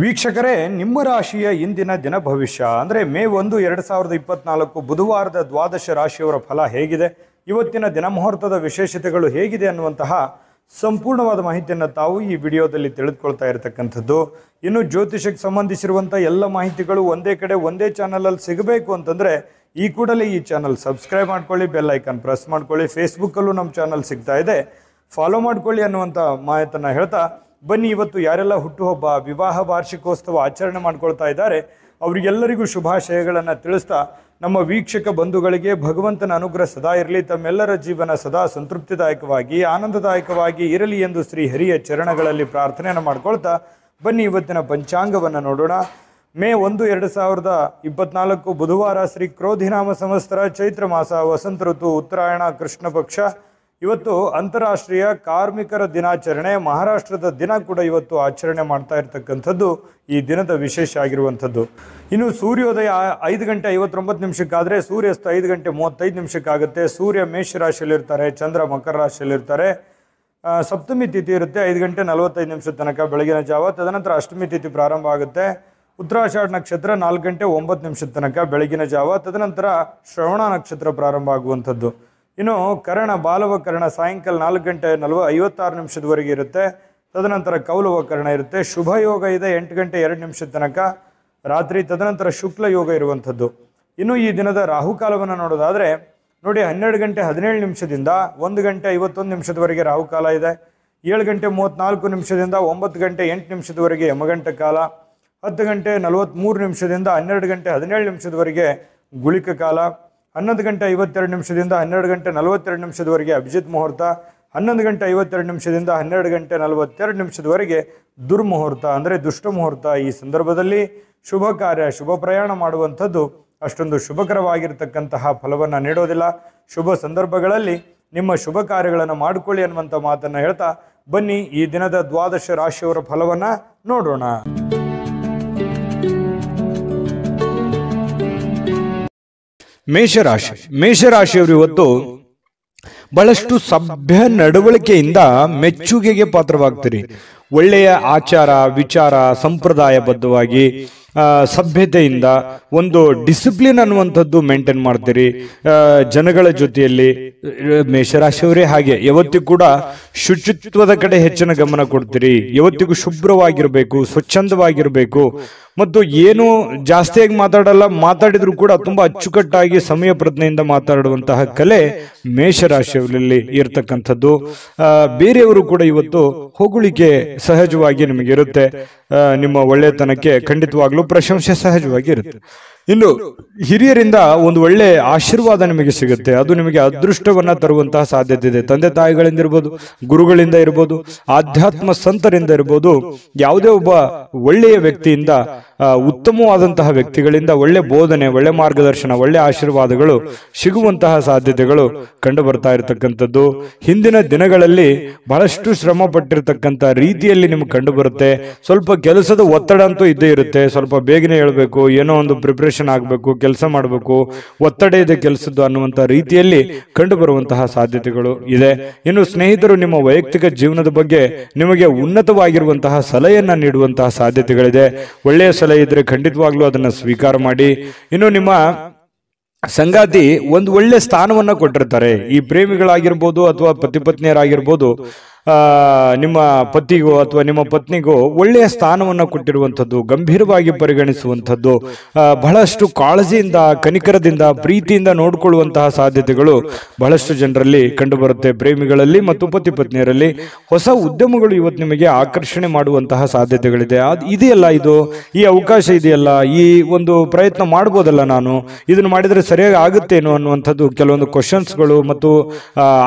ವೀಕ್ಷಕರೇ ನಿಮ್ಮ ರಾಶಿಯ ಇಂದಿನ ದಿನ ಭವಿಷ್ಯ ಅಂದರೆ ಮೇ ಒಂದು ಎರಡು ಸಾವಿರದ ಇಪ್ಪತ್ನಾಲ್ಕು ಬುಧವಾರದ ದ್ವಾದಶ ರಾಶಿಯವರ ಫಲ ಹೇಗಿದೆ ಇವತ್ತಿನ ದಿನ ಮುಹೂರ್ತದ ವಿಶೇಷತೆಗಳು ಹೇಗಿದೆ ಅನ್ನುವಂತಹ ಸಂಪೂರ್ಣವಾದ ಮಾಹಿತಿಯನ್ನು ತಾವು ಈ ವಿಡಿಯೋದಲ್ಲಿ ತಿಳಿದುಕೊಳ್ತಾ ಇರತಕ್ಕಂಥದ್ದು ಇನ್ನು ಜ್ಯೋತಿಷಕ್ಕೆ ಸಂಬಂಧಿಸಿರುವಂಥ ಎಲ್ಲ ಮಾಹಿತಿಗಳು ಒಂದೇ ಕಡೆ ಒಂದೇ ಚಾನಲಲ್ಲಿ ಸಿಗಬೇಕು ಅಂತಂದರೆ ಈ ಕೂಡಲೇ ಈ ಚಾನಲ್ ಸಬ್ಸ್ಕ್ರೈಬ್ ಮಾಡ್ಕೊಳ್ಳಿ ಬೆಲ್ ಐಕಾನ್ ಪ್ರೆಸ್ ಮಾಡ್ಕೊಳ್ಳಿ ಫೇಸ್ಬುಕ್ಕಲ್ಲೂ ನಮ್ಮ ಚಾನಲ್ ಸಿಗ್ತಾ ಇದೆ ಫಾಲೋ ಮಾಡ್ಕೊಳ್ಳಿ ಅನ್ನುವಂಥ ಮಾಹಿತಿಯನ್ನು ಹೇಳ್ತಾ ಬನ್ನಿ ಇವತ್ತು ಯಾರೆಲ್ಲ ಹುಟ್ಟುಹಬ್ಬ ವಿವಾಹ ವಾರ್ಷಿಕೋತ್ಸವ ಆಚರಣೆ ಮಾಡ್ಕೊಳ್ತಾ ಇದ್ದಾರೆ ಅವರಿಗೆಲ್ಲರಿಗೂ ಶುಭಾಶಯಗಳನ್ನು ತಿಳಿಸ್ತಾ ನಮ್ಮ ವೀಕ್ಷಕ ಬಂಧುಗಳಿಗೆ ಭಗವಂತನ ಅನುಗ್ರಹ ಸದಾ ಇರಲಿ ತಮ್ಮೆಲ್ಲರ ಜೀವನ ಸದಾ ಸಂತೃಪ್ತಿದಾಯಕವಾಗಿ ಆನಂದದಾಯಕವಾಗಿ ಇರಲಿ ಎಂದು ಶ್ರೀ ಹರಿಯ ಚರಣಗಳಲ್ಲಿ ಪ್ರಾರ್ಥನೆಯನ್ನು ಮಾಡ್ಕೊಳ್ತಾ ಬನ್ನಿ ಇವತ್ತಿನ ಪಂಚಾಂಗವನ್ನು ನೋಡೋಣ ಮೇ ಒಂದು ಎರಡು ಸಾವಿರದ ಇಪ್ಪತ್ನಾಲ್ಕು ಬುಧವಾರ ಶ್ರೀ ಕ್ರೋಧಿನಾಮ ಸಂವತ್ಸರ ಚೈತ್ರ ಮಾಸ ವಸಂತ ಋತು ಉತ್ತರಾಯಣ ಕೃಷ್ಣ ಪಕ್ಷ ಇವತ್ತು ಅಂತಾರಾಷ್ಟ್ರೀಯ ಕಾರ್ಮಿಕರ ದಿನಾಚರಣೆ ಮಹಾರಾಷ್ಟ್ರದ ದಿನ ಕೂಡ ಇವತ್ತು ಆಚರಣೆ ಮಾಡ್ತಾ ಇರತಕ್ಕಂಥದ್ದು ಈ ದಿನದ ವಿಶೇಷ ಆಗಿರುವಂಥದ್ದು ಇನ್ನು ಸೂರ್ಯೋದಯ ಐದು ಗಂಟೆ ಐವತ್ತೊಂಬತ್ತು ನಿಮಿಷಕ್ಕಾದರೆ ಸೂರ್ಯಾಸ್ತ ಐದು ಗಂಟೆ ಮೂವತ್ತೈದು ನಿಮಿಷಕ್ಕಾಗುತ್ತೆ ಸೂರ್ಯ ರಾಶಿಯಲ್ಲಿರ್ತಾರೆ ಚಂದ್ರ ಮಕರ ರಾಶಿಯಲ್ಲಿರ್ತಾರೆ ಸಪ್ತಮಿ ತಿಥಿ ಇರುತ್ತೆ ಐದು ಗಂಟೆ ನಲವತ್ತೈದು ನಿಮಿಷದ ತನಕ ಬೆಳಗಿನ ಜಾವ ತದನಂತರ ಅಷ್ಟಮಿ ತಿಥಿ ಪ್ರಾರಂಭ ಆಗುತ್ತೆ ಉತ್ತರಾಷಾಢ ನಕ್ಷತ್ರ ನಾಲ್ಕು ಗಂಟೆ ಒಂಬತ್ತು ನಿಮಿಷದ ತನಕ ಬೆಳಗಿನ ಜಾವ ತದನಂತರ ಶ್ರವಣ ನಕ್ಷತ್ರ ಪ್ರಾರಂಭ ಆಗುವಂಥದ್ದು ಇನ್ನು ಕರಣ ಬಾಲವ ಕರ್ಣ ಸಾಯಂಕಾಲ ನಾಲ್ಕು ಗಂಟೆ ನಲ್ವ ಐವತ್ತಾರು ನಿಮಿಷದವರೆಗೆ ಇರುತ್ತೆ ತದನಂತರ ಕೌಲವ ಕರ್ಣ ಇರುತ್ತೆ ಶುಭ ಯೋಗ ಇದೆ ಎಂಟು ಗಂಟೆ ಎರಡು ನಿಮಿಷದ ತನಕ ರಾತ್ರಿ ತದನಂತರ ಶುಕ್ಲ ಯೋಗ ಇರುವಂಥದ್ದು ಇನ್ನು ಈ ದಿನದ ರಾಹುಕಾಲವನ್ನು ನೋಡೋದಾದರೆ ನೋಡಿ ಹನ್ನೆರಡು ಗಂಟೆ ಹದಿನೇಳು ನಿಮಿಷದಿಂದ ಒಂದು ಗಂಟೆ ಐವತ್ತೊಂದು ನಿಮಿಷದವರೆಗೆ ರಾಹುಕಾಲ ಇದೆ ಏಳು ಗಂಟೆ ಮೂವತ್ತ್ನಾಲ್ಕು ನಿಮಿಷದಿಂದ ಒಂಬತ್ತು ಗಂಟೆ ಎಂಟು ನಿಮಿಷದವರೆಗೆ ಯಮಗಂಟ ಕಾಲ ಹತ್ತು ಗಂಟೆ ನಲವತ್ತ್ಮೂರು ನಿಮಿಷದಿಂದ ಹನ್ನೆರಡು ಗಂಟೆ ಹದಿನೇಳು ನಿಮಿಷದವರೆಗೆ ಗುಳಿಕ ಕಾಲ ಹನ್ನೊಂದು ಗಂಟೆ ಐವತ್ತೆರಡು ನಿಮಿಷದಿಂದ ಹನ್ನೆರಡು ಗಂಟೆ ನಲವತ್ತೆರಡು ನಿಮಿಷದವರೆಗೆ ಅಭಿಜಿತ್ ಮುಹೂರ್ತ ಹನ್ನೊಂದು ಗಂಟೆ ಐವತ್ತೆರಡು ನಿಮಿಷದಿಂದ ಹನ್ನೆರಡು ಗಂಟೆ ನಲವತ್ತೆರಡು ನಿಮಿಷದವರೆಗೆ ದುರ್ಮುಹೂರ್ತ ಅಂದರೆ ದುಷ್ಟ ಮುಹೂರ್ತ ಈ ಸಂದರ್ಭದಲ್ಲಿ ಶುಭ ಕಾರ್ಯ ಶುಭ ಪ್ರಯಾಣ ಮಾಡುವಂಥದ್ದು ಅಷ್ಟೊಂದು ಶುಭಕರವಾಗಿರತಕ್ಕಂತಹ ಫಲವನ್ನು ನೀಡೋದಿಲ್ಲ ಶುಭ ಸಂದರ್ಭಗಳಲ್ಲಿ ನಿಮ್ಮ ಶುಭ ಕಾರ್ಯಗಳನ್ನು ಮಾಡಿಕೊಳ್ಳಿ ಅನ್ನುವಂಥ ಮಾತನ್ನು ಹೇಳ್ತಾ ಬನ್ನಿ ಈ ದಿನದ ದ್ವಾದಶ ರಾಶಿಯವರ ಫಲವನ್ನು ನೋಡೋಣ ಮೇಷರಾಶಿ ಮೇಷರಾಶಿಯವರು ಇವತ್ತು ಬಹಳಷ್ಟು ಸಭ್ಯ ನಡವಳಿಕೆಯಿಂದ ಮೆಚ್ಚುಗೆಗೆ ಪಾತ್ರವಾಗ್ತೀರಿ ಒಳ್ಳೆಯ ಆಚಾರ ವಿಚಾರ ಸಂಪ್ರದಾಯಬದ್ಧವಾಗಿ ಸಭ್ಯತೆಯಿಂದ ಒಂದು ಡಿಸಿಪ್ಲಿನ್ ಅನ್ನುವಂಥದ್ದು ಮೇಂಟೈನ್ ಮಾಡ್ತೀರಿ ಜನಗಳ ಜೊತೆಯಲ್ಲಿ ಮೇಷರಾಶಿಯವರೇ ಹಾಗೆ ಯಾವತ್ತಿಗೂ ಕೂಡ ಶುಚಿತ್ವದ ಕಡೆ ಹೆಚ್ಚಿನ ಗಮನ ಕೊಡ್ತೀರಿ ಯಾವತ್ತಿಗೂ ಶುಭ್ರವಾಗಿರಬೇಕು ಸ್ವಚ್ಛಂದವಾಗಿರಬೇಕು ಮತ್ತು ಏನು ಜಾಸ್ತಿಯಾಗಿ ಮಾತಾಡಲ್ಲ ಮಾತಾಡಿದ್ರು ಕೂಡ ತುಂಬಾ ಅಚ್ಚುಕಟ್ಟಾಗಿ ಸಮಯ ಪ್ರಜ್ಞೆಯಿಂದ ಮಾತಾಡುವಂತಹ ಕಲೆ ಮೇಷರಾಶಿಯಲ್ಲಿ ಇರತಕ್ಕಂಥದ್ದು ಬೇರೆಯವರು ಕೂಡ ಇವತ್ತು ಹೊಗಳಿಕೆ ಸಹಜವಾಗಿ ನಿಮಗೆ ಇರುತ್ತೆ ನಿಮ್ಮ ಒಳ್ಳೆತನಕ್ಕೆ ಖಂಡಿತವಾಗ್ಲೂ ಪ್ರಶಂಸೆ ಸಹಜವಾಗಿ ಇರುತ್ತೆ ಇನ್ನು ಹಿರಿಯರಿಂದ ಒಂದು ಒಳ್ಳೆ ಆಶೀರ್ವಾದ ನಿಮಗೆ ಸಿಗುತ್ತೆ ಅದು ನಿಮಗೆ ಅದೃಷ್ಟವನ್ನ ತರುವಂತಹ ಸಾಧ್ಯತೆ ಇದೆ ತಂದೆ ತಾಯಿಗಳಿಂದ ಇರ್ಬೋದು ಗುರುಗಳಿಂದ ಇರ್ಬೋದು ಆಧ್ಯಾತ್ಮ ಸಂತರಿಂದ ಇರ್ಬೋದು ಯಾವುದೇ ಒಬ್ಬ ಒಳ್ಳೆಯ ವ್ಯಕ್ತಿಯಿಂದ ಉತ್ತಮವಾದಂತಹ ವ್ಯಕ್ತಿಗಳಿಂದ ಒಳ್ಳೆ ಬೋಧನೆ ಒಳ್ಳೆ ಮಾರ್ಗದರ್ಶನ ಒಳ್ಳೆ ಆಶೀರ್ವಾದಗಳು ಸಿಗುವಂತಹ ಸಾಧ್ಯತೆಗಳು ಕಂಡು ಬರ್ತಾ ಇರತಕ್ಕಂಥದ್ದು ಹಿಂದಿನ ದಿನಗಳಲ್ಲಿ ಬಹಳಷ್ಟು ಶ್ರಮ ಪಟ್ಟಿರತಕ್ಕಂಥ ರೀತಿಯಲ್ಲಿ ನಿಮ್ಗೆ ಕಂಡು ಬರುತ್ತೆ ಸ್ವಲ್ಪ ಕೆಲಸದ ಒತ್ತಡ ಅಂತೂ ಇದ್ದೇ ಇರುತ್ತೆ ಸ್ವಲ್ಪ ಬೇಗನೆ ಹೇಳಬೇಕು ಏನೋ ಒಂದು ಪ್ರಿಪ್ರೇಷನ್ ಡಿಪ್ರೆಷನ್ ಆಗಬೇಕು ಕೆಲಸ ಮಾಡಬೇಕು ಒತ್ತಡ ಇದೆ ಕೆಲಸದ್ದು ಅನ್ನುವಂಥ ರೀತಿಯಲ್ಲಿ ಕಂಡುಬರುವಂತಹ ಸಾಧ್ಯತೆಗಳು ಇದೆ ಇನ್ನು ಸ್ನೇಹಿತರು ನಿಮ್ಮ ವೈಯಕ್ತಿಕ ಜೀವನದ ಬಗ್ಗೆ ನಿಮಗೆ ಉನ್ನತವಾಗಿರುವಂತಹ ಸಲಹೆಯನ್ನು ನೀಡುವಂತಹ ಸಾಧ್ಯತೆಗಳಿದೆ ಒಳ್ಳೆಯ ಸಲಹೆ ಇದ್ದರೆ ಖಂಡಿತವಾಗ್ಲೂ ಅದನ್ನ ಸ್ವೀಕಾರ ಮಾಡಿ ಇನ್ನು ನಿಮ್ಮ ಸಂಗಾತಿ ಒಂದು ಒಳ್ಳೆ ಸ್ಥಾನವನ್ನು ಕೊಟ್ಟಿರ್ತಾರೆ ಈ ಪ್ರೇಮಿಗಳಾಗಿರ್ಬೋದು ಅಥವಾ ಪತಿಪತ್ನಿಯರಾಗಿರ್ಬೋದು ನಿಮ್ಮ ಪತಿಗೂ ಅಥವಾ ನಿಮ್ಮ ಪತ್ನಿಗೂ ಒಳ್ಳೆಯ ಸ್ಥಾನವನ್ನು ಕೊಟ್ಟಿರುವಂಥದ್ದು ಗಂಭೀರವಾಗಿ ಪರಿಗಣಿಸುವಂಥದ್ದು ಬಹಳಷ್ಟು ಕಾಳಜಿಯಿಂದ ಕನಿಕರದಿಂದ ಪ್ರೀತಿಯಿಂದ ನೋಡಿಕೊಳ್ಳುವಂತಹ ಸಾಧ್ಯತೆಗಳು ಬಹಳಷ್ಟು ಜನರಲ್ಲಿ ಕಂಡುಬರುತ್ತೆ ಪ್ರೇಮಿಗಳಲ್ಲಿ ಮತ್ತು ಪತಿ ಪತ್ನಿಯರಲ್ಲಿ ಹೊಸ ಉದ್ಯಮಗಳು ಇವತ್ತು ನಿಮಗೆ ಆಕರ್ಷಣೆ ಮಾಡುವಂತಹ ಸಾಧ್ಯತೆಗಳಿದೆ ಅದು ಇದೆಯಲ್ಲ ಇದು ಈ ಅವಕಾಶ ಇದೆಯಲ್ಲ ಈ ಒಂದು ಪ್ರಯತ್ನ ಮಾಡ್ಬೋದಲ್ಲ ನಾನು ಇದನ್ನು ಮಾಡಿದರೆ ಸರಿಯಾಗಿ ಆಗುತ್ತೇನು ಅನ್ನುವಂಥದ್ದು ಕೆಲವೊಂದು ಕ್ವಶನ್ಸ್ಗಳು ಮತ್ತು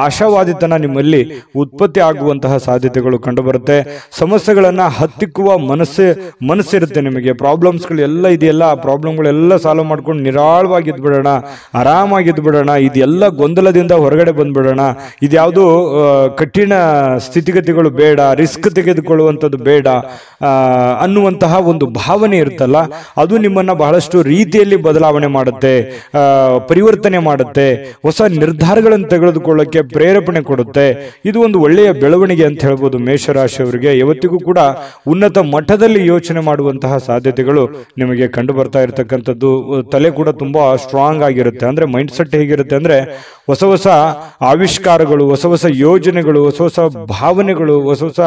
ಆಶಾವಾದಿತನ ನಿಮ್ಮಲ್ಲಿ ಉತ್ಪತ್ತಿ ಆಗುವ ಆಗುವಂತಹ ಸಾಧ್ಯತೆಗಳು ಕಂಡುಬರುತ್ತೆ ಸಮಸ್ಯೆಗಳನ್ನು ಹತ್ತಿಕ್ಕುವ ಮನಸ್ಸು ಮನಸ್ಸಿರುತ್ತೆ ನಿಮಗೆ ಪ್ರಾಬ್ಲಮ್ಸ್ಗಳೆಲ್ಲ ಎಲ್ಲ ಇದೆಯಲ್ಲ ಆ ಪ್ರಾಬ್ಲಮ್ಗಳೆಲ್ಲ ಸಾಲ್ವ್ ಮಾಡ್ಕೊಂಡು ನಿರಾಳವಾಗಿ ಇದ್ಬಿಡೋಣ ಆರಾಮಾಗಿ ಇದ್ಬಿಡೋಣ ಇದೆಲ್ಲ ಗೊಂದಲದಿಂದ ಹೊರಗಡೆ ಬಂದ್ಬಿಡೋಣ ಇದ್ಯಾವುದು ಕಠಿಣ ಸ್ಥಿತಿಗತಿಗಳು ಬೇಡ ರಿಸ್ಕ್ ತೆಗೆದುಕೊಳ್ಳುವಂಥದ್ದು ಬೇಡ ಅನ್ನುವಂತಹ ಒಂದು ಭಾವನೆ ಇರುತ್ತಲ್ಲ ಅದು ನಿಮ್ಮನ್ನ ಬಹಳಷ್ಟು ರೀತಿಯಲ್ಲಿ ಬದಲಾವಣೆ ಮಾಡುತ್ತೆ ಪರಿವರ್ತನೆ ಮಾಡುತ್ತೆ ಹೊಸ ನಿರ್ಧಾರಗಳನ್ನು ತೆಗೆದುಕೊಳ್ಳೋಕ್ಕೆ ಪ್ರೇರೇಪಣೆ ಕೊಡುತ್ತೆ ಇದು ಒಂದು ಒಳ್ಳೆಯ ಬೆಳೆ ಬೆಳವಣಿಗೆ ಅಂತ ಹೇಳ್ಬೋದು ಮೇಷರಾಶಿಯವರಿಗೆ ಇವತ್ತಿಗೂ ಕೂಡ ಉನ್ನತ ಮಟ್ಟದಲ್ಲಿ ಯೋಚನೆ ಮಾಡುವಂತಹ ಸಾಧ್ಯತೆಗಳು ನಿಮಗೆ ಕಂಡು ಬರ್ತಾ ಇರತಕ್ಕಂಥದ್ದು ತಲೆ ಕೂಡ ತುಂಬಾ ಸ್ಟ್ರಾಂಗ್ ಆಗಿರುತ್ತೆ ಅಂದ್ರೆ ಮೈಂಡ್ ಸೆಟ್ ಹೇಗಿರುತ್ತೆ ಅಂದ್ರೆ ಹೊಸ ಹೊಸ ಆವಿಷ್ಕಾರಗಳು ಹೊಸ ಹೊಸ ಯೋಜನೆಗಳು ಹೊಸ ಹೊಸ ಭಾವನೆಗಳು ಹೊಸ ಹೊಸ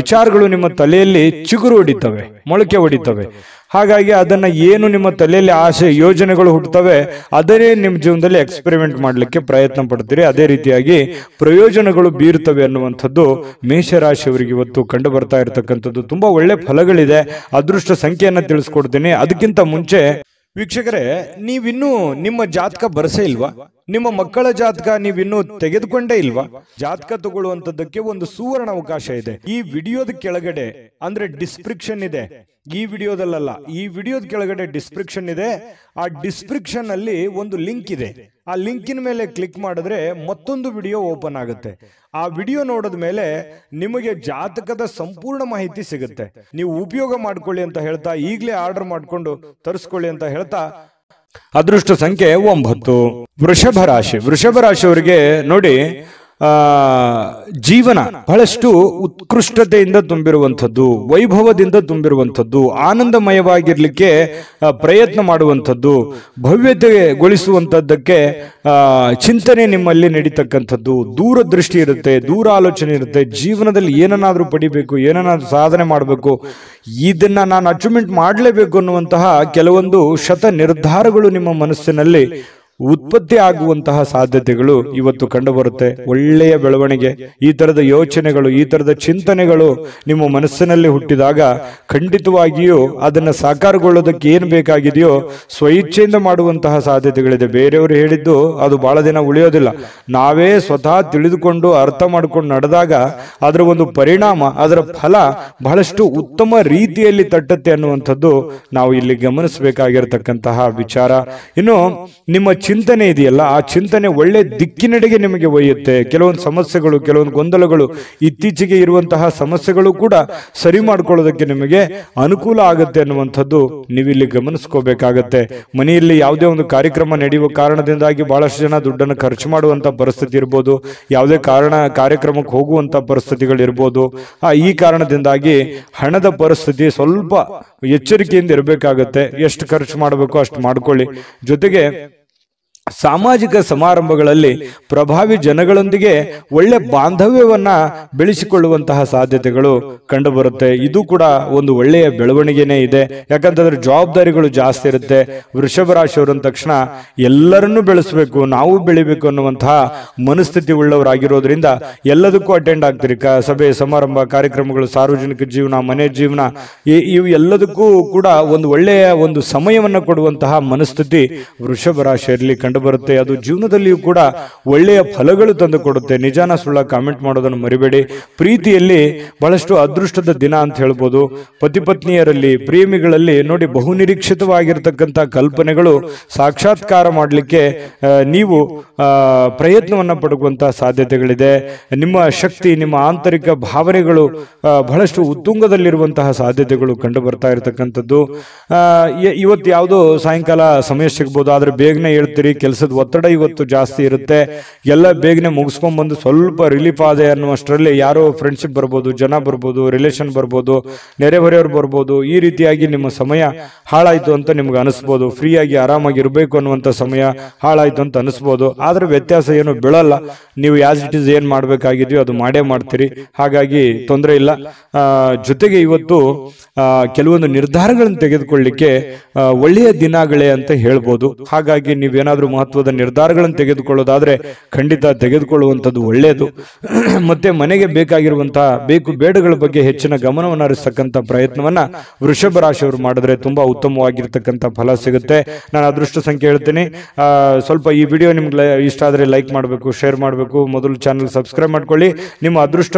ವಿಚಾರಗಳು ನಿಮ್ಮ ತಲೆಯಲ್ಲಿ ಚಿಗುರು ಹೊಡಿತವೆ ಮೊಳಕೆ ಹೊಡಿತವೆ ಹಾಗಾಗಿ ಅದನ್ನ ಏನು ನಿಮ್ಮ ತಲೆಯಲ್ಲಿ ಆಸೆ ಯೋಜನೆಗಳು ಹುಟ್ಟುತ್ತವೆ ಅದನ್ನೇ ನಿಮ್ಮ ಜೀವನದಲ್ಲಿ ಎಕ್ಸ್ಪೆರಿಮೆಂಟ್ ಮಾಡಲಿಕ್ಕೆ ಪ್ರಯತ್ನ ಪಡ್ತೀರಿ ಅದೇ ರೀತಿಯಾಗಿ ಪ್ರಯೋಜನಗಳು ಬೀರ್ತವೆ ಅನ್ನುವಂಥದ್ದು ಮೇಷರಾಶಿಯವರಿಗೆ ಇವತ್ತು ಕಂಡು ಬರ್ತಾ ಇರತಕ್ಕಂಥದ್ದು ತುಂಬಾ ಒಳ್ಳೆ ಫಲಗಳಿದೆ ಅದೃಷ್ಟ ಸಂಖ್ಯೆಯನ್ನ ತಿಳಿಸ್ಕೊಡ್ತೀನಿ ಅದಕ್ಕಿಂತ ಮುಂಚೆ ವೀಕ್ಷಕರೇ ನೀವಿನ್ನೂ ನಿಮ್ಮ ಜಾತಕ ಬರಸೇ ಇಲ್ವಾ ನಿಮ್ಮ ಮಕ್ಕಳ ಜಾತಕ ನೀವಿನ್ನು ತೆಗೆದುಕೊಂಡೇ ಇಲ್ವಾ ಜಾತಕ ತಗೊಳ್ಳುವಂಥದ್ದಕ್ಕೆ ಒಂದು ಸುವರ್ಣ ಅವಕಾಶ ಇದೆ ಈ ವಿಡಿಯೋದ ಕೆಳಗಡೆ ಅಂದ್ರೆ ಡಿಸ್ಕ್ರಿಪ್ಷನ್ ಇದೆ ಈ ವಿಡಿಯೋದಲ್ಲ ಈ ವಿಡಿಯೋದ ಕೆಳಗಡೆ ಡಿಸ್ಕ್ರಿಪ್ಷನ್ ಇದೆ ಆ ಡಿಸ್ಕ್ರಿಪ್ಷನ್ ಅಲ್ಲಿ ಒಂದು ಲಿಂಕ್ ಇದೆ ಆ ಲಿಂಕಿನ ಮೇಲೆ ಕ್ಲಿಕ್ ಮಾಡಿದ್ರೆ ಮತ್ತೊಂದು ವಿಡಿಯೋ ಓಪನ್ ಆಗುತ್ತೆ ಆ ವಿಡಿಯೋ ನೋಡಿದ ಮೇಲೆ ನಿಮಗೆ ಜಾತಕದ ಸಂಪೂರ್ಣ ಮಾಹಿತಿ ಸಿಗುತ್ತೆ ನೀವು ಉಪಯೋಗ ಮಾಡ್ಕೊಳ್ಳಿ ಅಂತ ಹೇಳ್ತಾ ಈಗಲೇ ಆರ್ಡರ್ ಮಾಡಿಕೊಂಡು ತರಿಸ್ಕೊಳ್ಳಿ ಅಂತ ಹೇಳ್ತಾ ಅದೃಷ್ಟ ಸಂಖ್ಯೆ ಒಂಬತ್ತು ವೃಷಭ ರಾಶಿ ವೃಷಭ ರಾಶಿಯವರಿಗೆ ನೋಡಿ ಜೀವನ ಬಹಳಷ್ಟು ಉತ್ಕೃಷ್ಟತೆಯಿಂದ ತುಂಬಿರುವಂಥದ್ದು ವೈಭವದಿಂದ ತುಂಬಿರುವಂಥದ್ದು ಆನಂದಮಯವಾಗಿರಲಿಕ್ಕೆ ಪ್ರಯತ್ನ ಮಾಡುವಂಥದ್ದು ಭವ್ಯತೆಗೊಳಿಸುವಂಥದ್ದಕ್ಕೆ ಚಿಂತನೆ ನಿಮ್ಮಲ್ಲಿ ನಡೀತಕ್ಕಂಥದ್ದು ದೂರದೃಷ್ಟಿ ಇರುತ್ತೆ ದೂರ ಆಲೋಚನೆ ಇರುತ್ತೆ ಜೀವನದಲ್ಲಿ ಏನನ್ನಾದರೂ ಪಡಿಬೇಕು ಏನನ್ನಾದರೂ ಸಾಧನೆ ಮಾಡಬೇಕು ಇದನ್ನು ನಾನು ಅಚೀವ್ಮೆಂಟ್ ಮಾಡಲೇಬೇಕು ಅನ್ನುವಂತಹ ಕೆಲವೊಂದು ಶತ ನಿರ್ಧಾರಗಳು ನಿಮ್ಮ ಮನಸ್ಸಿನಲ್ಲಿ ಉತ್ಪತ್ತಿ ಆಗುವಂತಹ ಸಾಧ್ಯತೆಗಳು ಇವತ್ತು ಕಂಡುಬರುತ್ತೆ ಒಳ್ಳೆಯ ಬೆಳವಣಿಗೆ ಈ ತರದ ಯೋಚನೆಗಳು ಈ ತರದ ಚಿಂತನೆಗಳು ನಿಮ್ಮ ಮನಸ್ಸಿನಲ್ಲಿ ಹುಟ್ಟಿದಾಗ ಖಂಡಿತವಾಗಿಯೂ ಅದನ್ನು ಸಾಕಾರಗೊಳ್ಳೋದಕ್ಕೆ ಏನು ಬೇಕಾಗಿದೆಯೋ ಸ್ವಇಚ್ಛೆಯಿಂದ ಮಾಡುವಂತಹ ಸಾಧ್ಯತೆಗಳಿದೆ ಬೇರೆಯವರು ಹೇಳಿದ್ದು ಅದು ಬಹಳ ದಿನ ಉಳಿಯೋದಿಲ್ಲ ನಾವೇ ಸ್ವತಃ ತಿಳಿದುಕೊಂಡು ಅರ್ಥ ಮಾಡಿಕೊಂಡು ನಡೆದಾಗ ಅದರ ಒಂದು ಪರಿಣಾಮ ಅದರ ಫಲ ಬಹಳಷ್ಟು ಉತ್ತಮ ರೀತಿಯಲ್ಲಿ ತಟ್ಟತ್ತೆ ಅನ್ನುವಂಥದ್ದು ನಾವು ಇಲ್ಲಿ ಗಮನಿಸಬೇಕಾಗಿರತಕ್ಕಂತಹ ವಿಚಾರ ಇನ್ನು ನಿಮ್ಮ ಚಿಂತನೆ ಇದೆಯಲ್ಲ ಆ ಚಿಂತನೆ ಒಳ್ಳೆ ದಿಕ್ಕಿನೆಡೆಗೆ ನಿಮಗೆ ಒಯ್ಯುತ್ತೆ ಕೆಲವೊಂದು ಸಮಸ್ಯೆಗಳು ಕೆಲವೊಂದು ಗೊಂದಲಗಳು ಇತ್ತೀಚೆಗೆ ಇರುವಂತಹ ಸಮಸ್ಯೆಗಳು ಕೂಡ ಸರಿ ಮಾಡ್ಕೊಳ್ಳೋದಕ್ಕೆ ನಿಮಗೆ ಅನುಕೂಲ ಆಗುತ್ತೆ ಅನ್ನುವಂಥದ್ದು ನೀವಿಲ್ಲಿ ಗಮನಿಸ್ಕೋಬೇಕಾಗತ್ತೆ ಮನೆಯಲ್ಲಿ ಯಾವುದೇ ಒಂದು ಕಾರ್ಯಕ್ರಮ ನಡೆಯುವ ಕಾರಣದಿಂದಾಗಿ ಬಹಳಷ್ಟು ಜನ ದುಡ್ಡನ್ನು ಖರ್ಚು ಮಾಡುವಂಥ ಪರಿಸ್ಥಿತಿ ಇರ್ಬೋದು ಯಾವುದೇ ಕಾರಣ ಕಾರ್ಯಕ್ರಮಕ್ಕೆ ಹೋಗುವಂಥ ಪರಿಸ್ಥಿತಿಗಳಿರ್ಬೋದು ಆ ಈ ಕಾರಣದಿಂದಾಗಿ ಹಣದ ಪರಿಸ್ಥಿತಿ ಸ್ವಲ್ಪ ಎಚ್ಚರಿಕೆಯಿಂದ ಇರಬೇಕಾಗತ್ತೆ ಎಷ್ಟು ಖರ್ಚು ಮಾಡಬೇಕು ಅಷ್ಟು ಮಾಡ್ಕೊಳ್ಳಿ ಜೊತೆಗೆ ಸಾಮಾಜಿಕ ಸಮಾರಂಭಗಳಲ್ಲಿ ಪ್ರಭಾವಿ ಜನಗಳೊಂದಿಗೆ ಒಳ್ಳೆ ಬಾಂಧವ್ಯವನ್ನ ಬೆಳೆಸಿಕೊಳ್ಳುವಂತಹ ಸಾಧ್ಯತೆಗಳು ಕಂಡುಬರುತ್ತೆ ಇದು ಕೂಡ ಒಂದು ಒಳ್ಳೆಯ ಬೆಳವಣಿಗೆನೇ ಇದೆ ಯಾಕಂತಂದ್ರೆ ಜವಾಬ್ದಾರಿಗಳು ಜಾಸ್ತಿ ಇರುತ್ತೆ ವೃಷಭ ರಾಶಿಯವರು ಅಂದ ತಕ್ಷಣ ಎಲ್ಲರನ್ನೂ ಬೆಳೆಸಬೇಕು ನಾವು ಬೆಳಿಬೇಕು ಅನ್ನುವಂತಹ ಮನಸ್ಥಿತಿ ಉಳ್ಳವರಾಗಿರೋದ್ರಿಂದ ಎಲ್ಲದಕ್ಕೂ ಅಟೆಂಡ್ ಆಗ್ತೀರಿ ಕ ಸಭೆ ಸಮಾರಂಭ ಕಾರ್ಯಕ್ರಮಗಳು ಸಾರ್ವಜನಿಕ ಜೀವನ ಮನೆ ಜೀವನ ಇವು ಎಲ್ಲದಕ್ಕೂ ಕೂಡ ಒಂದು ಒಳ್ಳೆಯ ಒಂದು ಸಮಯವನ್ನು ಕೊಡುವಂತಹ ಮನಸ್ಥಿತಿ ವೃಷಭ ರಾಶಿಯಲ್ಲಿ ಕಂಡು ಬರುತ್ತೆ ಅದು ಜೀವನದಲ್ಲಿಯೂ ಕೂಡ ಒಳ್ಳೆಯ ಫಲಗಳು ತಂದು ಕೊಡುತ್ತೆ ನಿಜಾನ ಸುಳ್ಳ ಕಾಮೆಂಟ್ ಮಾಡೋದನ್ನು ಮರಿಬೇಡಿ ಪ್ರೀತಿಯಲ್ಲಿ ಬಹಳಷ್ಟು ಅದೃಷ್ಟದ ದಿನ ಅಂತ ಹೇಳ್ಬೋದು ಪತಿ ಪತ್ನಿಯರಲ್ಲಿ ಪ್ರೇಮಿಗಳಲ್ಲಿ ನೋಡಿ ಬಹುನಿರೀಕ್ಷಿತವಾಗಿರ್ತಕ್ಕಂಥ ಕಲ್ಪನೆಗಳು ಸಾಕ್ಷಾತ್ಕಾರ ಮಾಡಲಿಕ್ಕೆ ನೀವು ಪ್ರಯತ್ನವನ್ನು ಪಡುವಂಥ ಸಾಧ್ಯತೆಗಳಿದೆ ನಿಮ್ಮ ಶಕ್ತಿ ನಿಮ್ಮ ಆಂತರಿಕ ಭಾವನೆಗಳು ಬಹಳಷ್ಟು ಉತ್ತುಂಗದಲ್ಲಿರುವಂತಹ ಸಾಧ್ಯತೆಗಳು ಕಂಡು ಬರ್ತಾ ಇರತಕ್ಕಂಥದ್ದು ಇವತ್ತು ಯಾವುದೋ ಸಾಯಂಕಾಲ ಸಮಯ ಸಿಗ್ಬೋದು ಆದರೆ ಬೇಗನೆ ಹೇಳ್ತೀರಿ ಕೆಲಸದ ಒತ್ತಡ ಇವತ್ತು ಜಾಸ್ತಿ ಇರುತ್ತೆ ಎಲ್ಲ ಬೇಗನೆ ಬಂದು ಸ್ವಲ್ಪ ರಿಲೀಫ್ ಆದೆ ಅನ್ನುವಷ್ಟರಲ್ಲಿ ಯಾರೋ ಫ್ರೆಂಡ್ಶಿಪ್ ಬರ್ಬೋದು ಜನ ಬರ್ಬೋದು ರಿಲೇಷನ್ ಬರ್ಬೋದು ನೆರೆಹೊರೆಯವ್ರು ಬರ್ಬೋದು ಈ ರೀತಿಯಾಗಿ ನಿಮ್ಮ ಸಮಯ ಹಾಳಾಯ್ತು ಅಂತ ನಿಮ್ಗೆ ಅನಿಸ್ಬೋದು ಫ್ರೀಯಾಗಿ ಆರಾಮಾಗಿ ಇರಬೇಕು ಅನ್ನುವಂಥ ಸಮಯ ಹಾಳಾಯ್ತು ಅಂತ ಅನಿಸ್ಬೋದು ಆದರೆ ವ್ಯತ್ಯಾಸ ಏನು ಬೀಳಲ್ಲ ನೀವು ಯಾಸ್ ಇಟ್ ಇಸ್ ಏನು ಮಾಡಬೇಕಾಗಿದೆಯೋ ಅದು ಮಾಡೇ ಮಾಡ್ತೀರಿ ಹಾಗಾಗಿ ತೊಂದರೆ ಇಲ್ಲ ಜೊತೆಗೆ ಇವತ್ತು ಕೆಲವೊಂದು ನಿರ್ಧಾರಗಳನ್ನು ತೆಗೆದುಕೊಳ್ಳಿಕ್ಕೆ ಒಳ್ಳೆಯ ದಿನಗಳೇ ಅಂತ ಹೇಳ್ಬೋದು ಹಾಗಾಗಿ ನೀವೇನಾದರೂ ಮಹತ್ವದ ನಿರ್ಧಾರಗಳನ್ನು ತೆಗೆದುಕೊಳ್ಳೋದಾದ್ರೆ ಖಂಡಿತ ತೆಗೆದುಕೊಳ್ಳುವಂಥದ್ದು ಒಳ್ಳೆಯದು ಮತ್ತೆ ಮನೆಗೆ ಬೇಕಾಗಿರುವಂತಹ ಬೇಕು ಬೇಡಗಳ ಬಗ್ಗೆ ಹೆಚ್ಚಿನ ಗಮನವನ್ನು ಹರಿಸ್ತಕ್ಕಂಥ ಪ್ರಯತ್ನವನ್ನ ವೃಷಭ ರಾಶಿಯವರು ಮಾಡಿದ್ರೆ ತುಂಬಾ ಉತ್ತಮವಾಗಿರ್ತಕ್ಕಂಥ ಫಲ ಸಿಗುತ್ತೆ ನಾನು ಅದೃಷ್ಟ ಸಂಖ್ಯೆ ಹೇಳ್ತೀನಿ ಸ್ವಲ್ಪ ಈ ವಿಡಿಯೋ ನಿಮ್ಗೆ ಇಷ್ಟ ಆದರೆ ಲೈಕ್ ಮಾಡಬೇಕು ಶೇರ್ ಮಾಡಬೇಕು ಮೊದಲು ಚಾನಲ್ ಸಬ್ಸ್ಕ್ರೈಬ್ ಮಾಡ್ಕೊಳ್ಳಿ ನಿಮ್ಮ ಅದೃಷ್ಟ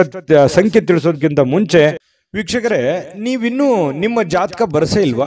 ಸಂಖ್ಯೆ ತಿಳಿಸೋದಕ್ಕಿಂತ ಮುಂಚೆ ವೀಕ್ಷಕರೇ ನೀವಿನ್ನೂ ನಿಮ್ಮ ಜಾತಕ ಬರಸೇ ಇಲ್ವಾ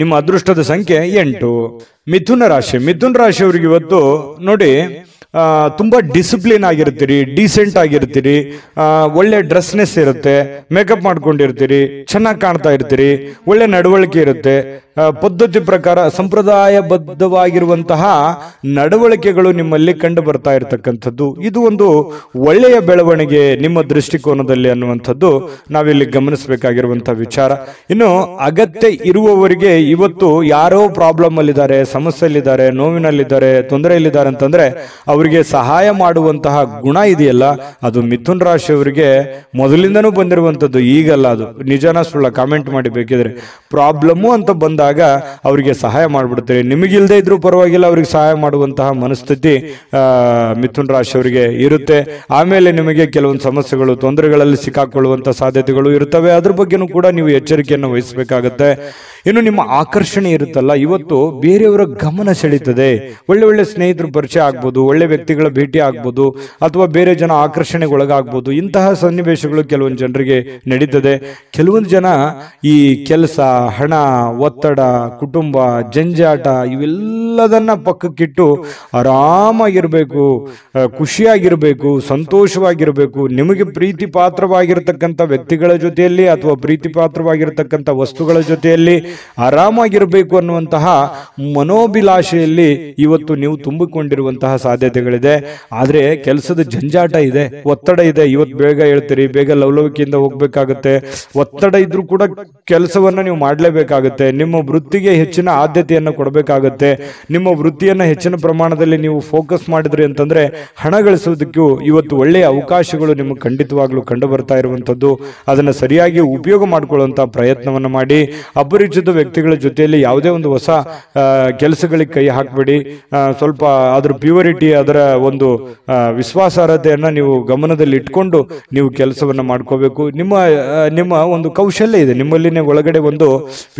ನಿಮ್ಮ ಅದೃಷ್ಟದ ಸಂಖ್ಯೆ ಎಂಟು ಮಿಥುನ ರಾಶಿ ಮಿಥುನ ರಾಶಿಯವರಿಗೆ ಇವತ್ತು ನೋಡಿ ತುಂಬ ಡಿಸಿಪ್ಲಿನ್ ಆಗಿರ್ತೀರಿ ಡೀಸೆಂಟ್ ಆಗಿರ್ತೀರಿ ಒಳ್ಳೆ ಡ್ರೆಸ್ನೆಸ್ ಇರುತ್ತೆ ಮೇಕಪ್ ಮಾಡ್ಕೊಂಡಿರ್ತೀರಿ ಚೆನ್ನಾಗಿ ಕಾಣ್ತಾ ಇರ್ತೀರಿ ಒಳ್ಳೆ ನಡವಳಿಕೆ ಇರುತ್ತೆ ಪದ್ಧತಿ ಪ್ರಕಾರ ಸಂಪ್ರದಾಯಬದ್ಧವಾಗಿರುವಂತಹ ನಡವಳಿಕೆಗಳು ನಿಮ್ಮಲ್ಲಿ ಕಂಡು ಬರ್ತಾ ಇರತಕ್ಕಂಥದ್ದು ಇದು ಒಂದು ಒಳ್ಳೆಯ ಬೆಳವಣಿಗೆ ನಿಮ್ಮ ದೃಷ್ಟಿಕೋನದಲ್ಲಿ ಅನ್ನುವಂಥದ್ದು ನಾವಿಲ್ಲಿ ಗಮನಿಸಬೇಕಾಗಿರುವಂತಹ ವಿಚಾರ ಇನ್ನು ಅಗತ್ಯ ಇರುವವರಿಗೆ ಇವತ್ತು ಯಾರೋ ಪ್ರಾಬ್ಲಮ್ ಅಲ್ಲಿದ್ದಾರೆ ಸಮಸ್ಯೆಯಲ್ಲಿದ್ದಾರೆ ನೋವಿನಲ್ಲಿದ್ದಾರೆ ತೊಂದರೆಯಲ್ಲಿದ್ದಾರೆ ಅಂತಂದ್ರೆ ಅವರು ಅವರಿಗೆ ಸಹಾಯ ಮಾಡುವಂತಹ ಗುಣ ಇದೆಯಲ್ಲ ಅದು ಮಿಥುನ್ ಅವರಿಗೆ ಮೊದಲಿಂದನೂ ಬಂದಿರುವಂಥದ್ದು ಈಗಲ್ಲ ಅದು ನಿಜನ ಸುಳ್ಳ ಕಾಮೆಂಟ್ ಮಾಡಿ ಬೇಕಿದ್ರೆ ಪ್ರಾಬ್ಲಮ್ಮು ಅಂತ ಬಂದಾಗ ಅವರಿಗೆ ಸಹಾಯ ಮಾಡಿಬಿಡ್ತೀರಿ ನಿಮಗಿಲ್ಲದೆ ಇದ್ರೂ ಪರವಾಗಿಲ್ಲ ಅವ್ರಿಗೆ ಸಹಾಯ ಮಾಡುವಂತಹ ಮನಸ್ಥಿತಿ ಮಿಥುನ್ ಅವರಿಗೆ ಇರುತ್ತೆ ಆಮೇಲೆ ನಿಮಗೆ ಕೆಲವೊಂದು ಸಮಸ್ಯೆಗಳು ತೊಂದರೆಗಳಲ್ಲಿ ಸಿಕ್ಕಾಕೊಳ್ಳುವಂಥ ಸಾಧ್ಯತೆಗಳು ಇರುತ್ತವೆ ಅದ್ರ ಬಗ್ಗೆನೂ ಕೂಡ ನೀವು ಎಚ್ಚರಿಕೆಯನ್ನು ವಹಿಸಬೇಕಾಗತ್ತೆ ಇನ್ನು ನಿಮ್ಮ ಆಕರ್ಷಣೆ ಇರುತ್ತಲ್ಲ ಇವತ್ತು ಬೇರೆಯವರ ಗಮನ ಸೆಳೀತದೆ ಒಳ್ಳೆ ಒಳ್ಳೆ ಸ್ನೇಹಿತರು ಪರಿಚಯ ಆಗ್ಬೋದು ಒಳ್ಳೆ ವ್ಯಕ್ತಿಗಳ ಭೇಟಿ ಆಗ್ಬೋದು ಅಥವಾ ಬೇರೆ ಜನ ಆಕರ್ಷಣೆಗೊಳಗಾಗ್ಬೋದು ಇಂತಹ ಸನ್ನಿವೇಶಗಳು ಕೆಲವೊಂದು ಜನರಿಗೆ ನಡೀತದೆ ಕೆಲವೊಂದು ಜನ ಈ ಕೆಲಸ ಹಣ ಒತ್ತಡ ಕುಟುಂಬ ಜಂಜಾಟ ಇವೆಲ್ಲದನ್ನ ಪಕ್ಕಕ್ಕಿಟ್ಟು ಆರಾಮಾಗಿರಬೇಕು ಖುಷಿಯಾಗಿರಬೇಕು ಸಂತೋಷವಾಗಿರಬೇಕು ನಿಮಗೆ ಪ್ರೀತಿ ಪಾತ್ರವಾಗಿರತಕ್ಕಂಥ ವ್ಯಕ್ತಿಗಳ ಜೊತೆಯಲ್ಲಿ ಅಥವಾ ಪ್ರೀತಿ ಪಾತ್ರವಾಗಿರತಕ್ಕಂಥ ವಸ್ತುಗಳ ಜೊತೆಯಲ್ಲಿ ಆರಾಮಾಗಿರಬೇಕು ಅನ್ನುವಂತಹ ಮನೋಭಿಲಾಷೆಯಲ್ಲಿ ಇವತ್ತು ನೀವು ತುಂಬಿಕೊಂಡಿರುವಂತಹ ಸಾಧ್ಯತೆ ಸಾಧ್ಯತೆಗಳಿದೆ ಆದರೆ ಕೆಲಸದ ಜಂಜಾಟ ಇದೆ ಒತ್ತಡ ಇದೆ ಇವತ್ತು ಬೇಗ ಹೇಳ್ತೀರಿ ಬೇಗ ಲವಲವಿಕೆಯಿಂದ ಹೋಗ್ಬೇಕಾಗುತ್ತೆ ಒತ್ತಡ ಇದ್ರೂ ಕೂಡ ಕೆಲಸವನ್ನು ನೀವು ಮಾಡಲೇಬೇಕಾಗುತ್ತೆ ನಿಮ್ಮ ವೃತ್ತಿಗೆ ಹೆಚ್ಚಿನ ಆದ್ಯತೆಯನ್ನು ಕೊಡಬೇಕಾಗುತ್ತೆ ನಿಮ್ಮ ವೃತ್ತಿಯನ್ನು ಹೆಚ್ಚಿನ ಪ್ರಮಾಣದಲ್ಲಿ ನೀವು ಫೋಕಸ್ ಮಾಡಿದ್ರಿ ಅಂತಂದ್ರೆ ಹಣ ಗಳಿಸೋದಕ್ಕೂ ಇವತ್ತು ಒಳ್ಳೆಯ ಅವಕಾಶಗಳು ನಿಮಗೆ ಖಂಡಿತವಾಗ್ಲು ಕಂಡು ಬರ್ತಾ ಇರುವಂತದ್ದು ಅದನ್ನು ಸರಿಯಾಗಿ ಉಪಯೋಗ ಮಾಡಿಕೊಳ್ಳುವಂಥ ಪ್ರಯತ್ನವನ್ನು ಮಾಡಿ ಅಪರಿಚಿತ ವ್ಯಕ್ತಿಗಳ ಜೊತೆಯಲ್ಲಿ ಯಾವುದೇ ಒಂದು ಹೊಸ ಕೆಲಸಗಳಿಗೆ ಕೈ ಹಾಕಬೇಡಿ ಸ್ವಲ್ಪ ಅದ್ರ ಪ್ಯೂರಿಟಿ ಅದರ ಒಂದು ವಿಶ್ವಾಸಾರ್ಹತೆಯನ್ನು ನೀವು ಗಮನದಲ್ಲಿ ಇಟ್ಕೊಂಡು ನೀವು ಕೆಲಸವನ್ನು ಮಾಡ್ಕೋಬೇಕು ನಿಮ್ಮ ನಿಮ್ಮ ಒಂದು ಕೌಶಲ್ಯ ಇದೆ ನಿಮ್ಮಲ್ಲಿನೇ ಒಳಗಡೆ ಒಂದು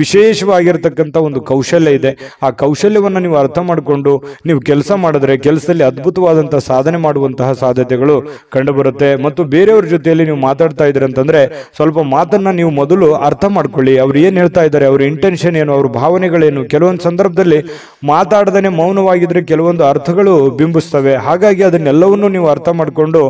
ವಿಶೇಷವಾಗಿರ್ತಕ್ಕಂಥ ಒಂದು ಕೌಶಲ್ಯ ಇದೆ ಆ ಕೌಶಲ್ಯವನ್ನು ನೀವು ಅರ್ಥ ಮಾಡಿಕೊಂಡು ನೀವು ಕೆಲಸ ಮಾಡಿದ್ರೆ ಕೆಲಸದಲ್ಲಿ ಅದ್ಭುತವಾದಂತಹ ಸಾಧನೆ ಮಾಡುವಂತಹ ಸಾಧ್ಯತೆಗಳು ಕಂಡುಬರುತ್ತೆ ಮತ್ತು ಬೇರೆಯವ್ರ ಜೊತೆಯಲ್ಲಿ ನೀವು ಮಾತಾಡ್ತಾ ಇದ್ದೀರಿ ಅಂತಂದ್ರೆ ಸ್ವಲ್ಪ ಮಾತನ್ನ ನೀವು ಮೊದಲು ಅರ್ಥ ಮಾಡ್ಕೊಳ್ಳಿ ಅವ್ರು ಏನು ಹೇಳ್ತಾ ಇದ್ದಾರೆ ಅವ್ರ ಇಂಟೆನ್ಷನ್ ಏನು ಅವ್ರ ಭಾವನೆಗಳೇನು ಕೆಲವೊಂದು ಸಂದರ್ಭದಲ್ಲಿ ಮಾತಾಡದೇ ಮೌನವಾಗಿದ್ದರೆ ಕೆಲವೊಂದು ಅರ್ಥಗಳು ಬಿಂಬಿಸ್ತಾ ಕಾಣಿಸ್ತವೆ ಹಾಗಾಗಿ ಅದನ್ನೆಲ್ಲವನ್ನೂ ನೀವು ಅರ್ಥ ಮಾಡಿಕೊಂಡು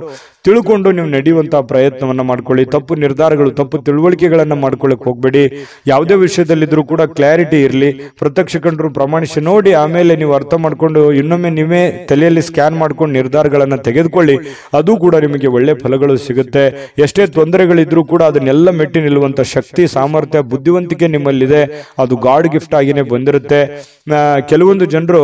ತಿಳ್ಕೊಂಡು ನೀವು ನಡೆಯುವಂತಹ ಪ್ರಯತ್ನವನ್ನು ಮಾಡ್ಕೊಳ್ಳಿ ತಪ್ಪು ನಿರ್ಧಾರಗಳು ತಪ್ಪು ತಿಳುವಳಿಕೆಗಳನ್ನು ಮಾಡ್ಕೊಳ್ಳಕ್ಕೆ ಹೋಗ್ಬೇಡಿ ಯಾವುದೇ ವಿಷಯದಲ್ಲಿದ್ರು ಕೂಡ ಕ್ಲಾರಿಟಿ ಇರಲಿ ಪ್ರತ್ಯಕ್ಷ ಕಂಡ್ರು ಪ್ರಮಾಣಿಸಿ ನೋಡಿ ಆಮೇಲೆ ನೀವು ಅರ್ಥ ಮಾಡಿಕೊಂಡು ಇನ್ನೊಮ್ಮೆ ನೀವೇ ತಲೆಯಲ್ಲಿ ಸ್ಕ್ಯಾನ್ ಮಾಡ್ಕೊಂಡು ನಿರ್ಧಾರಗಳನ್ನು ತೆಗೆದುಕೊಳ್ಳಿ ಅದು ಕೂಡ ನಿಮಗೆ ಒಳ್ಳೆ ಫಲಗಳು ಸಿಗುತ್ತೆ ಎಷ್ಟೇ ತೊಂದರೆಗಳಿದ್ರೂ ಕೂಡ ಅದನ್ನೆಲ್ಲ ಮೆಟ್ಟಿ ನಿಲ್ಲುವಂಥ ಶಕ್ತಿ ಸಾಮರ್ಥ್ಯ ಬುದ್ಧಿವಂತಿಕೆ ನಿಮ್ಮಲ್ಲಿದೆ ಅದು ಗಾಡ್ ಗಿಫ್ಟ್ ಆಗಿನೇ ಬಂದಿರುತ್ತೆ ಕೆಲವೊಂದು ಜನರು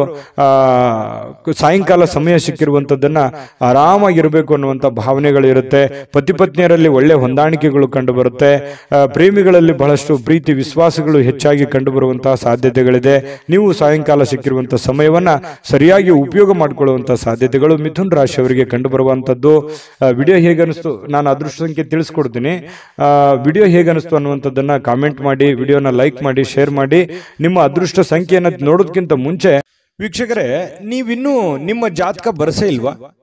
ಸಾಯಂಕಾಲ ಸಮಯ ಸ್ನೇಹ ಸಿಕ್ಕಿರುವಂಥದ್ದನ್ನ ಆರಾಮಾಗಿರಬೇಕು ಅನ್ನುವಂಥ ಭಾವನೆಗಳಿರುತ್ತೆ ಪತಿ ಪತ್ನಿಯರಲ್ಲಿ ಒಳ್ಳೆ ಹೊಂದಾಣಿಕೆಗಳು ಕಂಡು ಬರುತ್ತೆ ಪ್ರೇಮಿಗಳಲ್ಲಿ ಬಹಳಷ್ಟು ಪ್ರೀತಿ ವಿಶ್ವಾಸಗಳು ಹೆಚ್ಚಾಗಿ ಕಂಡುಬರುವಂತಹ ಸಾಧ್ಯತೆಗಳಿದೆ ನೀವು ಸಾಯಂಕಾಲ ಸಿಕ್ಕಿರುವಂತಹ ಸಮಯವನ್ನ ಸರಿಯಾಗಿ ಉಪಯೋಗ ಮಾಡಿಕೊಳ್ಳುವಂತಹ ಸಾಧ್ಯತೆಗಳು ಮಿಥುನ್ ರಾಶಿಯವರಿಗೆ ಕಂಡು ಬರುವಂತದ್ದು ವಿಡಿಯೋ ಹೇಗನಿಸ್ತು ನಾನು ಅದೃಷ್ಟ ಸಂಖ್ಯೆ ತಿಳಿಸ್ಕೊಡ್ತೀನಿ ವಿಡಿಯೋ ಹೇಗನಿಸ್ತು ಅನ್ನುವಂಥದ್ದನ್ನ ಕಾಮೆಂಟ್ ಮಾಡಿ ವಿಡಿಯೋನ ಲೈಕ್ ಮಾಡಿ ಶೇರ್ ಮಾಡಿ ನಿಮ್ಮ ಅದೃಷ್ಟ ಸಂಖ್ಯೆಯನ್ನು ನೋಡೋದಕ್ಕಿಂತ ಮುಂಚೆ ವೀಕ್ಷಕರೇ ನೀವಿನ್ನೂ ನಿಮ್ಮ ಜಾತಕ ಬರೆಸೇ ಇಲ್ವಾ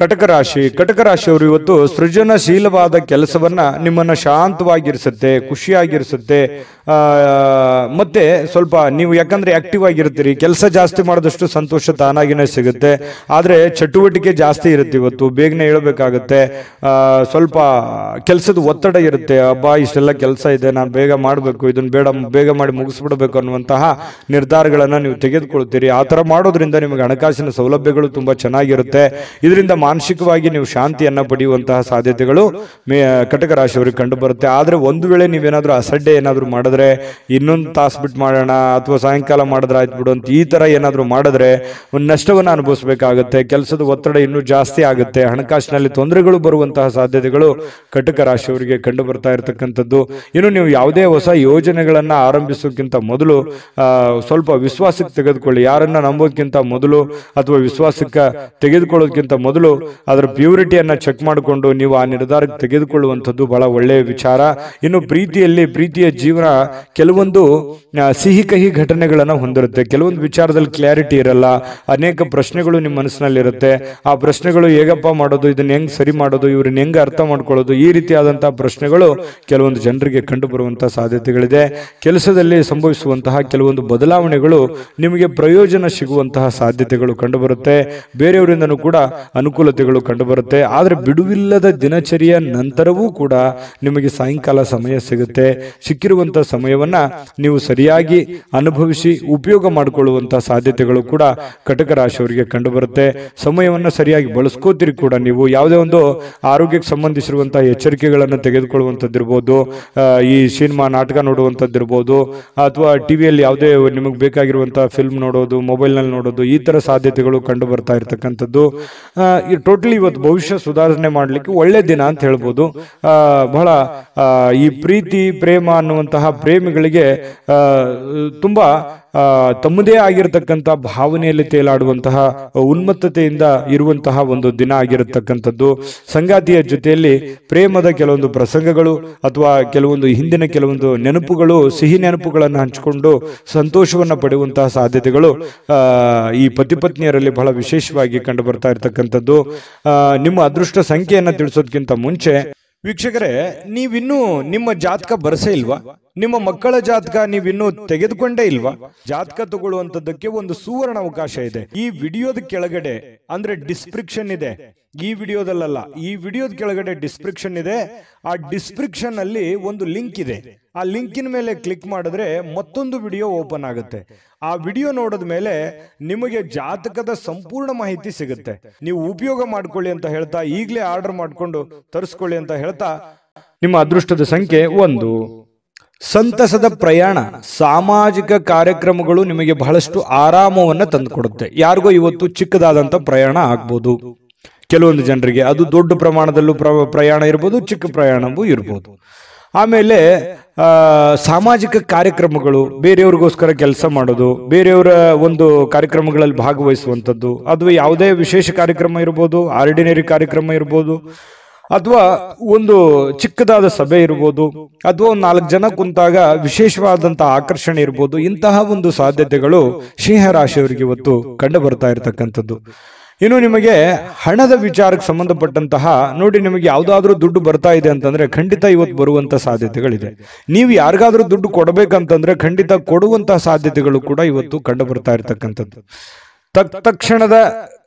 ಕಟಕ ರಾಶಿ ಕಟಕ ರಾಶಿಯವರು ಇವತ್ತು ಸೃಜನಶೀಲವಾದ ಕೆಲಸವನ್ನ ನಿಮ್ಮನ್ನ ಶಾಂತವಾಗಿರಿಸುತ್ತೆ ಖುಷಿಯಾಗಿರಿಸುತ್ತೆ ಮತ್ತೆ ಸ್ವಲ್ಪ ನೀವು ಯಾಕಂದ್ರೆ ಆಕ್ಟಿವ್ ಆಗಿರ್ತೀರಿ ಕೆಲಸ ಜಾಸ್ತಿ ಮಾಡಿದಷ್ಟು ಸಂತೋಷ ತಾನಾಗಿನೇ ಸಿಗುತ್ತೆ ಆದರೆ ಚಟುವಟಿಕೆ ಜಾಸ್ತಿ ಇರುತ್ತೆ ಇವತ್ತು ಬೇಗನೆ ಹೇಳಬೇಕಾಗುತ್ತೆ ಸ್ವಲ್ಪ ಕೆಲಸದ ಒತ್ತಡ ಇರುತ್ತೆ ಹಬ್ಬ ಇಷ್ಟೆಲ್ಲ ಕೆಲಸ ಇದೆ ನಾನು ಬೇಗ ಮಾಡಬೇಕು ಇದನ್ನು ಬೇಡ ಬೇಗ ಮಾಡಿ ಮುಗಿಸ್ಬಿಡ್ಬೇಕು ಅನ್ನುವಂತಹ ನಿರ್ಧಾರಗಳನ್ನು ನೀವು ತೆಗೆದುಕೊಳ್ತೀರಿ ಆ ಥರ ಮಾಡೋದ್ರಿಂದ ನಿಮಗೆ ಹಣಕಾಸಿನ ಸೌಲಭ್ಯಗಳು ತುಂಬಾ ಚೆನ್ನಾಗಿರುತ್ತೆ ಇದರಿಂದ ಮಾನಸಿಕವಾಗಿ ನೀವು ಶಾಂತಿಯನ್ನು ಪಡೆಯುವಂತಹ ಸಾಧ್ಯತೆಗಳು ಮೇ ಕಟಕ ರಾಶಿಯವರಿಗೆ ಕಂಡು ಬರುತ್ತೆ ಆದರೆ ಒಂದು ವೇಳೆ ನೀವೇನಾದರೂ ಅಸಡ್ಡೆ ಏನಾದರೂ ಮಾಡಿದ್ರೆ ಇನ್ನೊಂದು ತಾಸು ಬಿಟ್ಟು ಮಾಡೋಣ ಅಥವಾ ಸಾಯಂಕಾಲ ಮಾಡಿದ್ರೆ ಆಯ್ತು ಬಿಡು ಅಂತ ಈ ಥರ ಏನಾದರೂ ಮಾಡಿದ್ರೆ ಒಂದು ನಷ್ಟವನ್ನು ಅನುಭವಿಸಬೇಕಾಗುತ್ತೆ ಕೆಲಸದ ಒತ್ತಡ ಇನ್ನೂ ಜಾಸ್ತಿ ಆಗುತ್ತೆ ಹಣಕಾಸಿನಲ್ಲಿ ತೊಂದರೆಗಳು ಬರುವಂತಹ ಸಾಧ್ಯತೆಗಳು ಕಟಕ ರಾಶಿಯವರಿಗೆ ಕಂಡು ಬರ್ತಾ ಇರತಕ್ಕಂಥದ್ದು ಇನ್ನು ನೀವು ಯಾವುದೇ ಹೊಸ ಯೋಜನೆಗಳನ್ನು ಆರಂಭಿಸೋಕ್ಕಿಂತ ಮೊದಲು ಸ್ವಲ್ಪ ವಿಶ್ವಾಸಕ್ಕೆ ತೆಗೆದುಕೊಳ್ಳಿ ಯಾರನ್ನ ನಂಬೋಕ್ಕಿಂತ ಮೊದಲು ಅಥವಾ ವಿಶ್ವಾಸಕ್ಕೆ ತೆಗೆದುಕೊಳ್ಳೋದಕ್ಕಿಂತ ಮೊದಲು ಅದರ ಪ್ಯೂರಿಟಿಯನ್ನು ಚೆಕ್ ಮಾಡಿಕೊಂಡು ನೀವು ಆ ನಿರ್ಧಾರಕ್ಕೆ ತೆಗೆದುಕೊಳ್ಳುವಂಥದ್ದು ಬಹಳ ಒಳ್ಳೆಯ ವಿಚಾರ ಇನ್ನು ಪ್ರೀತಿಯಲ್ಲಿ ಪ್ರೀತಿಯ ಜೀವನ ಕೆಲವೊಂದು ಸಿಹಿ ಕಹಿ ಘಟನೆಗಳನ್ನು ಹೊಂದಿರುತ್ತೆ ಕೆಲವೊಂದು ವಿಚಾರದಲ್ಲಿ ಕ್ಲಾರಿಟಿ ಇರಲ್ಲ ಅನೇಕ ಪ್ರಶ್ನೆಗಳು ನಿಮ್ಮ ಮನಸ್ಸಿನಲ್ಲಿರುತ್ತೆ ಆ ಪ್ರಶ್ನೆಗಳು ಹೇಗಪ್ಪ ಮಾಡೋದು ಇದನ್ನ ಹೆಂಗ್ ಸರಿ ಮಾಡೋದು ಇವ್ರನ್ನ ಹೆಂಗ್ ಅರ್ಥ ಮಾಡ್ಕೊಳ್ಳೋದು ಈ ರೀತಿಯಾದಂತಹ ಪ್ರಶ್ನೆಗಳು ಕೆಲವೊಂದು ಜನರಿಗೆ ಕಂಡು ಬರುವಂತಹ ಸಾಧ್ಯತೆಗಳಿದೆ ಕೆಲಸದಲ್ಲಿ ಸಂಭವಿಸುವಂತಹ ಕೆಲವೊಂದು ಬದಲಾವಣೆಗಳು ನಿಮಗೆ ಪ್ರಯೋಜನ ಸಿಗುವಂತಹ ಸಾಧ್ಯತೆಗಳು ಕಂಡುಬರುತ್ತೆ ಬೇರೆಯವರಿಂದನೂ ಕೂಡ ಅನುಕೂಲ ಕಂಡು ಕಂಡುಬರುತ್ತೆ ಆದರೆ ಬಿಡುವಿಲ್ಲದ ದಿನಚರಿಯ ನಂತರವೂ ಕೂಡ ನಿಮಗೆ ಸಾಯಂಕಾಲ ಸಮಯ ಸಿಗುತ್ತೆ ಸಿಕ್ಕಿರುವಂಥ ಸಮಯವನ್ನು ನೀವು ಸರಿಯಾಗಿ ಅನುಭವಿಸಿ ಉಪಯೋಗ ಮಾಡಿಕೊಳ್ಳುವಂಥ ಸಾಧ್ಯತೆಗಳು ಕೂಡ ಕಟಕ ರಾಶಿಯವರಿಗೆ ಕಂಡುಬರುತ್ತೆ ಸಮಯವನ್ನು ಸರಿಯಾಗಿ ಬಳಸ್ಕೋತೀರಿ ಕೂಡ ನೀವು ಯಾವುದೇ ಒಂದು ಆರೋಗ್ಯಕ್ಕೆ ಸಂಬಂಧಿಸಿರುವಂಥ ಎಚ್ಚರಿಕೆಗಳನ್ನು ತೆಗೆದುಕೊಳ್ಳುವಂಥದ್ದಿರ್ಬೋದು ಈ ಸಿನಿಮಾ ನಾಟಕ ನೋಡುವಂಥದ್ದಿರ್ಬೋದು ಅಥವಾ ಟಿ ವಿಯಲ್ಲಿ ಯಾವುದೇ ನಿಮಗೆ ಬೇಕಾಗಿರುವಂಥ ಫಿಲ್ಮ್ ನೋಡೋದು ಮೊಬೈಲ್ನಲ್ಲಿ ನೋಡೋದು ಈ ಥರ ಸಾಧ್ಯತೆಗಳು ಕಂಡು ಬರ್ತಾ ಇರ್ತಕ್ಕಂಥದ್ದು ಟೋಟಲಿ ಇವತ್ತು ಭವಿಷ್ಯ ಸುಧಾರಣೆ ಮಾಡಲಿಕ್ಕೆ ಒಳ್ಳೆ ದಿನ ಅಂತ ಹೇಳ್ಬೋದು ಬಹಳ ಈ ಪ್ರೀತಿ ಪ್ರೇಮ ಅನ್ನುವಂತಹ ಪ್ರೇಮಿಗಳಿಗೆ ತುಂಬಾ ತಮ್ಮದೇ ಆಗಿರತಕ್ಕಂಥ ಭಾವನೆಯಲ್ಲಿ ತೇಲಾಡುವಂತಹ ಉನ್ಮತ್ತತೆಯಿಂದ ಇರುವಂತಹ ಒಂದು ದಿನ ಆಗಿರತಕ್ಕಂಥದ್ದು ಸಂಗಾತಿಯ ಜೊತೆಯಲ್ಲಿ ಪ್ರೇಮದ ಕೆಲವೊಂದು ಪ್ರಸಂಗಗಳು ಅಥವಾ ಕೆಲವೊಂದು ಹಿಂದಿನ ಕೆಲವೊಂದು ನೆನಪುಗಳು ಸಿಹಿ ನೆನಪುಗಳನ್ನು ಹಂಚಿಕೊಂಡು ಸಂತೋಷವನ್ನು ಪಡೆಯುವಂತಹ ಸಾಧ್ಯತೆಗಳು ಈ ಪತಿಪತ್ನಿಯರಲ್ಲಿ ಬಹಳ ವಿಶೇಷವಾಗಿ ಕಂಡು ಬರ್ತಾ ಇರತಕ್ಕಂಥದ್ದು ನಿಮ್ಮ ಅದೃಷ್ಟ ಸಂಖ್ಯೆಯನ್ನು ತಿಳಿಸೋದಕ್ಕಿಂತ ಮುಂಚೆ ವೀಕ್ಷಕರೇ ನೀವಿನ್ನೂ ನಿಮ್ಮ ಜಾತಕ ಬರಸೇ ಇಲ್ವಾ ನಿಮ್ಮ ಮಕ್ಕಳ ಜಾತಕ ನೀವಿನ್ನೂ ತೆಗೆದುಕೊಂಡೇ ಇಲ್ವಾ ಜಾತಕ ತಗೊಳ್ಳುವಂತದ್ದಕ್ಕೆ ಒಂದು ಸುವರ್ಣ ಅವಕಾಶ ಇದೆ ಈ ವಿಡಿಯೋದ ಕೆಳಗಡೆ ಅಂದ್ರೆ ಡಿಸ್ಕ್ರಿಪ್ಷನ್ ಇದೆ ಈ ವಿಡಿಯೋದಲ್ಲ ಈ ವಿಡಿಯೋದ ಕೆಳಗಡೆ ಡಿಸ್ಕ್ರಿಪ್ಷನ್ ಇದೆ ಆ ಡಿಸ್ಕ್ರಿಪ್ಷನ್ ಅಲ್ಲಿ ಒಂದು ಲಿಂಕ್ ಇದೆ ಆ ಲಿಂಕಿನ ಮೇಲೆ ಕ್ಲಿಕ್ ಮಾಡಿದ್ರೆ ಮತ್ತೊಂದು ವಿಡಿಯೋ ಓಪನ್ ಆಗುತ್ತೆ ಆ ವಿಡಿಯೋ ನೋಡಿದ ಮೇಲೆ ನಿಮಗೆ ಜಾತಕದ ಸಂಪೂರ್ಣ ಮಾಹಿತಿ ಸಿಗುತ್ತೆ ನೀವು ಉಪಯೋಗ ಮಾಡ್ಕೊಳ್ಳಿ ಅಂತ ಹೇಳ್ತಾ ಈಗಲೇ ಆರ್ಡರ್ ಮಾಡಿಕೊಂಡು ತರಿಸ್ಕೊಳ್ಳಿ ಅಂತ ಹೇಳ್ತಾ ನಿಮ್ಮ ಅದೃಷ್ಟದ ಸಂಖ್ಯೆ ಒಂದು ಸಂತಸದ ಪ್ರಯಾಣ ಸಾಮಾಜಿಕ ಕಾರ್ಯಕ್ರಮಗಳು ನಿಮಗೆ ಬಹಳಷ್ಟು ಆರಾಮವನ್ನು ತಂದುಕೊಡುತ್ತೆ ಯಾರಿಗೋ ಇವತ್ತು ಚಿಕ್ಕದಾದಂಥ ಪ್ರಯಾಣ ಆಗ್ಬೋದು ಕೆಲವೊಂದು ಜನರಿಗೆ ಅದು ದೊಡ್ಡ ಪ್ರಮಾಣದಲ್ಲೂ ಪ್ರಯಾಣ ಇರ್ಬೋದು ಚಿಕ್ಕ ಪ್ರಯಾಣವೂ ಇರ್ಬೋದು ಆಮೇಲೆ ಸಾಮಾಜಿಕ ಕಾರ್ಯಕ್ರಮಗಳು ಬೇರೆಯವ್ರಿಗೋಸ್ಕರ ಕೆಲಸ ಮಾಡೋದು ಬೇರೆಯವರ ಒಂದು ಕಾರ್ಯಕ್ರಮಗಳಲ್ಲಿ ಭಾಗವಹಿಸುವಂಥದ್ದು ಅಥವಾ ಯಾವುದೇ ವಿಶೇಷ ಕಾರ್ಯಕ್ರಮ ಇರ್ಬೋದು ಆರ್ಡಿನರಿ ಕಾರ್ಯಕ್ರಮ ಇರ್ಬೋದು ಅಥವಾ ಒಂದು ಚಿಕ್ಕದಾದ ಸಭೆ ಇರ್ಬೋದು ಅಥವಾ ಒಂದು ನಾಲ್ಕು ಜನ ಕುಂತಾಗ ವಿಶೇಷವಾದಂಥ ಆಕರ್ಷಣೆ ಇರ್ಬೋದು ಇಂತಹ ಒಂದು ಸಾಧ್ಯತೆಗಳು ಸಿಂಹರಾಶಿಯವರಿಗೆ ಇವತ್ತು ಕಂಡು ಬರ್ತಾ ಇರತಕ್ಕಂಥದ್ದು ಇನ್ನು ನಿಮಗೆ ಹಣದ ವಿಚಾರಕ್ಕೆ ಸಂಬಂಧಪಟ್ಟಂತಹ ನೋಡಿ ನಿಮಗೆ ಯಾವುದಾದ್ರೂ ದುಡ್ಡು ಬರ್ತಾ ಇದೆ ಅಂತಂದ್ರೆ ಖಂಡಿತ ಇವತ್ತು ಬರುವಂತ ಸಾಧ್ಯತೆಗಳಿದೆ ನೀವು ಯಾರಿಗಾದ್ರೂ ದುಡ್ಡು ಕೊಡಬೇಕಂತಂದ್ರೆ ಖಂಡಿತ ಕೊಡುವಂತಹ ಸಾಧ್ಯತೆಗಳು ಕೂಡ ಇವತ್ತು ಕಂಡು ಬರ್ತಾ ಇರತಕ್ಕಂಥದ್ದು ತಕ್ ತಕ್ಷಣದ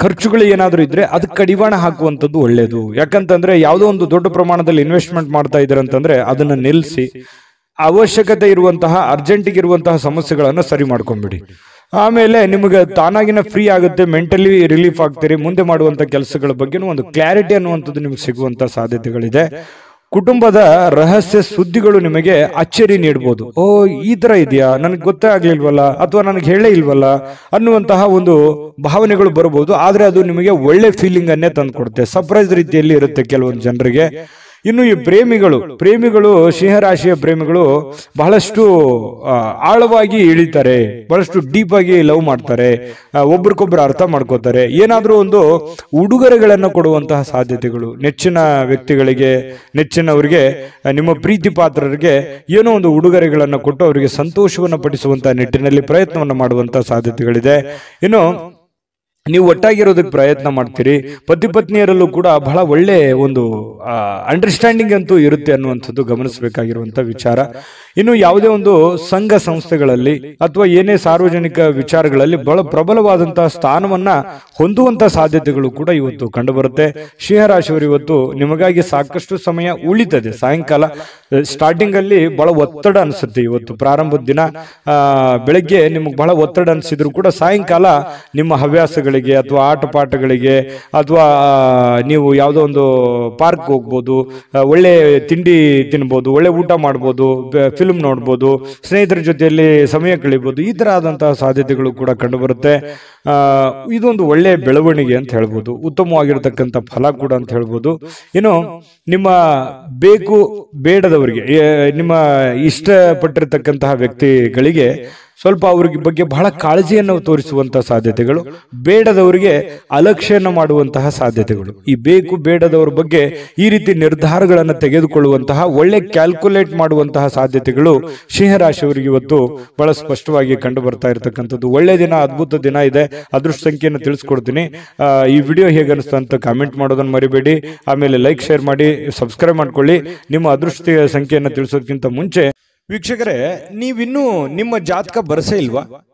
ಖರ್ಚುಗಳು ಏನಾದರೂ ಇದ್ರೆ ಅದಕ್ಕೆ ಕಡಿವಾಣ ಹಾಕುವಂಥದ್ದು ಒಳ್ಳೆಯದು ಯಾಕಂತಂದ್ರೆ ಯಾವುದೋ ಒಂದು ದೊಡ್ಡ ಪ್ರಮಾಣದಲ್ಲಿ ಇನ್ವೆಸ್ಟ್ಮೆಂಟ್ ಮಾಡ್ತಾ ಅಂತಂದ್ರೆ ಅದನ್ನು ನಿಲ್ಲಿಸಿ ಅವಶ್ಯಕತೆ ಇರುವಂತಹ ಅರ್ಜೆಂಟಿಗೆ ಇರುವಂತಹ ಸಮಸ್ಯೆಗಳನ್ನು ಸರಿ ಮಾಡ್ಕೊಂಬಿಡಿ ಆಮೇಲೆ ನಿಮಗೆ ತಾನಾಗಿನ ಫ್ರೀ ಆಗುತ್ತೆ ಮೆಂಟಲಿ ರಿಲೀಫ್ ಆಗ್ತೀರಿ ಮುಂದೆ ಮಾಡುವಂಥ ಕೆಲಸಗಳ ಬಗ್ಗೆ ಒಂದು ಕ್ಲಾರಿಟಿ ಅನ್ನುವಂಥದ್ದು ನಿಮ್ಗೆ ಸಿಗುವಂಥ ಸಾಧ್ಯತೆಗಳಿದೆ ಕುಟುಂಬದ ರಹಸ್ಯ ಸುದ್ದಿಗಳು ನಿಮಗೆ ಅಚ್ಚರಿ ನೀಡ್ಬೋದು ಓ ಈ ಥರ ಇದೆಯಾ ನನಗೆ ಗೊತ್ತೇ ಆಗಲಿಲ್ವಲ್ಲ ಅಥವಾ ನನಗೆ ಹೇಳೇ ಇಲ್ವಲ್ಲ ಅನ್ನುವಂತಹ ಒಂದು ಭಾವನೆಗಳು ಬರ್ಬೋದು ಆದರೆ ಅದು ನಿಮಗೆ ಒಳ್ಳೆ ಫೀಲಿಂಗನ್ನೇ ಕೊಡುತ್ತೆ ಸರ್ಪ್ರೈಸ್ ರೀತಿಯಲ್ಲಿ ಇರುತ್ತೆ ಕೆಲವೊಂದು ಜನರಿಗೆ ಇನ್ನು ಈ ಪ್ರೇಮಿಗಳು ಪ್ರೇಮಿಗಳು ಸಿಂಹರಾಶಿಯ ಪ್ರೇಮಿಗಳು ಬಹಳಷ್ಟು ಆಳವಾಗಿ ಇಳಿತಾರೆ ಬಹಳಷ್ಟು ಡೀಪ್ ಆಗಿ ಲವ್ ಮಾಡ್ತಾರೆ ಒಬ್ರಿಗೊಬ್ರು ಅರ್ಥ ಮಾಡ್ಕೋತಾರೆ ಏನಾದರೂ ಒಂದು ಉಡುಗೊರೆಗಳನ್ನು ಕೊಡುವಂತಹ ಸಾಧ್ಯತೆಗಳು ನೆಚ್ಚಿನ ವ್ಯಕ್ತಿಗಳಿಗೆ ನೆಚ್ಚಿನವರಿಗೆ ನಿಮ್ಮ ಪ್ರೀತಿ ಪಾತ್ರರಿಗೆ ಏನೋ ಒಂದು ಉಡುಗೊರೆಗಳನ್ನು ಕೊಟ್ಟು ಅವರಿಗೆ ಸಂತೋಷವನ್ನು ಪಡಿಸುವಂತಹ ನಿಟ್ಟಿನಲ್ಲಿ ಪ್ರಯತ್ನವನ್ನು ಮಾಡುವಂತಹ ಸಾಧ್ಯತೆಗಳಿದೆ ಇನ್ನು ನೀವು ಒಟ್ಟಾಗಿರೋದಕ್ಕೆ ಪ್ರಯತ್ನ ಮಾಡ್ತೀರಿ ಪತಿ ಪತ್ನಿಯರಲ್ಲೂ ಕೂಡ ಬಹಳ ಒಳ್ಳೆ ಒಂದು ಅಂಡರ್ಸ್ಟ್ಯಾಂಡಿಂಗ್ ಅಂತೂ ಇರುತ್ತೆ ಅನ್ನುವಂಥದ್ದು ಗಮನಿಸಬೇಕಾಗಿರುವಂಥ ವಿಚಾರ ಇನ್ನು ಯಾವುದೇ ಒಂದು ಸಂಘ ಸಂಸ್ಥೆಗಳಲ್ಲಿ ಅಥವಾ ಏನೇ ಸಾರ್ವಜನಿಕ ವಿಚಾರಗಳಲ್ಲಿ ಬಹಳ ಪ್ರಬಲವಾದಂತಹ ಸ್ಥಾನವನ್ನ ಹೊಂದುವಂತ ಸಾಧ್ಯತೆಗಳು ಕೂಡ ಇವತ್ತು ಕಂಡುಬರುತ್ತೆ ಸಿಂಹರಾಶಿಯವರು ಇವತ್ತು ನಿಮಗಾಗಿ ಸಾಕಷ್ಟು ಸಮಯ ಉಳಿತದೆ ಸಾಯಂಕಾಲ ಸ್ಟಾರ್ಟಿಂಗ್ ಅಲ್ಲಿ ಬಹಳ ಒತ್ತಡ ಅನಿಸುತ್ತೆ ಇವತ್ತು ಪ್ರಾರಂಭದ ದಿನ ಬೆಳಗ್ಗೆ ನಿಮಗೆ ಬಹಳ ಒತ್ತಡ ಅನಿಸಿದ್ರು ಕೂಡ ಸಾಯಂಕಾಲ ನಿಮ್ಮ ಹವ್ಯಾಸಗಳು ಅಥವಾ ಆಟ ಪಾಠಗಳಿಗೆ ಅಥವಾ ನೀವು ಯಾವುದೋ ಒಂದು ಪಾರ್ಕ್ ಹೋಗ್ಬೋದು ಒಳ್ಳೆ ತಿಂಡಿ ತಿನ್ಬೋದು ಒಳ್ಳೆ ಊಟ ಮಾಡ್ಬೋದು ಫಿಲ್ಮ್ ನೋಡ್ಬೋದು ಸ್ನೇಹಿತರ ಜೊತೆಯಲ್ಲಿ ಸಮಯ ಕಳಿಬೋದು ಈ ಥರ ಆದಂತಹ ಸಾಧ್ಯತೆಗಳು ಕೂಡ ಕಂಡುಬರುತ್ತೆ ಇದೊಂದು ಒಳ್ಳೆ ಬೆಳವಣಿಗೆ ಅಂತ ಹೇಳ್ಬೋದು ಉತ್ತಮವಾಗಿರ್ತಕ್ಕಂಥ ಫಲ ಕೂಡ ಅಂತ ಹೇಳ್ಬೋದು ಇನ್ನು ನಿಮ್ಮ ಬೇಕು ಬೇಡದವರಿಗೆ ನಿಮ್ಮ ಇಷ್ಟಪಟ್ಟಿರ್ತಕ್ಕಂತಹ ವ್ಯಕ್ತಿಗಳಿಗೆ ಸ್ವಲ್ಪ ಅವ್ರಿಗೆ ಬಗ್ಗೆ ಬಹಳ ಕಾಳಜಿಯನ್ನು ತೋರಿಸುವಂತಹ ಸಾಧ್ಯತೆಗಳು ಬೇಡದವರಿಗೆ ಅಲಕ್ಷ್ಯನ ಮಾಡುವಂತಹ ಸಾಧ್ಯತೆಗಳು ಈ ಬೇಕು ಬೇಡದವರ ಬಗ್ಗೆ ಈ ರೀತಿ ನಿರ್ಧಾರಗಳನ್ನು ತೆಗೆದುಕೊಳ್ಳುವಂತಹ ಒಳ್ಳೆ ಕ್ಯಾಲ್ಕುಲೇಟ್ ಮಾಡುವಂತಹ ಸಾಧ್ಯತೆಗಳು ಸಿಂಹರಾಶಿಯವರಿಗೆ ಇವತ್ತು ಬಹಳ ಸ್ಪಷ್ಟವಾಗಿ ಕಂಡು ಬರ್ತಾ ಇರತಕ್ಕಂಥದ್ದು ಒಳ್ಳೆ ದಿನ ಅದ್ಭುತ ದಿನ ಇದೆ ಅದೃಷ್ಟ ಸಂಖ್ಯೆಯನ್ನು ತಿಳಿಸ್ಕೊಡ್ತೀನಿ ಈ ವಿಡಿಯೋ ಹೇಗೆ ಅನಿಸ್ತಾ ಅಂತ ಕಾಮೆಂಟ್ ಮಾಡೋದನ್ನು ಮರಿಬೇಡಿ ಆಮೇಲೆ ಲೈಕ್ ಶೇರ್ ಮಾಡಿ ಸಬ್ಸ್ಕ್ರೈಬ್ ಮಾಡ್ಕೊಳ್ಳಿ ನಿಮ್ಮ ಅದೃಷ್ಟ ಸಂಖ್ಯೆಯನ್ನು ತಿಳಿಸೋದಕ್ಕಿಂತ ಮುಂಚೆ ವೀಕ್ಷಕರೇ ನೀವಿನ್ನೂ ನಿಮ್ಮ ಜಾತಕ ಬರಸೇ ಇಲ್ವಾ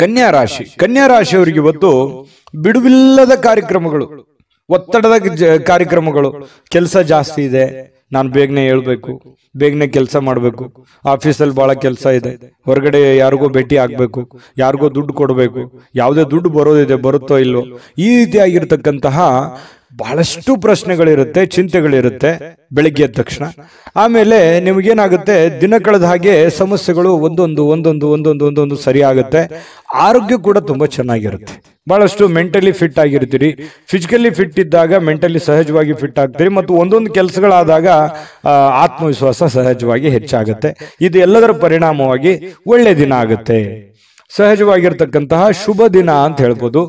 ಕನ್ಯಾ ರಾಶಿ ಕನ್ಯಾ ರಾಶಿಯವರಿಗೆ ಇವತ್ತು ಬಿಡುವಿಲ್ಲದ ಕಾರ್ಯಕ್ರಮಗಳು ಒತ್ತಡದ ಕಾರ್ಯಕ್ರಮಗಳು ಕೆಲಸ ಜಾಸ್ತಿ ಇದೆ ನಾನು ಬೇಗನೆ ಹೇಳ್ಬೇಕು ಬೇಗನೆ ಕೆಲಸ ಮಾಡಬೇಕು ಆಫೀಸಲ್ಲಿ ಭಾಳ ಕೆಲಸ ಇದೆ ಹೊರಗಡೆ ಯಾರಿಗೋ ಭೇಟಿ ಆಗಬೇಕು ಯಾರಿಗೋ ದುಡ್ಡು ಕೊಡಬೇಕು ಯಾವುದೇ ದುಡ್ಡು ಬರೋದಿದೆ ಬರುತ್ತೋ ಇಲ್ವೋ ಈ ರೀತಿಯಾಗಿರ್ತಕ್ಕಂತಹ ಬಹಳಷ್ಟು ಪ್ರಶ್ನೆಗಳಿರುತ್ತೆ ಚಿಂತೆಗಳಿರುತ್ತೆ ಬೆಳಿಗ್ಗೆ ಎದ್ದ ತಕ್ಷಣ ಆಮೇಲೆ ನಿಮಗೇನಾಗುತ್ತೆ ದಿನ ಕಳೆದ ಹಾಗೆ ಸಮಸ್ಯೆಗಳು ಒಂದೊಂದು ಒಂದೊಂದು ಒಂದೊಂದು ಒಂದೊಂದು ಸರಿ ಆಗುತ್ತೆ ಆರೋಗ್ಯ ಕೂಡ ತುಂಬ ಚೆನ್ನಾಗಿರುತ್ತೆ ಬಹಳಷ್ಟು ಮೆಂಟಲಿ ಫಿಟ್ ಆಗಿರ್ತೀರಿ ಫಿಸಿಕಲಿ ಫಿಟ್ ಇದ್ದಾಗ ಮೆಂಟಲಿ ಸಹಜವಾಗಿ ಫಿಟ್ ಆಗ್ತೀರಿ ಮತ್ತು ಒಂದೊಂದು ಕೆಲಸಗಳಾದಾಗ ಆತ್ಮವಿಶ್ವಾಸ ಸಹಜವಾಗಿ ಹೆಚ್ಚಾಗುತ್ತೆ ಇದು ಎಲ್ಲದರ ಪರಿಣಾಮವಾಗಿ ಒಳ್ಳೆಯ ದಿನ ಆಗುತ್ತೆ ಸಹಜವಾಗಿರ್ತಕ್ಕಂತಹ ಶುಭ ದಿನ ಅಂತ ಹೇಳ್ಬೋದು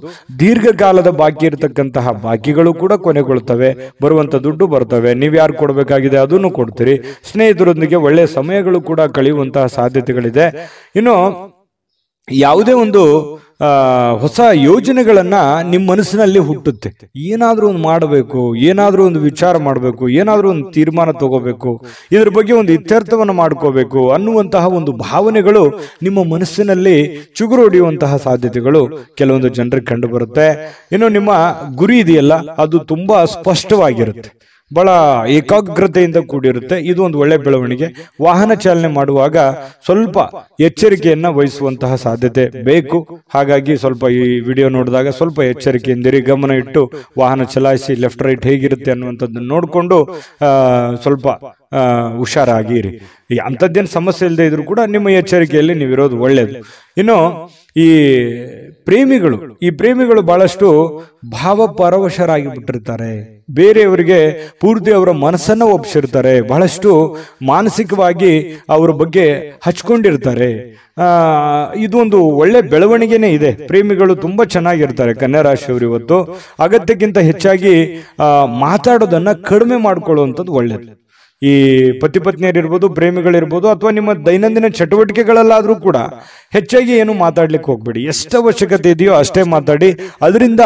ದೀರ್ಘಕಾಲದ ಬಾಕಿ ಇರತಕ್ಕಂತಹ ಬಾಕಿಗಳು ಕೂಡ ಕೊನೆಗೊಳ್ತವೆ ಬರುವಂತ ದುಡ್ಡು ಬರ್ತವೆ ನೀವು ಯಾರು ಕೊಡಬೇಕಾಗಿದೆ ಅದನ್ನು ಕೊಡ್ತೀರಿ ಸ್ನೇಹಿತರೊಂದಿಗೆ ಒಳ್ಳೆಯ ಸಮಯಗಳು ಕೂಡ ಕಳೆಯುವಂತಹ ಸಾಧ್ಯತೆಗಳಿದೆ ಇನ್ನು ಯಾವುದೇ ಒಂದು ಹೊಸ ಯೋಜನೆಗಳನ್ನು ನಿಮ್ಮ ಮನಸ್ಸಿನಲ್ಲಿ ಹುಟ್ಟುತ್ತೆ ಏನಾದರೂ ಒಂದು ಮಾಡಬೇಕು ಏನಾದರೂ ಒಂದು ವಿಚಾರ ಮಾಡಬೇಕು ಏನಾದರೂ ಒಂದು ತೀರ್ಮಾನ ತಗೋಬೇಕು ಇದ್ರ ಬಗ್ಗೆ ಒಂದು ಇತ್ಯರ್ಥವನ್ನು ಮಾಡ್ಕೋಬೇಕು ಅನ್ನುವಂತಹ ಒಂದು ಭಾವನೆಗಳು ನಿಮ್ಮ ಮನಸ್ಸಿನಲ್ಲಿ ಚುಗುರು ಹೊಡೆಯುವಂತಹ ಸಾಧ್ಯತೆಗಳು ಕೆಲವೊಂದು ಜನರಿಗೆ ಕಂಡು ಬರುತ್ತೆ ಇನ್ನು ನಿಮ್ಮ ಗುರಿ ಇದೆಯಲ್ಲ ಅದು ತುಂಬ ಸ್ಪಷ್ಟವಾಗಿರುತ್ತೆ ಬಹಳ ಏಕಾಗ್ರತೆಯಿಂದ ಕೂಡಿರುತ್ತೆ ಇದು ಒಂದು ಒಳ್ಳೆ ಬೆಳವಣಿಗೆ ವಾಹನ ಚಾಲನೆ ಮಾಡುವಾಗ ಸ್ವಲ್ಪ ಎಚ್ಚರಿಕೆಯನ್ನ ವಹಿಸುವಂತಹ ಸಾಧ್ಯತೆ ಬೇಕು ಹಾಗಾಗಿ ಸ್ವಲ್ಪ ಈ ವಿಡಿಯೋ ನೋಡಿದಾಗ ಸ್ವಲ್ಪ ಎಚ್ಚರಿಕೆಯಿಂದಿರಿ ಗಮನ ಇಟ್ಟು ವಾಹನ ಚಲಾಯಿಸಿ ಲೆಫ್ಟ್ ರೈಟ್ ಹೇಗಿರುತ್ತೆ ಅನ್ನುವಂಥದ್ದನ್ನು ನೋಡಿಕೊಂಡು ಸ್ವಲ್ಪ ಹುಷಾರಾಗಿರಿ ಅಂಥದ್ದೇನು ಸಮಸ್ಯೆ ಇಲ್ಲದೆ ಇದ್ರೂ ಕೂಡ ನಿಮ್ಮ ಎಚ್ಚರಿಕೆಯಲ್ಲಿ ನೀವಿರೋದು ಒಳ್ಳೆಯದು ಇನ್ನು ಈ ಪ್ರೇಮಿಗಳು ಈ ಪ್ರೇಮಿಗಳು ಬಹಳಷ್ಟು ಭಾವಪರವಶರಾಗಿ ಬಿಟ್ಟಿರ್ತಾರೆ ಬೇರೆಯವರಿಗೆ ಪೂರ್ತಿ ಅವರ ಮನಸ್ಸನ್ನ ಒಪ್ಸಿರ್ತಾರೆ ಬಹಳಷ್ಟು ಮಾನಸಿಕವಾಗಿ ಅವ್ರ ಬಗ್ಗೆ ಹಚ್ಕೊಂಡಿರ್ತಾರೆ ಇದೊಂದು ಒಳ್ಳೆ ಬೆಳವಣಿಗೆನೇ ಇದೆ ಪ್ರೇಮಿಗಳು ತುಂಬಾ ಚೆನ್ನಾಗಿರ್ತಾರೆ ಕನ್ಯಾ ರಾಶಿಯವರು ಇವತ್ತು ಅಗತ್ಯಕ್ಕಿಂತ ಹೆಚ್ಚಾಗಿ ಮಾತಾಡೋದನ್ನ ಕಡಿಮೆ ಮಾಡ್ಕೊಳ್ಳುವಂಥದ್ದು ಒಳ್ಳೇದು ಈ ಪತಿ ಪತ್ನಿಯರಿರ್ಬೋದು ಪ್ರೇಮಿಗಳಿರ್ಬೋದು ಅಥವಾ ನಿಮ್ಮ ದೈನಂದಿನ ಚಟುವಟಿಕೆಗಳಲ್ಲಾದರೂ ಕೂಡ ಹೆಚ್ಚಾಗಿ ಏನು ಮಾತಾಡ್ಲಿಕ್ಕೆ ಹೋಗ್ಬೇಡಿ ಎಷ್ಟು ಅವಶ್ಯಕತೆ ಇದೆಯೋ ಅಷ್ಟೇ ಮಾತಾಡಿ ಅದರಿಂದ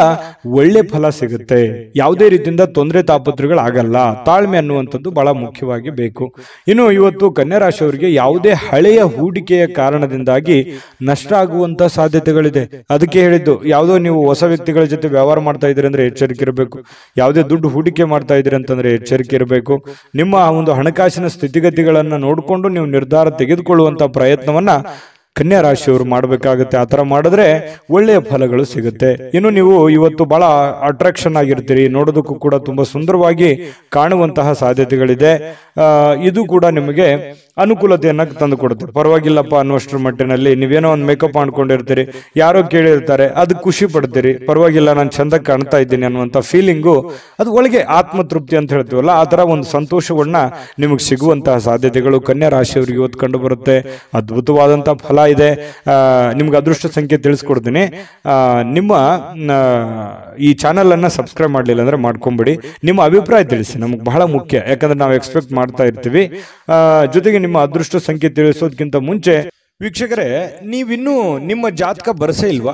ಒಳ್ಳೆ ಫಲ ಸಿಗುತ್ತೆ ಯಾವುದೇ ರೀತಿಯಿಂದ ತೊಂದರೆ ತಾಪತ್ರಗಳಾಗಲ್ಲ ತಾಳ್ಮೆ ಅನ್ನುವಂಥದ್ದು ಬಹಳ ಮುಖ್ಯವಾಗಿ ಬೇಕು ಇನ್ನು ಇವತ್ತು ಕನ್ಯಾ ಅವರಿಗೆ ಯಾವುದೇ ಹಳೆಯ ಹೂಡಿಕೆಯ ಕಾರಣದಿಂದಾಗಿ ನಷ್ಟ ಆಗುವಂತ ಸಾಧ್ಯತೆಗಳಿದೆ ಅದಕ್ಕೆ ಹೇಳಿದ್ದು ಯಾವುದೋ ನೀವು ಹೊಸ ವ್ಯಕ್ತಿಗಳ ಜೊತೆ ವ್ಯವಹಾರ ಮಾಡ್ತಾ ಇದ್ದೀರಿ ಅಂದ್ರೆ ಎಚ್ಚರಿಕೆ ಇರಬೇಕು ಯಾವುದೇ ದುಡ್ಡು ಹೂಡಿಕೆ ಮಾಡ್ತಾ ಇದ್ದೀರಿ ಅಂತಂದ್ರೆ ಎಚ್ಚರಿಕೆ ಇರಬೇಕು ನಿಮ್ಮ ಒಂದು ಹಣಕಾಸಿನ ಸ್ಥಿತಿಗತಿಗಳನ್ನ ನೋಡಿಕೊಂಡು ನೀವು ನಿರ್ಧಾರ ತೆಗೆದುಕೊಳ್ಳುವಂತ ಪ್ರಯತ್ನವನ್ನ ಕನ್ಯಾ ರಾಶಿಯವರು ಮಾಡಬೇಕಾಗುತ್ತೆ ಆ ಥರ ಮಾಡಿದ್ರೆ ಒಳ್ಳೆಯ ಫಲಗಳು ಸಿಗುತ್ತೆ ಇನ್ನು ನೀವು ಇವತ್ತು ಬಹಳ ಅಟ್ರಾಕ್ಷನ್ ಆಗಿರ್ತೀರಿ ನೋಡೋದಕ್ಕೂ ಕೂಡ ತುಂಬ ಸುಂದರವಾಗಿ ಕಾಣುವಂತಹ ಸಾಧ್ಯತೆಗಳಿದೆ ಇದು ಕೂಡ ನಿಮಗೆ ಅನುಕೂಲತೆಯನ್ನ ತಂದು ಕೊಡುತ್ತೆ ಪರವಾಗಿಲ್ಲಪ್ಪ ಅನ್ನುವಷ್ಟರ ಮಟ್ಟಿನಲ್ಲಿ ನೀವೇನೋ ಒಂದು ಮೇಕಪ್ ಮಾಡ್ಕೊಂಡಿರ್ತೀರಿ ಯಾರೋ ಕೇಳಿರ್ತಾರೆ ಅದು ಖುಷಿ ಪಡ್ತೀರಿ ಪರವಾಗಿಲ್ಲ ನಾನು ಚಂದ ಕಾಣ್ತಾ ಇದ್ದೀನಿ ಅನ್ನುವಂಥ ಫೀಲಿಂಗು ಅದು ಒಳಗೆ ಆತ್ಮತೃಪ್ತಿ ಅಂತ ಹೇಳ್ತೀವಲ್ಲ ಆ ಥರ ಒಂದು ಸಂತೋಷವನ್ನ ನಿಮಗೆ ಸಿಗುವಂತಹ ಸಾಧ್ಯತೆಗಳು ಕನ್ಯಾ ರಾಶಿಯವರಿಗೆ ಇವತ್ತು ಕಂಡು ಬರುತ್ತೆ ಅದ್ಭುತವಾದಂಥ ಫಲ ಇದೆ ನಿಮ್ಗೆ ಅದೃಷ್ಟ ಸಂಖ್ಯೆ ತಿಳಿಸ್ಕೊಡ್ತೀನಿ ನಿಮ್ಮ ಈ ಚಾನಲನ್ನು ಸಬ್ಸ್ಕ್ರೈಬ್ ಮಾಡಲಿಲ್ಲ ಅಂದರೆ ಮಾಡ್ಕೊಂಬಿಡಿ ನಿಮ್ಮ ಅಭಿಪ್ರಾಯ ತಿಳಿಸಿ ನಮಗೆ ಬಹಳ ಮುಖ್ಯ ಯಾಕಂದ್ರೆ ನಾವು ಎಕ್ಸ್ಪೆಕ್ಟ್ ಮಾಡ್ತಾ ಇರ್ತೀವಿ ಜೊತೆಗೆ ನಿಮ್ಮ ಅದೃಷ್ಟ ಸಂಖ್ಯೆ ತಿಳಿಸೋದಕ್ಕಿಂತ ಮುಂಚೆ ವೀಕ್ಷಕರೇ ನೀವಿನ್ನೂ ನಿಮ್ಮ ಜಾತಕ ಬರಸೇ ಇಲ್ವಾ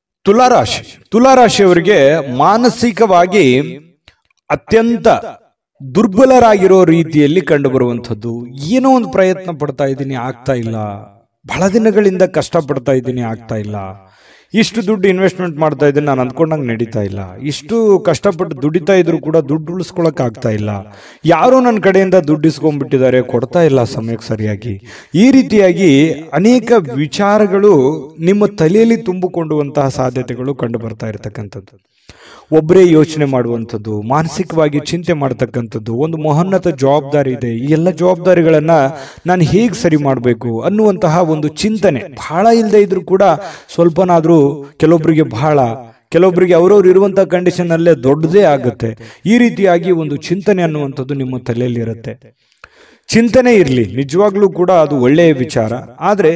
ತುಲಾರಾಶಿ ತುಲಾರಾಶಿಯವರಿಗೆ ಮಾನಸಿಕವಾಗಿ ಅತ್ಯಂತ ದುರ್ಬಲರಾಗಿರೋ ರೀತಿಯಲ್ಲಿ ಕಂಡು ಏನೋ ಒಂದು ಪ್ರಯತ್ನ ಪಡ್ತಾ ಇದ್ದೀನಿ ಆಗ್ತಾ ಇಲ್ಲ ಬಹಳ ದಿನಗಳಿಂದ ಕಷ್ಟಪಡ್ತಾ ಇದ್ದೀನಿ ಆಗ್ತಾ ಇಲ್ಲ ಇಷ್ಟು ದುಡ್ಡು ಇನ್ವೆಸ್ಟ್ಮೆಂಟ್ ಮಾಡ್ತಾ ಇದ್ದೀನಿ ನಾನು ಅಂದ್ಕೊಂಡಂಗೆ ನಡೀತಾ ಇಲ್ಲ ಇಷ್ಟು ಕಷ್ಟಪಟ್ಟು ದುಡಿತಾ ಇದ್ರು ಕೂಡ ದುಡ್ಡು ಆಗ್ತಾ ಇಲ್ಲ ಯಾರೂ ನನ್ನ ಕಡೆಯಿಂದ ದುಡ್ಡು ಇಸ್ಕೊಂಡ್ಬಿಟ್ಟಿದ್ದಾರೆ ಕೊಡ್ತಾ ಇಲ್ಲ ಸಮಯಕ್ಕೆ ಸರಿಯಾಗಿ ಈ ರೀತಿಯಾಗಿ ಅನೇಕ ವಿಚಾರಗಳು ನಿಮ್ಮ ತಲೆಯಲ್ಲಿ ತುಂಬಿಕೊಂಡುವಂತಹ ಸಾಧ್ಯತೆಗಳು ಕಂಡು ಬರ್ತಾ ಇರತಕ್ಕಂಥದ್ದು ಒಬ್ಬರೇ ಯೋಚನೆ ಮಾಡುವಂಥದ್ದು ಮಾನಸಿಕವಾಗಿ ಚಿಂತೆ ಮಾಡ್ತಕ್ಕಂಥದ್ದು ಒಂದು ಮಹೋನ್ನತ ಜವಾಬ್ದಾರಿ ಇದೆ ಈ ಎಲ್ಲ ಜವಾಬ್ದಾರಿಗಳನ್ನು ನಾನು ಹೇಗೆ ಸರಿ ಮಾಡಬೇಕು ಅನ್ನುವಂತಹ ಒಂದು ಚಿಂತನೆ ಬಹಳ ಇಲ್ಲದೆ ಇದ್ರೂ ಕೂಡ ಸ್ವಲ್ಪನಾದರೂ ಕೆಲವೊಬ್ಬರಿಗೆ ಬಹಳ ಕೆಲವೊಬ್ಬರಿಗೆ ಅವರವ್ರು ಇರುವಂಥ ಅಲ್ಲೇ ದೊಡ್ಡದೇ ಆಗುತ್ತೆ ಈ ರೀತಿಯಾಗಿ ಒಂದು ಚಿಂತನೆ ಅನ್ನುವಂಥದ್ದು ನಿಮ್ಮ ತಲೆಯಲ್ಲಿರುತ್ತೆ ಚಿಂತನೆ ಇರಲಿ ನಿಜವಾಗ್ಲೂ ಕೂಡ ಅದು ಒಳ್ಳೆಯ ವಿಚಾರ ಆದರೆ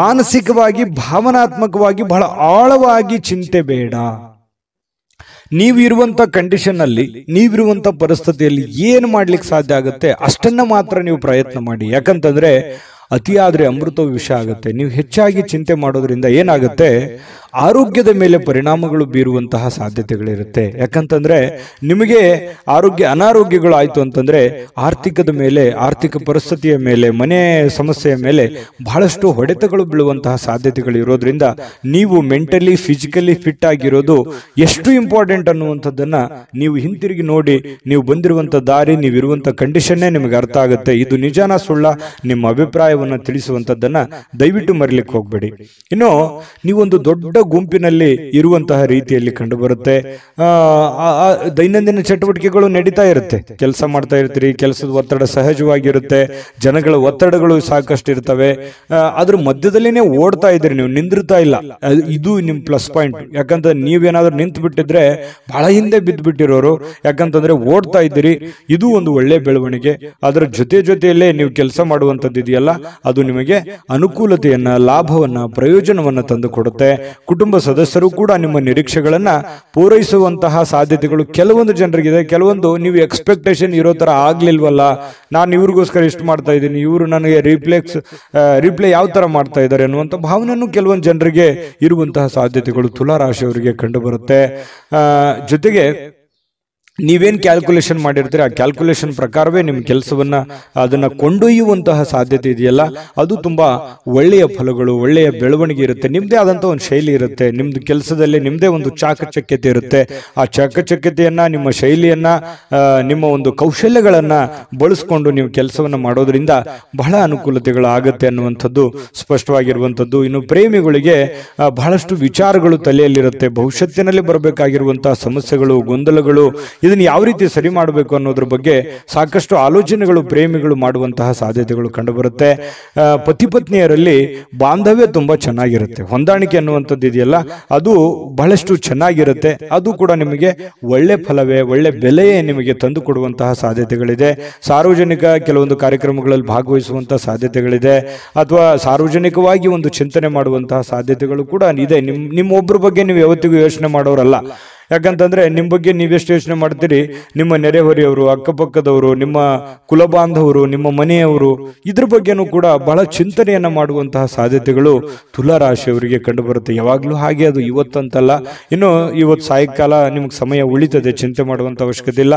ಮಾನಸಿಕವಾಗಿ ಭಾವನಾತ್ಮಕವಾಗಿ ಬಹಳ ಆಳವಾಗಿ ಚಿಂತೆ ಬೇಡ ನೀವಿರುವಂಥ ಅಲ್ಲಿ ನೀವಿರುವಂಥ ಪರಿಸ್ಥಿತಿಯಲ್ಲಿ ಏನು ಮಾಡ್ಲಿಕ್ಕೆ ಸಾಧ್ಯ ಆಗುತ್ತೆ ಅಷ್ಟನ್ನ ಮಾತ್ರ ನೀವು ಪ್ರಯತ್ನ ಮಾಡಿ ಯಾಕಂತಂದ್ರೆ ಅತಿಯಾದ್ರೆ ಅಮೃತ ವಿಷ ಆಗುತ್ತೆ ನೀವು ಹೆಚ್ಚಾಗಿ ಚಿಂತೆ ಮಾಡೋದ್ರಿಂದ ಏನಾಗುತ್ತೆ ಆರೋಗ್ಯದ ಮೇಲೆ ಪರಿಣಾಮಗಳು ಬೀರುವಂತಹ ಸಾಧ್ಯತೆಗಳಿರುತ್ತೆ ಯಾಕಂತಂದ್ರೆ ನಿಮಗೆ ಆರೋಗ್ಯ ಅನಾರೋಗ್ಯಗಳು ಆಯಿತು ಅಂತಂದ್ರೆ ಆರ್ಥಿಕದ ಮೇಲೆ ಆರ್ಥಿಕ ಪರಿಸ್ಥಿತಿಯ ಮೇಲೆ ಮನೆ ಸಮಸ್ಯೆಯ ಮೇಲೆ ಬಹಳಷ್ಟು ಹೊಡೆತಗಳು ಬೀಳುವಂತಹ ಸಾಧ್ಯತೆಗಳು ಇರೋದ್ರಿಂದ ನೀವು ಮೆಂಟಲಿ ಫಿಸಿಕಲಿ ಫಿಟ್ ಆಗಿರೋದು ಎಷ್ಟು ಇಂಪಾರ್ಟೆಂಟ್ ಅನ್ನುವಂಥದ್ದನ್ನು ನೀವು ಹಿಂತಿರುಗಿ ನೋಡಿ ನೀವು ಬಂದಿರುವಂಥ ದಾರಿ ನೀವಿರುವಂಥ ಕಂಡೀಷನ್ನೇ ನಿಮಗೆ ಅರ್ಥ ಆಗುತ್ತೆ ಇದು ನಿಜಾನ ಸುಳ್ಳ ನಿಮ್ಮ ಅಭಿಪ್ರಾಯವನ್ನು ತಿಳಿಸುವಂಥದ್ದನ್ನು ದಯವಿಟ್ಟು ಮರಿಲಿಕ್ಕೆ ಹೋಗಬೇಡಿ ಇನ್ನು ನೀವೊಂದು ದೊಡ್ಡ ಗುಂಪಿನಲ್ಲಿ ಇರುವಂತಹ ರೀತಿಯಲ್ಲಿ ಕಂಡು ಬರುತ್ತೆ ದೈನಂದಿನ ಚಟುವಟಿಕೆಗಳು ನಡೀತಾ ಇರುತ್ತೆ ಕೆಲಸ ಮಾಡ್ತಾ ಇರ್ತೀರಿ ಕೆಲಸದ ಒತ್ತಡ ಸಹಜವಾಗಿರುತ್ತೆ ಜನಗಳ ಒತ್ತಡಗಳು ಸಾಕಷ್ಟು ಇರ್ತವೆ ಅದ್ರ ಮಧ್ಯದಲ್ಲಿನೇ ಓಡ್ತಾ ಇದ್ರಿ ನೀವು ನಿಂದಿರ್ತಾ ಇಲ್ಲ ಇದು ನಿಮ್ ಪ್ಲಸ್ ಪಾಯಿಂಟ್ ಯಾಕಂತ ನೀವೇನಾದ್ರೂ ನಿಂತು ಬಿಟ್ಟಿದ್ರೆ ಬಹಳ ಹಿಂದೆ ಬಿಟ್ಟಿರೋರು ಯಾಕಂತಂದ್ರೆ ಓಡ್ತಾ ಇದ್ದೀರಿ ಇದು ಒಂದು ಒಳ್ಳೆ ಬೆಳವಣಿಗೆ ಅದರ ಜೊತೆ ಜೊತೆಯಲ್ಲೇ ನೀವು ಕೆಲಸ ಮಾಡುವಂತದ್ದು ಇದೆಯಲ್ಲ ಅದು ನಿಮಗೆ ಅನುಕೂಲತೆಯನ್ನ ಲಾಭವನ್ನ ಪ್ರಯೋಜನವನ್ನ ತಂದು ಕೊಡುತ್ತೆ ಕುಟುಂಬ ಸದಸ್ಯರು ಕೂಡ ನಿಮ್ಮ ನಿರೀಕ್ಷೆಗಳನ್ನು ಪೂರೈಸುವಂತಹ ಸಾಧ್ಯತೆಗಳು ಕೆಲವೊಂದು ಜನರಿಗೆ ಇದೆ ಕೆಲವೊಂದು ನೀವು ಎಕ್ಸ್ಪೆಕ್ಟೇಷನ್ ಇರೋ ತರ ಆಗ್ಲಿಲ್ವಲ್ಲ ನಾನು ಇವ್ರಿಗೋಸ್ಕರ ಇಷ್ಟು ಮಾಡ್ತಾ ಇದ್ದೀನಿ ಇವರು ನನಗೆ ರಿಪ್ಲೇಕ್ಸ್ ರಿಪ್ಲೇ ಯಾವ ತರ ಮಾಡ್ತಾ ಇದ್ದಾರೆ ಅನ್ನುವಂಥ ಭಾವನೆಯನ್ನು ಕೆಲವೊಂದು ಜನರಿಗೆ ಇರುವಂತಹ ಸಾಧ್ಯತೆಗಳು ತುಲಾರಾಶಿಯವರಿಗೆ ಕಂಡು ಬರುತ್ತೆ ಜೊತೆಗೆ ನೀವೇನು ಕ್ಯಾಲ್ಕುಲೇಷನ್ ಮಾಡಿರ್ತೀರಿ ಆ ಕ್ಯಾಲ್ಕುಲೇಷನ್ ಪ್ರಕಾರವೇ ನಿಮ್ಮ ಕೆಲಸವನ್ನು ಅದನ್ನು ಕೊಂಡೊಯ್ಯುವಂತಹ ಸಾಧ್ಯತೆ ಇದೆಯಲ್ಲ ಅದು ತುಂಬ ಒಳ್ಳೆಯ ಫಲಗಳು ಒಳ್ಳೆಯ ಬೆಳವಣಿಗೆ ಇರುತ್ತೆ ನಿಮ್ಮದೇ ಆದಂಥ ಒಂದು ಶೈಲಿ ಇರುತ್ತೆ ನಿಮ್ಮದು ಕೆಲಸದಲ್ಲಿ ನಿಮ್ಮದೇ ಒಂದು ಚಾಕಚಕ್ಯತೆ ಇರುತ್ತೆ ಆ ಚಾಕಚಕ್ಯತೆಯನ್ನು ನಿಮ್ಮ ಶೈಲಿಯನ್ನು ನಿಮ್ಮ ಒಂದು ಕೌಶಲ್ಯಗಳನ್ನು ಬಳಸ್ಕೊಂಡು ನೀವು ಕೆಲಸವನ್ನು ಮಾಡೋದರಿಂದ ಬಹಳ ಅನುಕೂಲತೆಗಳು ಆಗುತ್ತೆ ಅನ್ನುವಂಥದ್ದು ಸ್ಪಷ್ಟವಾಗಿರುವಂಥದ್ದು ಇನ್ನು ಪ್ರೇಮಿಗಳಿಗೆ ಬಹಳಷ್ಟು ವಿಚಾರಗಳು ತಲೆಯಲ್ಲಿರುತ್ತೆ ಭವಿಷ್ಯತ್ತಿನಲ್ಲಿ ಬರಬೇಕಾಗಿರುವಂತಹ ಸಮಸ್ಯೆಗಳು ಗೊಂದಲಗಳು ಇದನ್ನು ಯಾವ ರೀತಿ ಸರಿ ಮಾಡಬೇಕು ಅನ್ನೋದ್ರ ಬಗ್ಗೆ ಸಾಕಷ್ಟು ಆಲೋಚನೆಗಳು ಪ್ರೇಮಿಗಳು ಮಾಡುವಂತಹ ಸಾಧ್ಯತೆಗಳು ಕಂಡುಬರುತ್ತೆ ಪತಿ ಪತ್ನಿಯರಲ್ಲಿ ಬಾಂಧವ್ಯ ತುಂಬ ಚೆನ್ನಾಗಿರುತ್ತೆ ಹೊಂದಾಣಿಕೆ ಅನ್ನುವಂಥದ್ದು ಇದೆಯಲ್ಲ ಅದು ಬಹಳಷ್ಟು ಚೆನ್ನಾಗಿರುತ್ತೆ ಅದು ಕೂಡ ನಿಮಗೆ ಒಳ್ಳೆ ಫಲವೇ ಒಳ್ಳೆ ಬೆಲೆಯೇ ನಿಮಗೆ ತಂದು ಕೊಡುವಂತಹ ಸಾಧ್ಯತೆಗಳಿದೆ ಸಾರ್ವಜನಿಕ ಕೆಲವೊಂದು ಕಾರ್ಯಕ್ರಮಗಳಲ್ಲಿ ಭಾಗವಹಿಸುವಂತಹ ಸಾಧ್ಯತೆಗಳಿದೆ ಅಥವಾ ಸಾರ್ವಜನಿಕವಾಗಿ ಒಂದು ಚಿಂತನೆ ಮಾಡುವಂತಹ ಸಾಧ್ಯತೆಗಳು ಕೂಡ ಇದೆ ನಿಮ್ಮ ನಿಮ್ಮೊಬ್ಬರ ಬಗ್ಗೆ ನೀವು ಯಾವತ್ತಿಗೂ ಯೋಚನೆ ಮಾಡೋರಲ್ಲ ಯಾಕಂತಂದ್ರೆ ನಿಮ್ಮ ಬಗ್ಗೆ ಎಷ್ಟು ಯೋಚನೆ ಮಾಡ್ತೀರಿ ನಿಮ್ಮ ನೆರೆಹೊರೆಯವರು ಅಕ್ಕಪಕ್ಕದವರು ನಿಮ್ಮ ಬಾಂಧವರು ನಿಮ್ಮ ಮನೆಯವರು ಇದ್ರ ಬಗ್ಗೆನೂ ಕೂಡ ಬಹಳ ಚಿಂತನೆಯನ್ನ ಮಾಡುವಂತಹ ಸಾಧ್ಯತೆಗಳು ತುಲಾರಾಶಿಯವರಿಗೆ ಕಂಡು ಬರುತ್ತೆ ಯಾವಾಗಲೂ ಹಾಗೆ ಅದು ಇವತ್ತಂತಲ್ಲ ಇನ್ನು ಇವತ್ತು ಸಾಯಂಕಾಲ ನಿಮಗೆ ಸಮಯ ಉಳಿತದೆ ಚಿಂತೆ ಮಾಡುವಂತ ಅವಶ್ಯಕತೆ ಇಲ್ಲ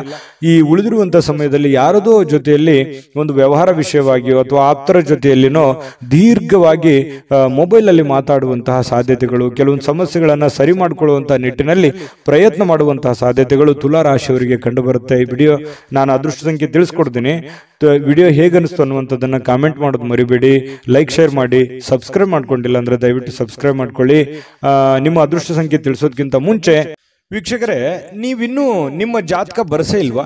ಈ ಉಳಿದಿರುವಂತಹ ಸಮಯದಲ್ಲಿ ಯಾರದೋ ಜೊತೆಯಲ್ಲಿ ಒಂದು ವ್ಯವಹಾರ ವಿಷಯವಾಗಿಯೋ ಅಥವಾ ಆಪ್ತರ ಜೊತೆಯಲ್ಲಿನೋ ದೀರ್ಘವಾಗಿ ಮೊಬೈಲ್ ಅಲ್ಲಿ ಮಾತಾಡುವಂತಹ ಸಾಧ್ಯತೆಗಳು ಕೆಲವೊಂದು ಸಮಸ್ಯೆಗಳನ್ನ ಸರಿ ಮಾಡಿಕೊಳ್ಳುವಂತಹ ನಿಟ್ಟಿನಲ್ಲಿ ಪ್ರಯತ್ನ ಪ್ರಯತ್ನ ಮಾಡುವಂತಹ ಸಾಧ್ಯತೆಗಳು ತುಲಾರಾಶಿಯವರಿಗೆ ಕಂಡುಬರುತ್ತೆ ವಿಡಿಯೋ ನಾನು ಅದೃಷ್ಟ ಸಂಖ್ಯೆ ತಿಳಿಸ್ಕೊಡ್ತೀನಿ ವಿಡಿಯೋ ಹೇಗನ್ನಿಸ್ತು ಅನಿಸ್ತು ಅನ್ನುವಂಥದ್ದನ್ನು ಕಾಮೆಂಟ್ ಮಾಡೋದು ಮರಿಬೇಡಿ ಲೈಕ್ ಶೇರ್ ಮಾಡಿ ಸಬ್ಸ್ಕ್ರೈಬ್ ಮಾಡ್ಕೊಂಡಿಲ್ಲ ಅಂದರೆ ದಯವಿಟ್ಟು ಸಬ್ಸ್ಕ್ರೈಬ್ ಮಾಡ್ಕೊಳ್ಳಿ ನಿಮ್ಮ ಅದೃಷ್ಟ ಸಂಖ್ಯೆ ತಿಳಿಸೋದಕ್ಕಿಂತ ಮುಂಚೆ ವೀಕ್ಷಕರೇ ನೀವಿನ್ನೂ ನಿಮ್ಮ ಜಾತಕ ಬರಸೇ ಇಲ್ವಾ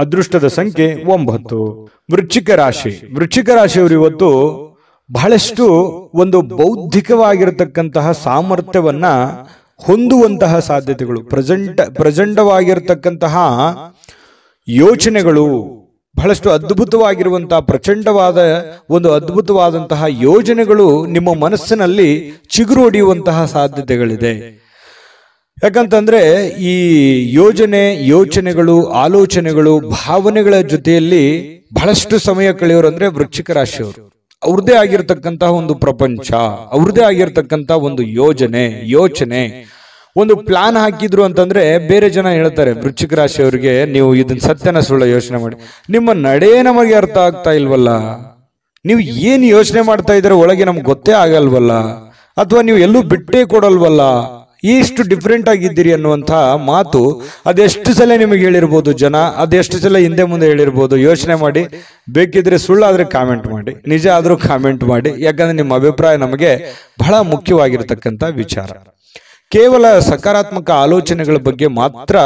ಅದೃಷ್ಟದ ಸಂಖ್ಯೆ ಒಂಬತ್ತು ವೃಶ್ಚಿಕ ರಾಶಿ ವೃಶ್ಚಿಕ ರಾಶಿಯವರು ಇವತ್ತು ಬಹಳಷ್ಟು ಒಂದು ಬೌದ್ಧಿಕವಾಗಿರತಕ್ಕಂತಹ ಸಾಮರ್ಥ್ಯವನ್ನ ಹೊಂದುವಂತಹ ಸಾಧ್ಯತೆಗಳು ಪ್ರಜಂಟ ಪ್ರಚಂಡವಾಗಿರತಕ್ಕಂತಹ ಯೋಚನೆಗಳು ಬಹಳಷ್ಟು ಅದ್ಭುತವಾಗಿರುವಂತಹ ಪ್ರಚಂಡವಾದ ಒಂದು ಅದ್ಭುತವಾದಂತಹ ಯೋಜನೆಗಳು ನಿಮ್ಮ ಮನಸ್ಸಿನಲ್ಲಿ ಚಿಗುರು ಹೊಡೆಯುವಂತಹ ಸಾಧ್ಯತೆಗಳಿದೆ ಯಾಕಂತಂದ್ರೆ ಈ ಯೋಜನೆ ಯೋಚನೆಗಳು ಆಲೋಚನೆಗಳು ಭಾವನೆಗಳ ಜೊತೆಯಲ್ಲಿ ಬಹಳಷ್ಟು ಸಮಯ ಕಳೆಯೋರು ಅಂದ್ರೆ ವೃಕ್ಷಿಕ ರಾಶಿಯವರು ಅವ್ರದೇ ಆಗಿರ್ತಕ್ಕಂತಹ ಒಂದು ಪ್ರಪಂಚ ಅವ್ರದ್ದೇ ಆಗಿರ್ತಕ್ಕಂತಹ ಒಂದು ಯೋಜನೆ ಯೋಚನೆ ಒಂದು ಪ್ಲಾನ್ ಹಾಕಿದ್ರು ಅಂತಂದ್ರೆ ಬೇರೆ ಜನ ಹೇಳ್ತಾರೆ ವೃಶ್ಚಿಕ ರಾಶಿಯವರಿಗೆ ನೀವು ಇದನ್ನ ಸತ್ಯನ ಸುಳ್ಳ ಯೋಚನೆ ಮಾಡಿ ನಿಮ್ಮ ನಡೆ ನಮಗೆ ಅರ್ಥ ಆಗ್ತಾ ಇಲ್ವಲ್ಲ ನೀವು ಏನು ಯೋಚನೆ ಮಾಡ್ತಾ ಇದ್ರೆ ಒಳಗೆ ನಮ್ಗೆ ಗೊತ್ತೇ ಆಗಲ್ವಲ್ಲ ಅಥವಾ ನೀವು ಎಲ್ಲೂ ಬಿಟ್ಟೇ ಕೊಡಲ್ವಲ್ಲ ಇಷ್ಟು ಡಿಫ್ರೆಂಟ್ ಆಗಿದ್ದೀರಿ ಅನ್ನುವಂಥ ಮಾತು ಅದೆಷ್ಟು ಸಲ ನಿಮಗೆ ಹೇಳಿರ್ಬೋದು ಜನ ಅದೆಷ್ಟು ಸಲ ಹಿಂದೆ ಮುಂದೆ ಹೇಳಿರ್ಬೋದು ಯೋಚನೆ ಮಾಡಿ ಬೇಕಿದ್ರೆ ಸುಳ್ಳಾದರೆ ಕಾಮೆಂಟ್ ಮಾಡಿ ನಿಜ ಆದರೂ ಕಾಮೆಂಟ್ ಮಾಡಿ ಯಾಕಂದರೆ ನಿಮ್ಮ ಅಭಿಪ್ರಾಯ ನಮಗೆ ಬಹಳ ಮುಖ್ಯವಾಗಿರ್ತಕ್ಕಂಥ ವಿಚಾರ ಕೇವಲ ಸಕಾರಾತ್ಮಕ ಆಲೋಚನೆಗಳ ಬಗ್ಗೆ ಮಾತ್ರ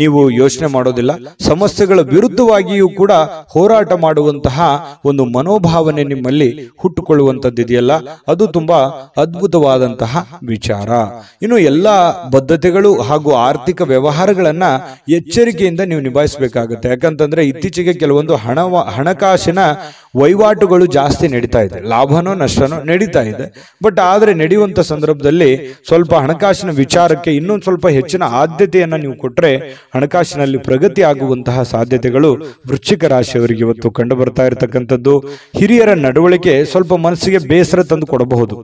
ನೀವು ಯೋಚನೆ ಮಾಡೋದಿಲ್ಲ ಸಮಸ್ಯೆಗಳ ವಿರುದ್ಧವಾಗಿಯೂ ಕೂಡ ಹೋರಾಟ ಮಾಡುವಂತಹ ಒಂದು ಮನೋಭಾವನೆ ನಿಮ್ಮಲ್ಲಿ ಹುಟ್ಟುಕೊಳ್ಳುವಂಥದ್ದಿದೆಯಲ್ಲ ಅದು ತುಂಬಾ ಅದ್ಭುತವಾದಂತಹ ವಿಚಾರ ಇನ್ನು ಎಲ್ಲ ಬದ್ಧತೆಗಳು ಹಾಗೂ ಆರ್ಥಿಕ ವ್ಯವಹಾರಗಳನ್ನ ಎಚ್ಚರಿಕೆಯಿಂದ ನೀವು ನಿಭಾಯಿಸಬೇಕಾಗುತ್ತೆ ಯಾಕಂತಂದ್ರೆ ಇತ್ತೀಚೆಗೆ ಕೆಲವೊಂದು ಹಣ ಹಣಕಾಸಿನ ವಹಿವಾಟುಗಳು ಜಾಸ್ತಿ ನಡೀತಾ ಇದೆ ಲಾಭನೋ ನಷ್ಟನೋ ನಡೀತಾ ಇದೆ ಬಟ್ ಆದರೆ ನಡೆಯುವಂಥ ಸಂದರ್ಭದಲ್ಲಿ ಸ್ವಲ್ಪ ಹಣಕಾಸಿನ ವಿಚಾರಕ್ಕೆ ಇನ್ನೊಂದು ಸ್ವಲ್ಪ ಹೆಚ್ಚಿನ ಆದ್ಯತೆಯನ್ನು ನೀವು ಕೊಟ್ಟರೆ ಹಣಕಾಸಿನಲ್ಲಿ ಪ್ರಗತಿ ಆಗುವಂತಹ ಸಾಧ್ಯತೆಗಳು ವೃಶ್ಚಿಕ ರಾಶಿಯವರಿಗೆ ಇವತ್ತು ಕಂಡು ಬರ್ತಾ ಇರತಕ್ಕಂಥದ್ದು ಹಿರಿಯರ ನಡವಳಿಕೆ ಸ್ವಲ್ಪ ಮನಸ್ಸಿಗೆ ಬೇಸರ ತಂದು ಕೊಡಬಹುದು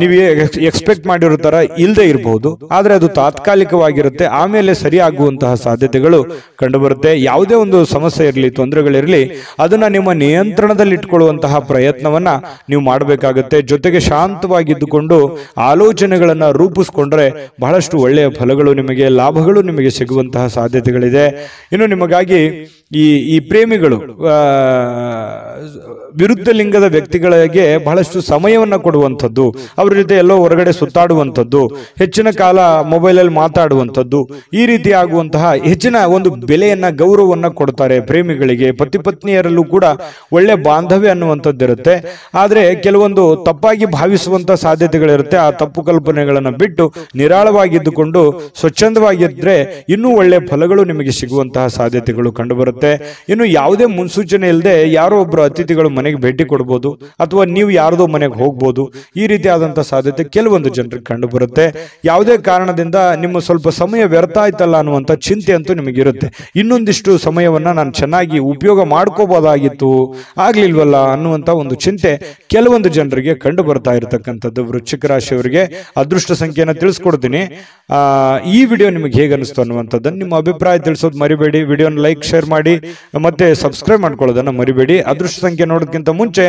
ನೀವು ಎಕ್ಸ್ಪೆಕ್ಟ್ ಮಾಡಿರೋ ಥರ ಇಲ್ಲದೆ ಇರಬಹುದು ಆದರೆ ಅದು ತಾತ್ಕಾಲಿಕವಾಗಿರುತ್ತೆ ಆಮೇಲೆ ಸರಿಯಾಗುವಂತಹ ಸಾಧ್ಯತೆಗಳು ಕಂಡುಬರುತ್ತೆ ಯಾವುದೇ ಒಂದು ಸಮಸ್ಯೆ ಇರಲಿ ತೊಂದರೆಗಳಿರಲಿ ಅದನ್ನು ನಿಮ್ಮ ನಿಯಂತ್ರಣದಲ್ಲಿ ಇಟ್ಕೊಳ್ಳುವಂತಹ ಪ್ರಯತ್ನವನ್ನು ನೀವು ಮಾಡಬೇಕಾಗುತ್ತೆ ಜೊತೆಗೆ ಶಾಂತವಾಗಿದ್ದುಕೊಂಡು ಆಲೋಚನೆಗಳನ್ನು ರೂಪಿಸ್ಕೊಂಡ್ರೆ ಬಹಳಷ್ಟು ಒಳ್ಳೆಯ ಫಲಗಳು ನಿಮಗೆ ಲಾಭಗಳು ನಿಮಗೆ ಸಿಗುವಂತಹ ಸಾಧ್ಯತೆಗಳಿದೆ ಇನ್ನು ನಿಮಗಾಗಿ ಈ ಈ ಪ್ರೇಮಿಗಳು ವಿರುದ್ಧ ಲಿಂಗದ ವ್ಯಕ್ತಿಗಳಿಗೆ ಬಹಳಷ್ಟು ಸಮಯವನ್ನು ಕೊಡುವಂಥದ್ದು ಅವ್ರ ಜೊತೆ ಎಲ್ಲೋ ಹೊರಗಡೆ ಸುತ್ತಾಡುವಂಥದ್ದು ಹೆಚ್ಚಿನ ಕಾಲ ಮೊಬೈಲಲ್ಲಿ ಮಾತಾಡುವಂಥದ್ದು ಈ ರೀತಿ ಆಗುವಂತಹ ಹೆಚ್ಚಿನ ಒಂದು ಬೆಲೆಯನ್ನ ಗೌರವವನ್ನ ಕೊಡ್ತಾರೆ ಪ್ರೇಮಿಗಳಿಗೆ ಪತಿ ಪತ್ನಿಯರಲ್ಲೂ ಕೂಡ ಒಳ್ಳೆ ಬಾಂಧವ್ಯ ಅನ್ನುವಂಥದ್ದಿರುತ್ತೆ ಆದರೆ ಕೆಲವೊಂದು ತಪ್ಪಾಗಿ ಭಾವಿಸುವಂಥ ಸಾಧ್ಯತೆಗಳಿರುತ್ತೆ ಆ ತಪ್ಪು ಕಲ್ಪನೆಗಳನ್ನು ಬಿಟ್ಟು ನಿರಾಳವಾಗಿದ್ದುಕೊಂಡು ಸ್ವಚ್ಛಂದವಾಗಿದ್ದರೆ ಇನ್ನೂ ಒಳ್ಳೆ ಫಲಗಳು ನಿಮಗೆ ಸಿಗುವಂತಹ ಸಾಧ್ಯತೆಗಳು ಕಂಡುಬರುತ್ತೆ ಇನ್ನು ಯಾವುದೇ ಮುನ್ಸೂಚನೆ ಇಲ್ಲದೆ ಯಾರೋ ಒಬ್ಬರು ಅತಿಥಿಗಳು ಮನೆಗೆ ಭೇಟಿ ಕೊಡ್ಬೋದು ಅಥವಾ ನೀವು ಯಾರದೋ ಮನೆಗೆ ಹೋಗ್ಬೋದು ಈ ರೀತಿ ಆದಂತಹ ಸಾಧ್ಯತೆ ಕೆಲವೊಂದು ಜನರಿಗೆ ಕಂಡು ಬರುತ್ತೆ ಯಾವುದೇ ಕಾರಣದಿಂದ ನಿಮ್ಮ ಸ್ವಲ್ಪ ಸಮಯ ವ್ಯರ್ಥ ಆಯ್ತಲ್ಲ ಅನ್ನುವಂಥ ಚಿಂತೆ ಅಂತೂ ನಿಮಗಿರುತ್ತೆ ಇನ್ನೊಂದಿಷ್ಟು ಸಮಯವನ್ನು ನಾನು ಚೆನ್ನಾಗಿ ಉಪಯೋಗ ಮಾಡ್ಕೋಬೋದಾಗಿತ್ತು ಆಗ್ಲಿಲ್ವಲ್ಲ ಅನ್ನುವಂಥ ಒಂದು ಚಿಂತೆ ಕೆಲವೊಂದು ಜನರಿಗೆ ಕಂಡು ಬರ್ತಾ ಇರತಕ್ಕಂಥದ್ದು ವೃಶ್ಚಿಕ ರಾಶಿಯವರಿಗೆ ಅದೃಷ್ಟ ಸಂಖ್ಯೆಯನ್ನು ತಿಳಿಸ್ಕೊಡ್ತೀನಿ ಈ ವಿಡಿಯೋ ನಿಮಗೆ ಹೇಗೆ ಅನಿಸ್ತು ಅನ್ನುವಂಥದ್ದನ್ನು ನಿಮ್ಮ ಅಭಿಪ್ರಾಯ ತಿಳಿಸೋದು ಮರಿಬೇಡಿ ವಿಡಿಯೋನ ಲೈಕ್ ಶೇರ್ ಮಾಡಿ ಮತ್ತೆ ಸಬ್ಸ್ಕ್ರೈಬ್ ಮಾಡ್ಕೊಳ್ಳೋದನ್ನ ಮರಿಬೇಡಿ ಅದೃಷ್ಟ ಸಂಖ್ಯೆ ನೋಡೋದಕ್ಕಿಂತ ಮುಂಚೆ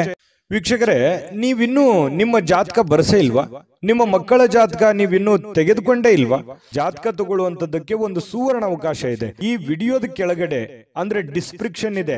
ವೀಕ್ಷಕರೇ ನೀವಿನ್ನೂ ನಿಮ್ಮ ಜಾತಕ ಬರಸೇ ಇಲ್ವಾ ನಿಮ್ಮ ಮಕ್ಕಳ ಜಾತಕ ನೀವಿನ್ನೂ ತೆಗೆದುಕೊಂಡೇ ಇಲ್ವಾ ಜಾತಕ ತಗೊಳ್ಳುವಂತದಕ್ಕೆ ಒಂದು ಸುವರ್ಣ ಅವಕಾಶ ಇದೆ ಈ ವಿಡಿಯೋದ ಕೆಳಗಡೆ ಅಂದ್ರೆ ಡಿಸ್ಕ್ರಿಪ್ಷನ್ ಇದೆ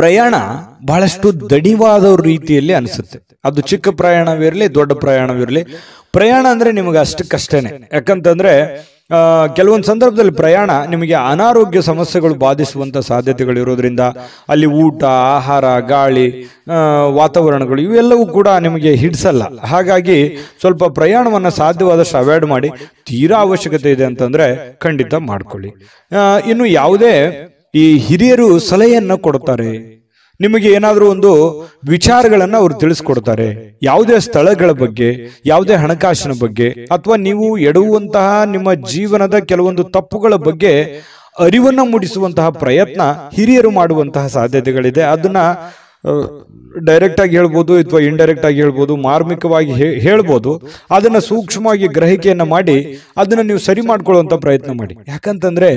ಪ್ರಯಾಣ ಬಹಳಷ್ಟು ದಡಿವಾದ ರೀತಿಯಲ್ಲಿ ಅನಿಸುತ್ತೆ ಅದು ಚಿಕ್ಕ ಪ್ರಯಾಣವಿರಲಿ ದೊಡ್ಡ ಪ್ರಯಾಣವಿರಲಿ ಪ್ರಯಾಣ ಅಂದರೆ ನಿಮಗೆ ಅಷ್ಟಕ್ಕಷ್ಟೇನೆ ಯಾಕಂತಂದರೆ ಕೆಲವೊಂದು ಸಂದರ್ಭದಲ್ಲಿ ಪ್ರಯಾಣ ನಿಮಗೆ ಅನಾರೋಗ್ಯ ಸಮಸ್ಯೆಗಳು ಬಾಧಿಸುವಂಥ ಸಾಧ್ಯತೆಗಳು ಇರೋದ್ರಿಂದ ಅಲ್ಲಿ ಊಟ ಆಹಾರ ಗಾಳಿ ವಾತಾವರಣಗಳು ಇವೆಲ್ಲವೂ ಕೂಡ ನಿಮಗೆ ಹಿಡಿಸಲ್ಲ ಹಾಗಾಗಿ ಸ್ವಲ್ಪ ಪ್ರಯಾಣವನ್ನು ಸಾಧ್ಯವಾದಷ್ಟು ಅವಾಯ್ಡ್ ಮಾಡಿ ತೀರಾ ಅವಶ್ಯಕತೆ ಇದೆ ಅಂತಂದರೆ ಖಂಡಿತ ಮಾಡಿಕೊಳ್ಳಿ ಇನ್ನು ಯಾವುದೇ ಈ ಹಿರಿಯರು ಸಲಹೆಯನ್ನ ಕೊಡುತ್ತಾರೆ ನಿಮಗೆ ಏನಾದರೂ ಒಂದು ವಿಚಾರಗಳನ್ನು ಅವರು ತಿಳಿಸ್ಕೊಡ್ತಾರೆ ಯಾವುದೇ ಸ್ಥಳಗಳ ಬಗ್ಗೆ ಯಾವುದೇ ಹಣಕಾಸಿನ ಬಗ್ಗೆ ಅಥವಾ ನೀವು ಎಡುವಂತಹ ನಿಮ್ಮ ಜೀವನದ ಕೆಲವೊಂದು ತಪ್ಪುಗಳ ಬಗ್ಗೆ ಅರಿವನ್ನು ಮೂಡಿಸುವಂತಹ ಪ್ರಯತ್ನ ಹಿರಿಯರು ಮಾಡುವಂತಹ ಸಾಧ್ಯತೆಗಳಿದೆ ಅದನ್ನ ಡೈರೆಕ್ಟ್ ಆಗಿ ಹೇಳ್ಬೋದು ಅಥವಾ ಇಂಡೈರೆಕ್ಟ್ ಆಗಿ ಹೇಳ್ಬೋದು ಮಾರ್ಮಿಕವಾಗಿ ಹೇಳ್ಬೋದು ಅದನ್ನು ಸೂಕ್ಷ್ಮವಾಗಿ ಗ್ರಹಿಕೆಯನ್ನು ಮಾಡಿ ಅದನ್ನು ನೀವು ಸರಿ ಮಾಡ್ಕೊಳ್ಳುವಂಥ ಪ್ರಯತ್ನ ಮಾಡಿ ಯಾಕಂತಂದ್ರೆ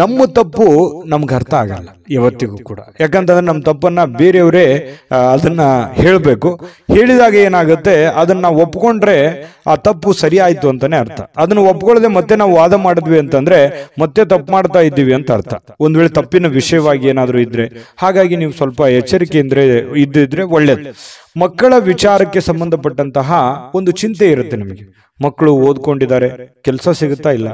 ನಮ್ಮ ತಪ್ಪು ನಮ್ಗೆ ಅರ್ಥ ಆಗಲ್ಲ ಇವತ್ತಿಗೂ ಕೂಡ ಯಾಕಂತಂದ್ರೆ ನಮ್ಮ ತಪ್ಪನ್ನು ಬೇರೆಯವರೇ ಅದನ್ನು ಹೇಳಬೇಕು ಹೇಳಿದಾಗ ಏನಾಗುತ್ತೆ ಅದನ್ನು ಒಪ್ಕೊಂಡ್ರೆ ಆ ತಪ್ಪು ಸರಿ ಆಯಿತು ಅಂತಲೇ ಅರ್ಥ ಅದನ್ನು ಒಪ್ಕೊಳ್ಳದೆ ಮತ್ತೆ ನಾವು ವಾದ ಮಾಡಿದ್ವಿ ಅಂತಂದರೆ ಮತ್ತೆ ತಪ್ಪು ಮಾಡ್ತಾ ಇದ್ದೀವಿ ಅಂತ ಅರ್ಥ ಒಂದು ವೇಳೆ ತಪ್ಪಿನ ವಿಷಯವಾಗಿ ಏನಾದರೂ ಇದ್ದರೆ ಹಾಗಾಗಿ ನೀವು ಸ್ವಲ್ಪ ಎಚ್ಚರಿಕೆಯಿಂದ ಇದ್ದಿದ್ರೆ ಒಳ್ಳೆಯದು ಮಕ್ಕಳ ವಿಚಾರಕ್ಕೆ ಸಂಬಂಧಪಟ್ಟಂತಹ ಒಂದು ಚಿಂತೆ ಇರುತ್ತೆ ನಿಮಗೆ ಮಕ್ಕಳು ಓದ್ಕೊಂಡಿದ್ದಾರೆ ಕೆಲಸ ಸಿಗುತ್ತಾ ಇಲ್ಲ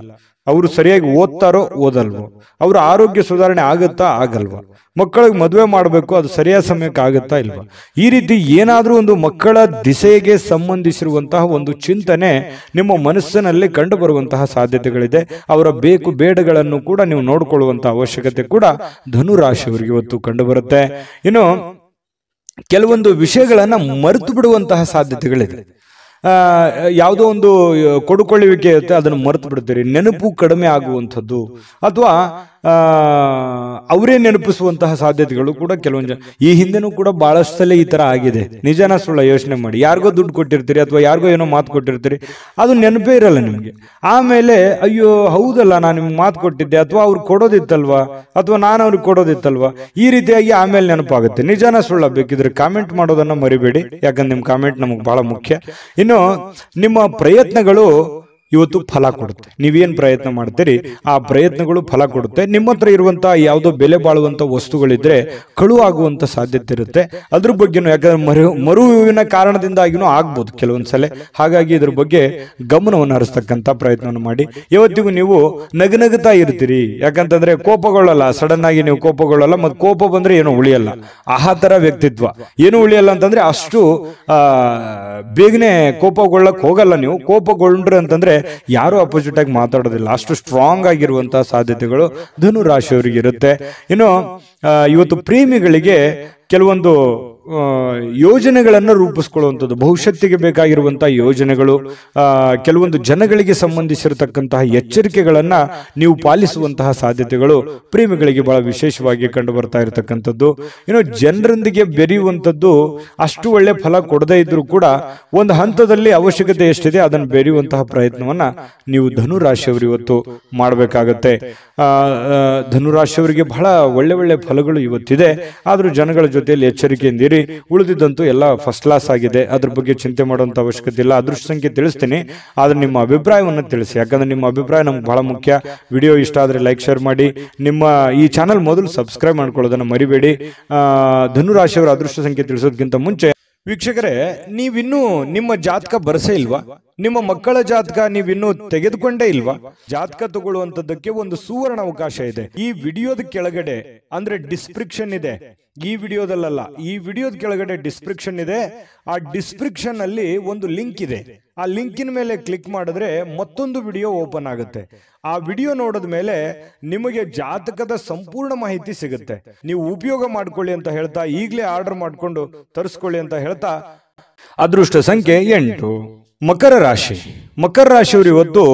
ಅವರು ಸರಿಯಾಗಿ ಓದ್ತಾರೋ ಓದಲ್ವೋ ಅವರ ಆರೋಗ್ಯ ಸುಧಾರಣೆ ಆಗುತ್ತಾ ಆಗಲ್ವ ಮಕ್ಕಳಿಗೆ ಮದುವೆ ಮಾಡಬೇಕು ಅದು ಸರಿಯಾದ ಸಮಯಕ್ಕೆ ಆಗುತ್ತಾ ಇಲ್ವ ಈ ರೀತಿ ಏನಾದರೂ ಒಂದು ಮಕ್ಕಳ ದಿಸೆಗೆ ಸಂಬಂಧಿಸಿರುವಂತಹ ಒಂದು ಚಿಂತನೆ ನಿಮ್ಮ ಮನಸ್ಸಿನಲ್ಲಿ ಕಂಡು ಬರುವಂತಹ ಸಾಧ್ಯತೆಗಳಿದೆ ಅವರ ಬೇಕು ಬೇಡಗಳನ್ನು ಕೂಡ ನೀವು ನೋಡಿಕೊಳ್ಳುವಂತಹ ಅವಶ್ಯಕತೆ ಕೂಡ ಧನುರಾಶಿಯವರಿಗೆ ಇವತ್ತು ಕಂಡು ಬರುತ್ತೆ ಇನ್ನು ಕೆಲವೊಂದು ವಿಷಯಗಳನ್ನು ಮರೆತು ಬಿಡುವಂತಹ ಸಾಧ್ಯತೆಗಳಿದೆ ಯಾವುದೋ ಒಂದು ಕೊಡುಕೊಳ್ಳುವಿಕೆ ಇರುತ್ತೆ ಅದನ್ನು ಮರೆತು ಬಿಡ್ತೀರಿ ನೆನಪು ಕಡಿಮೆ ಆಗುವಂಥದ್ದು ಅಥವಾ ಅವರೇ ನೆನಪಿಸುವಂತಹ ಸಾಧ್ಯತೆಗಳು ಕೂಡ ಕೆಲವೊಂದು ಜನ ಈ ಹಿಂದೆನೂ ಕೂಡ ಭಾಳಷ್ಟಲ್ಲೇ ಈ ಥರ ಆಗಿದೆ ನಿಜಾನ ಸುಳ್ಳ ಯೋಚನೆ ಮಾಡಿ ಯಾರಿಗೋ ದುಡ್ಡು ಕೊಟ್ಟಿರ್ತೀರಿ ಅಥವಾ ಯಾರಿಗೋ ಏನೋ ಮಾತು ಕೊಟ್ಟಿರ್ತೀರಿ ಅದು ನೆನಪೇ ಇರಲ್ಲ ನಿಮಗೆ ಆಮೇಲೆ ಅಯ್ಯೋ ಹೌದಲ್ಲ ನಾನು ನಿಮ್ಗೆ ಮಾತು ಕೊಟ್ಟಿದ್ದೆ ಅಥವಾ ಅವ್ರು ಕೊಡೋದಿತ್ತಲ್ವಾ ಅಥವಾ ನಾನು ಅವ್ರಿಗೆ ಕೊಡೋದಿತ್ತಲ್ವಾ ಈ ರೀತಿಯಾಗಿ ಆಮೇಲೆ ನೆನಪಾಗುತ್ತೆ ನಿಜಾನ ಸುಳ್ಳ ಬೇಕಿದ್ರೆ ಕಾಮೆಂಟ್ ಮಾಡೋದನ್ನು ಮರಿಬೇಡಿ ಯಾಕಂದ್ರೆ ನಿಮ್ಮ ಕಾಮೆಂಟ್ ನಮಗೆ ಭಾಳ ಮುಖ್ಯ ಇನ್ನು ನಿಮ್ಮ ಪ್ರಯತ್ನಗಳು ಇವತ್ತು ಫಲ ಕೊಡುತ್ತೆ ನೀವೇನು ಪ್ರಯತ್ನ ಮಾಡ್ತೀರಿ ಆ ಪ್ರಯತ್ನಗಳು ಫಲ ಕೊಡುತ್ತೆ ನಿಮ್ಮ ಹತ್ರ ಇರುವಂತಹ ಯಾವುದೋ ಬೆಲೆ ಬಾಳುವಂಥ ವಸ್ತುಗಳಿದ್ರೆ ಕಳು ಸಾಧ್ಯತೆ ಇರುತ್ತೆ ಅದ್ರ ಬಗ್ಗೆನೂ ಯಾಕಂದ್ರೆ ಮರು ಮರುವಿನ ಕಾರಣದಿಂದಾಗಿನೂ ಆಗ್ಬೋದು ಕೆಲವೊಂದು ಸಲ ಹಾಗಾಗಿ ಇದ್ರ ಬಗ್ಗೆ ಗಮನವನ್ನು ಹರಿಸ್ತಕ್ಕಂಥ ಪ್ರಯತ್ನವನ್ನು ಮಾಡಿ ಇವತ್ತಿಗೂ ನೀವು ನಗನಗುತ್ತಾ ಇರ್ತೀರಿ ಯಾಕಂತಂದ್ರೆ ಕೋಪಗೊಳ್ಳಲ್ಲ ಸಡನ್ ಆಗಿ ನೀವು ಕೋಪಗೊಳ್ಳಲ್ಲ ಮತ್ತು ಕೋಪ ಬಂದ್ರೆ ಏನು ಉಳಿಯಲ್ಲ ಆ ಥರ ವ್ಯಕ್ತಿತ್ವ ಏನು ಉಳಿಯಲ್ಲ ಅಂತಂದ್ರೆ ಅಷ್ಟು ಬೇಗನೆ ಕೋಪಗೊಳ್ಳಕ್ಕೆ ಹೋಗಲ್ಲ ನೀವು ಕೋಪಗೊಂಡ್ರೆ ಅಂತಂದ್ರೆ ಯಾರು ಅಪೋಸಿಟ್ ಆಗಿ ಮಾತಾಡೋದಿಲ್ಲ ಅಷ್ಟು ಸ್ಟ್ರಾಂಗ್ ಆಗಿರುವಂತಹ ಸಾಧ್ಯತೆಗಳು ಧನು ರಾಶಿಯವರಿಗೆ ಇರುತ್ತೆ ಇನ್ನು ಇವತ್ತು ಪ್ರೇಮಿಗಳಿಗೆ ಕೆಲವೊಂದು ಯೋಜನೆಗಳನ್ನು ರೂಪಿಸ್ಕೊಳ್ಳುವಂಥದ್ದು ಭವಿಷ್ಯತ್ತಿಗೆ ಬೇಕಾಗಿರುವಂಥ ಯೋಜನೆಗಳು ಕೆಲವೊಂದು ಜನಗಳಿಗೆ ಸಂಬಂಧಿಸಿರತಕ್ಕಂತಹ ಎಚ್ಚರಿಕೆಗಳನ್ನು ನೀವು ಪಾಲಿಸುವಂತಹ ಸಾಧ್ಯತೆಗಳು ಪ್ರೇಮಿಗಳಿಗೆ ಬಹಳ ವಿಶೇಷವಾಗಿ ಕಂಡು ಬರ್ತಾ ಇರತಕ್ಕಂಥದ್ದು ಇನ್ನು ಜನರೊಂದಿಗೆ ಬೆರೆಯುವಂಥದ್ದು ಅಷ್ಟು ಒಳ್ಳೆ ಫಲ ಕೊಡದೇ ಇದ್ರೂ ಕೂಡ ಒಂದು ಹಂತದಲ್ಲಿ ಅವಶ್ಯಕತೆ ಎಷ್ಟಿದೆ ಅದನ್ನು ಬೆರೆಯುವಂತಹ ಪ್ರಯತ್ನವನ್ನು ನೀವು ಧನುರಾಶಿಯವರು ಇವತ್ತು ಮಾಡಬೇಕಾಗತ್ತೆ ಧನುರಾಶಿಯವರಿಗೆ ಬಹಳ ಒಳ್ಳೆ ಒಳ್ಳೆ ಫಲಗಳು ಇವತ್ತಿದೆ ಆದರೂ ಜನಗಳ ಜೊತೆಯಲ್ಲಿ ಎಚ್ಚರಿಕೆಯಿಂದ ಬಿಡಿ ಉಳಿದಿದ್ದಂತೂ ಎಲ್ಲ ಫಸ್ಟ್ ಕ್ಲಾಸ್ ಆಗಿದೆ ಅದ್ರ ಬಗ್ಗೆ ಚಿಂತೆ ಮಾಡುವಂತ ಅವಶ್ಯಕತೆ ಇಲ್ಲ ಅದೃಷ್ಟ ಸಂಖ್ಯೆ ತಿಳಿಸ್ತೀನಿ ಆದರೆ ನಿಮ್ಮ ಅಭಿಪ್ರಾಯವನ್ನು ತಿಳಿಸಿ ಯಾಕಂದ್ರೆ ನಿಮ್ಮ ಅಭಿಪ್ರಾಯ ನಮ್ಗೆ ಬಹಳ ಮುಖ್ಯ ವಿಡಿಯೋ ಇಷ್ಟ ಆದರೆ ಲೈಕ್ ಶೇರ್ ಮಾಡಿ ನಿಮ್ಮ ಈ ಚಾನಲ್ ಮೊದಲು ಸಬ್ಸ್ಕ್ರೈಬ್ ಮಾಡ್ಕೊಳ್ಳೋದನ್ನ ಮರಿಬೇಡಿ ಧನು ಧನುರಾಶಿಯವರ ಅದೃಷ್ಟ ಸಂಖ್ಯೆ ತಿಳಿಸೋದಕ್ಕಿಂತ ಮುಂಚೆ ವೀಕ್ಷಕರೇ ನೀವಿನ್ನೂ ನಿಮ್ಮ ಜಾತಕ ಬರಸೇ ಇಲ್ವಾ ನಿಮ್ಮ ಮಕ್ಕಳ ಜಾತಕ ನೀವಿನ್ನೂ ತೆಗೆದುಕೊಂಡೇ ಇಲ್ವಾ ಜಾತಕ ತಗೊಳ್ಳುವಂತದ್ದಕ್ಕೆ ಒಂದು ಸುವರ್ಣ ಅವಕಾಶ ಇದೆ ಈ ವಿಡಿಯೋದ ಕೆಳಗಡೆ ಅಂದ್ರೆ ಡಿಸ್ಕ್ರಿಪ್ಷನ್ ಇದೆ ಈ ವಿಡಿಯೋದಲ್ಲ ಈ ವಿಡಿಯೋದ ಕೆಳಗಡೆ ಡಿಸ್ಕ್ರಿಪ್ಷನ್ ಇದೆ ಆ ಡಿಸ್ಕ್ರಿಪ್ಷನ್ ಅಲ್ಲಿ ಒಂದು ಲಿಂಕ್ ಇದೆ ಆ ಲಿಂಕಿನ ಮೇಲೆ ಕ್ಲಿಕ್ ಮಾಡಿದ್ರೆ ಮತ್ತೊಂದು ವಿಡಿಯೋ ಓಪನ್ ಆಗುತ್ತೆ ಆ ವಿಡಿಯೋ ನೋಡಿದ ಮೇಲೆ ನಿಮಗೆ ಜಾತಕದ ಸಂಪೂರ್ಣ ಮಾಹಿತಿ ಸಿಗುತ್ತೆ ನೀವು ಉಪಯೋಗ ಮಾಡ್ಕೊಳ್ಳಿ ಅಂತ ಹೇಳ್ತಾ ಈಗಲೇ ಆರ್ಡರ್ ಮಾಡಿಕೊಂಡು ತರಿಸ್ಕೊಳ್ಳಿ ಅಂತ ಹೇಳ್ತಾ ಅದೃಷ್ಟ ಸಂಖ್ಯೆ ಎಂಟು ಮಕರ ರಾಶಿ ಮಕರ ರಾಶಿಯವರು ಇವತ್ತು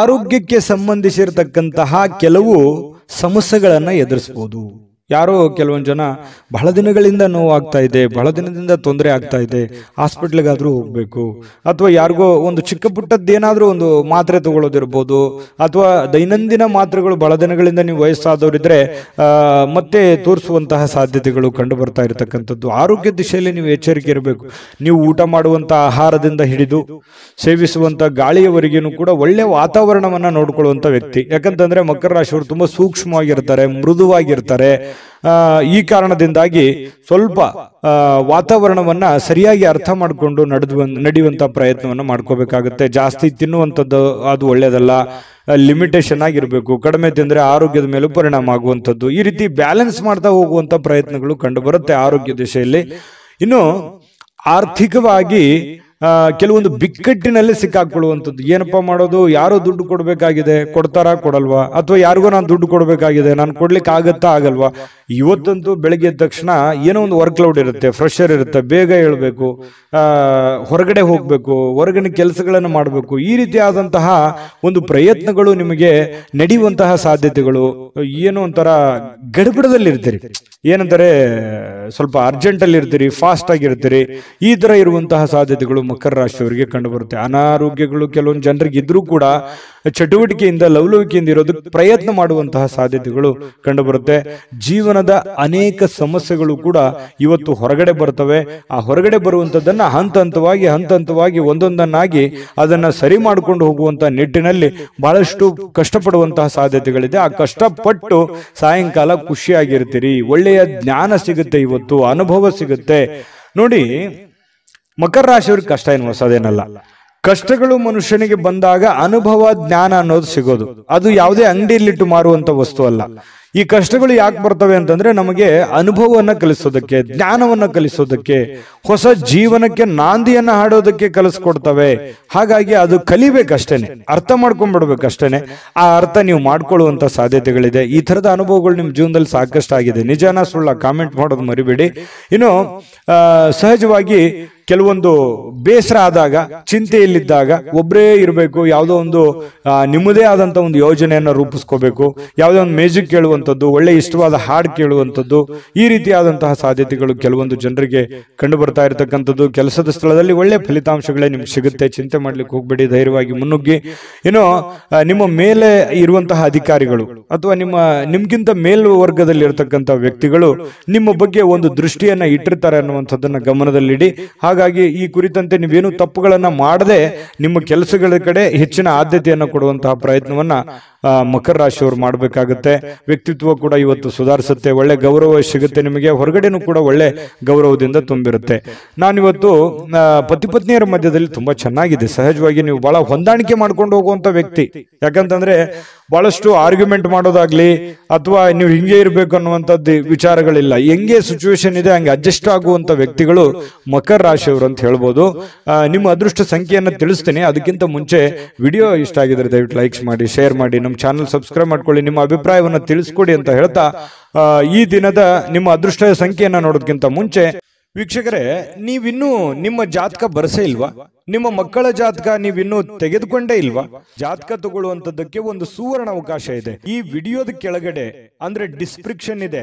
ಆರೋಗ್ಯಕ್ಕೆ ಸಂಬಂಧಿಸಿರತಕ್ಕಂತಹ ಕೆಲವು ಸಮಸ್ಯೆಗಳನ್ನು ಎದುರಿಸಬಹುದು ಯಾರೋ ಕೆಲವೊಂದು ಜನ ಬಹಳ ದಿನಗಳಿಂದ ನೋವಾಗ್ತಾ ಇದೆ ಬಹಳ ದಿನದಿಂದ ತೊಂದರೆ ಆಗ್ತಾ ಇದೆ ಹಾಸ್ಪಿಟ್ಲಿಗಾದರೂ ಹೋಗಬೇಕು ಅಥವಾ ಯಾರಿಗೋ ಒಂದು ಚಿಕ್ಕ ಪುಟ್ಟದ್ದೇನಾದರೂ ಒಂದು ಮಾತ್ರೆ ತಗೊಳ್ಳೋದಿರ್ಬೋದು ಅಥವಾ ದೈನಂದಿನ ಮಾತ್ರೆಗಳು ಬಹಳ ದಿನಗಳಿಂದ ನೀವು ವಯಸ್ಸಾದವರಿದ್ರೆ ಮತ್ತೆ ತೋರಿಸುವಂತಹ ಸಾಧ್ಯತೆಗಳು ಕಂಡು ಬರ್ತಾ ಇರತಕ್ಕಂಥದ್ದು ಆರೋಗ್ಯ ದಿಶೆಯಲ್ಲಿ ನೀವು ಎಚ್ಚರಿಕೆ ಇರಬೇಕು ನೀವು ಊಟ ಮಾಡುವಂಥ ಆಹಾರದಿಂದ ಹಿಡಿದು ಸೇವಿಸುವಂಥ ಗಾಳಿಯವರೆಗೂ ಕೂಡ ಒಳ್ಳೆಯ ವಾತಾವರಣವನ್ನು ನೋಡ್ಕೊಳ್ಳುವಂಥ ವ್ಯಕ್ತಿ ಯಾಕಂತಂದರೆ ಮಕರ ರಾಶಿಯವರು ತುಂಬ ಸೂಕ್ಷ್ಮವಾಗಿರ್ತಾರೆ ಮೃದುವಾಗಿರ್ತಾರೆ ಈ ಕಾರಣದಿಂದಾಗಿ ಸ್ವಲ್ಪ ವಾತಾವರಣವನ್ನ ಸರಿಯಾಗಿ ಅರ್ಥ ಮಾಡಿಕೊಂಡು ನಡೆದು ನಡೆಯುವಂತ ಪ್ರಯತ್ನವನ್ನು ಮಾಡ್ಕೋಬೇಕಾಗುತ್ತೆ ಜಾಸ್ತಿ ತಿನ್ನುವಂಥದ್ದು ಅದು ಒಳ್ಳೆಯದಲ್ಲ ಲಿಮಿಟೇಷನ್ ಆಗಿರಬೇಕು ಕಡಿಮೆ ತಿಂದರೆ ಆರೋಗ್ಯದ ಮೇಲೂ ಪರಿಣಾಮ ಆಗುವಂಥದ್ದು ಈ ರೀತಿ ಬ್ಯಾಲೆನ್ಸ್ ಮಾಡ್ತಾ ಹೋಗುವಂಥ ಪ್ರಯತ್ನಗಳು ಕಂಡು ಆರೋಗ್ಯ ದಿಶೆಯಲ್ಲಿ ಇನ್ನು ಆರ್ಥಿಕವಾಗಿ ಕೆಲವೊಂದು ಬಿಕ್ಕಟ್ಟಿನಲ್ಲಿ ಸಿಕ್ಕಾಕೊಳ್ಳುವಂಥದ್ದು ಏನಪ್ಪಾ ಮಾಡೋದು ಯಾರು ದುಡ್ಡು ಕೊಡಬೇಕಾಗಿದೆ ಕೊಡ್ತಾರಾ ಕೊಡಲ್ವಾ ಅಥವಾ ಯಾರಿಗೋ ನಾನು ದುಡ್ಡು ಕೊಡಬೇಕಾಗಿದೆ ನಾನು ಕೊಡ್ಲಿಕ್ಕೆ ಆಗತ್ತಾ ಆಗಲ್ವಾ ಇವತ್ತಂತೂ ಬೆಳಗ್ಗೆ ಎದ್ದ ತಕ್ಷಣ ಏನೋ ಒಂದು ವರ್ಕ್ ಲೌಡ್ ಇರುತ್ತೆ ಫ್ರೆಶರ್ ಇರುತ್ತೆ ಬೇಗ ಹೇಳ್ಬೇಕು ಹೊರಗಡೆ ಹೋಗಬೇಕು ಹೊರಗಿನ ಕೆಲಸಗಳನ್ನು ಮಾಡಬೇಕು ಈ ರೀತಿಯಾದಂತಹ ಒಂದು ಪ್ರಯತ್ನಗಳು ನಿಮಗೆ ನಡೆಯುವಂತಹ ಸಾಧ್ಯತೆಗಳು ಏನೋ ಒಂಥರ ಗಡಬಡದಲ್ಲಿ ಇರ್ತೀರಿ ಏನಂದರೆ ಸ್ವಲ್ಪ ಅರ್ಜೆಂಟಲ್ಲಿ ಇರ್ತೀರಿ ಫಾಸ್ಟ್ ಆಗಿರ್ತೀರಿ ಈ ಥರ ಇರುವಂತಹ ಸಾಧ್ಯತೆಗಳು ಮಕರ ರಾಶಿಯವರಿಗೆ ಕಂಡುಬರುತ್ತೆ ಅನಾರೋಗ್ಯಗಳು ಕೆಲವೊಂದು ಜನರಿಗೆ ಇದ್ರೂ ಕೂಡ ಚಟುವಟಿಕೆಯಿಂದ ಲವಲವಿಕೆಯಿಂದ ಇರೋದಕ್ಕೆ ಪ್ರಯತ್ನ ಮಾಡುವಂತಹ ಸಾಧ್ಯತೆಗಳು ಕಂಡುಬರುತ್ತೆ ಜೀವನದ ಅನೇಕ ಸಮಸ್ಯೆಗಳು ಕೂಡ ಇವತ್ತು ಹೊರಗಡೆ ಬರ್ತವೆ ಆ ಹೊರಗಡೆ ಬರುವಂಥದ್ದನ್ನು ಹಂತ ಹಂತವಾಗಿ ಹಂತ ಹಂತವಾಗಿ ಒಂದೊಂದನ್ನಾಗಿ ಅದನ್ನು ಸರಿ ಮಾಡಿಕೊಂಡು ಹೋಗುವಂಥ ನಿಟ್ಟಿನಲ್ಲಿ ಬಹಳಷ್ಟು ಕಷ್ಟಪಡುವಂತಹ ಸಾಧ್ಯತೆಗಳಿದೆ ಆ ಕಷ್ಟಪಟ್ಟು ಸಾಯಂಕಾಲ ಖುಷಿಯಾಗಿರ್ತೀರಿ ಒಳ್ಳೆಯ ಜ್ಞಾನ ಸಿಗುತ್ತೆ ಇವತ್ತು ಅನುಭವ ಸಿಗುತ್ತೆ ನೋಡಿ ಮಕರ ರಾಶಿಯವ್ರಿಗೆ ಕಷ್ಟ ಏನು ಹೊಸದೇನಲ್ಲ ಕಷ್ಟಗಳು ಮನುಷ್ಯನಿಗೆ ಬಂದಾಗ ಅನುಭವ ಜ್ಞಾನ ಅನ್ನೋದು ಸಿಗೋದು ಅದು ಯಾವುದೇ ಅಂಗಡಿಯಲ್ಲಿಟ್ಟು ಮಾರುವಂತ ವಸ್ತು ಅಲ್ಲ ಈ ಕಷ್ಟಗಳು ಯಾಕೆ ಬರ್ತವೆ ಅಂತಂದ್ರೆ ನಮಗೆ ಅನುಭವವನ್ನು ಕಲಿಸೋದಕ್ಕೆ ಜ್ಞಾನವನ್ನು ಕಲಿಸೋದಕ್ಕೆ ಹೊಸ ಜೀವನಕ್ಕೆ ನಾಂದಿಯನ್ನು ಹಾಡೋದಕ್ಕೆ ಕಲಿಸ್ಕೊಡ್ತವೆ ಹಾಗಾಗಿ ಅದು ಕಲಿಬೇಕಷ್ಟೇನೆ ಅರ್ಥ ಮಾಡ್ಕೊಂಡ್ಬಿಡ್ಬೇಕಷ್ಟೇನೆ ಆ ಅರ್ಥ ನೀವು ಮಾಡ್ಕೊಳ್ಳುವಂತ ಸಾಧ್ಯತೆಗಳಿದೆ ಈ ಥರದ ಅನುಭವಗಳು ನಿಮ್ಮ ಜೀವನದಲ್ಲಿ ಸಾಕಷ್ಟು ಆಗಿದೆ ನಿಜಾನ ಸುಳ್ಳ ಕಾಮೆಂಟ್ ಮಾಡೋದು ಮರಿಬೇಡಿ ಇನ್ನು ಸಹಜವಾಗಿ ಕೆಲವೊಂದು ಬೇಸರ ಆದಾಗ ಚಿಂತೆಯಲ್ಲಿದ್ದಾಗ ಒಬ್ಬರೇ ಇರಬೇಕು ಯಾವುದೋ ಒಂದು ನಿಮ್ಮದೇ ಆದಂಥ ಒಂದು ಯೋಜನೆಯನ್ನು ರೂಪಿಸ್ಕೋಬೇಕು ಯಾವುದೋ ಒಂದು ಮ್ಯೂಸಿಕ್ ಕೇಳುವಂಥದ್ದು ಒಳ್ಳೆ ಇಷ್ಟವಾದ ಹಾಡು ಕೇಳುವಂಥದ್ದು ಈ ರೀತಿಯಾದಂತಹ ಸಾಧ್ಯತೆಗಳು ಕೆಲವೊಂದು ಜನರಿಗೆ ಕಂಡು ಬರ್ತಾ ಇರತಕ್ಕಂಥದ್ದು ಕೆಲಸದ ಸ್ಥಳದಲ್ಲಿ ಒಳ್ಳೆ ಫಲಿತಾಂಶಗಳೇ ನಿಮ್ಗೆ ಸಿಗುತ್ತೆ ಚಿಂತೆ ಮಾಡ್ಲಿಕ್ಕೆ ಹೋಗ್ಬೇಡಿ ಧೈರ್ಯವಾಗಿ ಮುನ್ನುಗ್ಗಿ ಏನೋ ನಿಮ್ಮ ಮೇಲೆ ಇರುವಂತಹ ಅಧಿಕಾರಿಗಳು ಅಥವಾ ನಿಮ್ಮ ನಿಮ್ಗಿಂತ ಮೇಲ್ವರ್ಗದಲ್ಲಿ ಇರತಕ್ಕಂಥ ವ್ಯಕ್ತಿಗಳು ನಿಮ್ಮ ಬಗ್ಗೆ ಒಂದು ದೃಷ್ಟಿಯನ್ನ ಇಟ್ಟಿರ್ತಾರೆ ಅನ್ನುವಂಥದ್ದನ್ನ ಗಮನದಲ್ಲಿಡಿ ಹಾಗಾಗಿ ಹಾಗಾಗಿ ಈ ಕುರಿತಂತೆ ನೀವೇನು ತಪ್ಪುಗಳನ್ನು ಮಾಡದೆ ನಿಮ್ಮ ಕೆಲಸಗಳ ಕಡೆ ಹೆಚ್ಚಿನ ಆದ್ಯತೆಯನ್ನು ಕೊಡುವಂತಹ ಪ್ರಯತ್ನವನ್ನ ಮಕರ ರಾಶಿಯವರು ಮಾಡಬೇಕಾಗುತ್ತೆ ವ್ಯಕ್ತಿತ್ವ ಕೂಡ ಇವತ್ತು ಸುಧಾರಿಸುತ್ತೆ ಒಳ್ಳೆ ಗೌರವ ಸಿಗುತ್ತೆ ನಿಮಗೆ ಹೊರಗಡೆನೂ ಕೂಡ ಒಳ್ಳೆ ಗೌರವದಿಂದ ತುಂಬಿರುತ್ತೆ ನಾನಿವತ್ತು ಪತಿ ಪತ್ನಿಯರ ಮಧ್ಯದಲ್ಲಿ ತುಂಬಾ ಚೆನ್ನಾಗಿದೆ ಸಹಜವಾಗಿ ನೀವು ಬಹಳ ಹೊಂದಾಣಿಕೆ ಮಾಡ್ಕೊಂಡು ಹೋಗುವಂತ ವ್ಯಕ್ತಿ ಯಾಕಂತಂದ್ರೆ ಭಾಳಷ್ಟು ಆರ್ಗ್ಯುಮೆಂಟ್ ಮಾಡೋದಾಗ್ಲಿ ಅಥವಾ ನೀವು ಹಿಂಗೆ ಇರಬೇಕು ಅನ್ನುವಂಥದ್ದು ವಿಚಾರಗಳಿಲ್ಲ ಹೆಂಗೆ ಸಿಚುವೇಶನ್ ಇದೆ ಹಂಗೆ ಅಡ್ಜಸ್ಟ್ ಆಗುವಂಥ ವ್ಯಕ್ತಿಗಳು ಮಕರ ರಾಶಿಯವರು ಅಂತ ಹೇಳ್ಬೋದು ನಿಮ್ಮ ಅದೃಷ್ಟ ಸಂಖ್ಯೆಯನ್ನು ತಿಳಿಸ್ತೀನಿ ಅದಕ್ಕಿಂತ ಮುಂಚೆ ವಿಡಿಯೋ ಇಷ್ಟ ಆಗಿದ್ರೆ ದಯವಿಟ್ಟು ಲೈಕ್ಸ್ ಮಾಡಿ ಶೇರ್ ಮಾಡಿ ನಮ್ಮ ಚಾನಲ್ ಸಬ್ಸ್ಕ್ರೈಬ್ ಮಾಡ್ಕೊಳ್ಳಿ ನಿಮ್ಮ ಅಭಿಪ್ರಾಯವನ್ನು ತಿಳಿಸ್ಕೊಡಿ ಅಂತ ಹೇಳ್ತಾ ಈ ದಿನದ ನಿಮ್ಮ ಅದೃಷ್ಟ ಸಂಖ್ಯೆಯನ್ನು ನೋಡೋದಕ್ಕಿಂತ ಮುಂಚೆ ವೀಕ್ಷಕರೇ ನೀವಿನ್ನೂ ನಿಮ್ಮ ಜಾತಕ ಬರಸೇ ಇಲ್ವಾ ನಿಮ್ಮ ಮಕ್ಕಳ ಜಾತಕ ನೀವಿನ್ನೂ ತೆಗೆದುಕೊಂಡೇ ಇಲ್ವಾ ಜಾತಕ ತಗೊಳ್ಳುವಂತದಕ್ಕೆ ಒಂದು ಸುವರ್ಣ ಅವಕಾಶ ಇದೆ ಈ ವಿಡಿಯೋದ ಕೆಳಗಡೆ ಅಂದ್ರೆ ಡಿಸ್ಕ್ರಿಪ್ಷನ್ ಇದೆ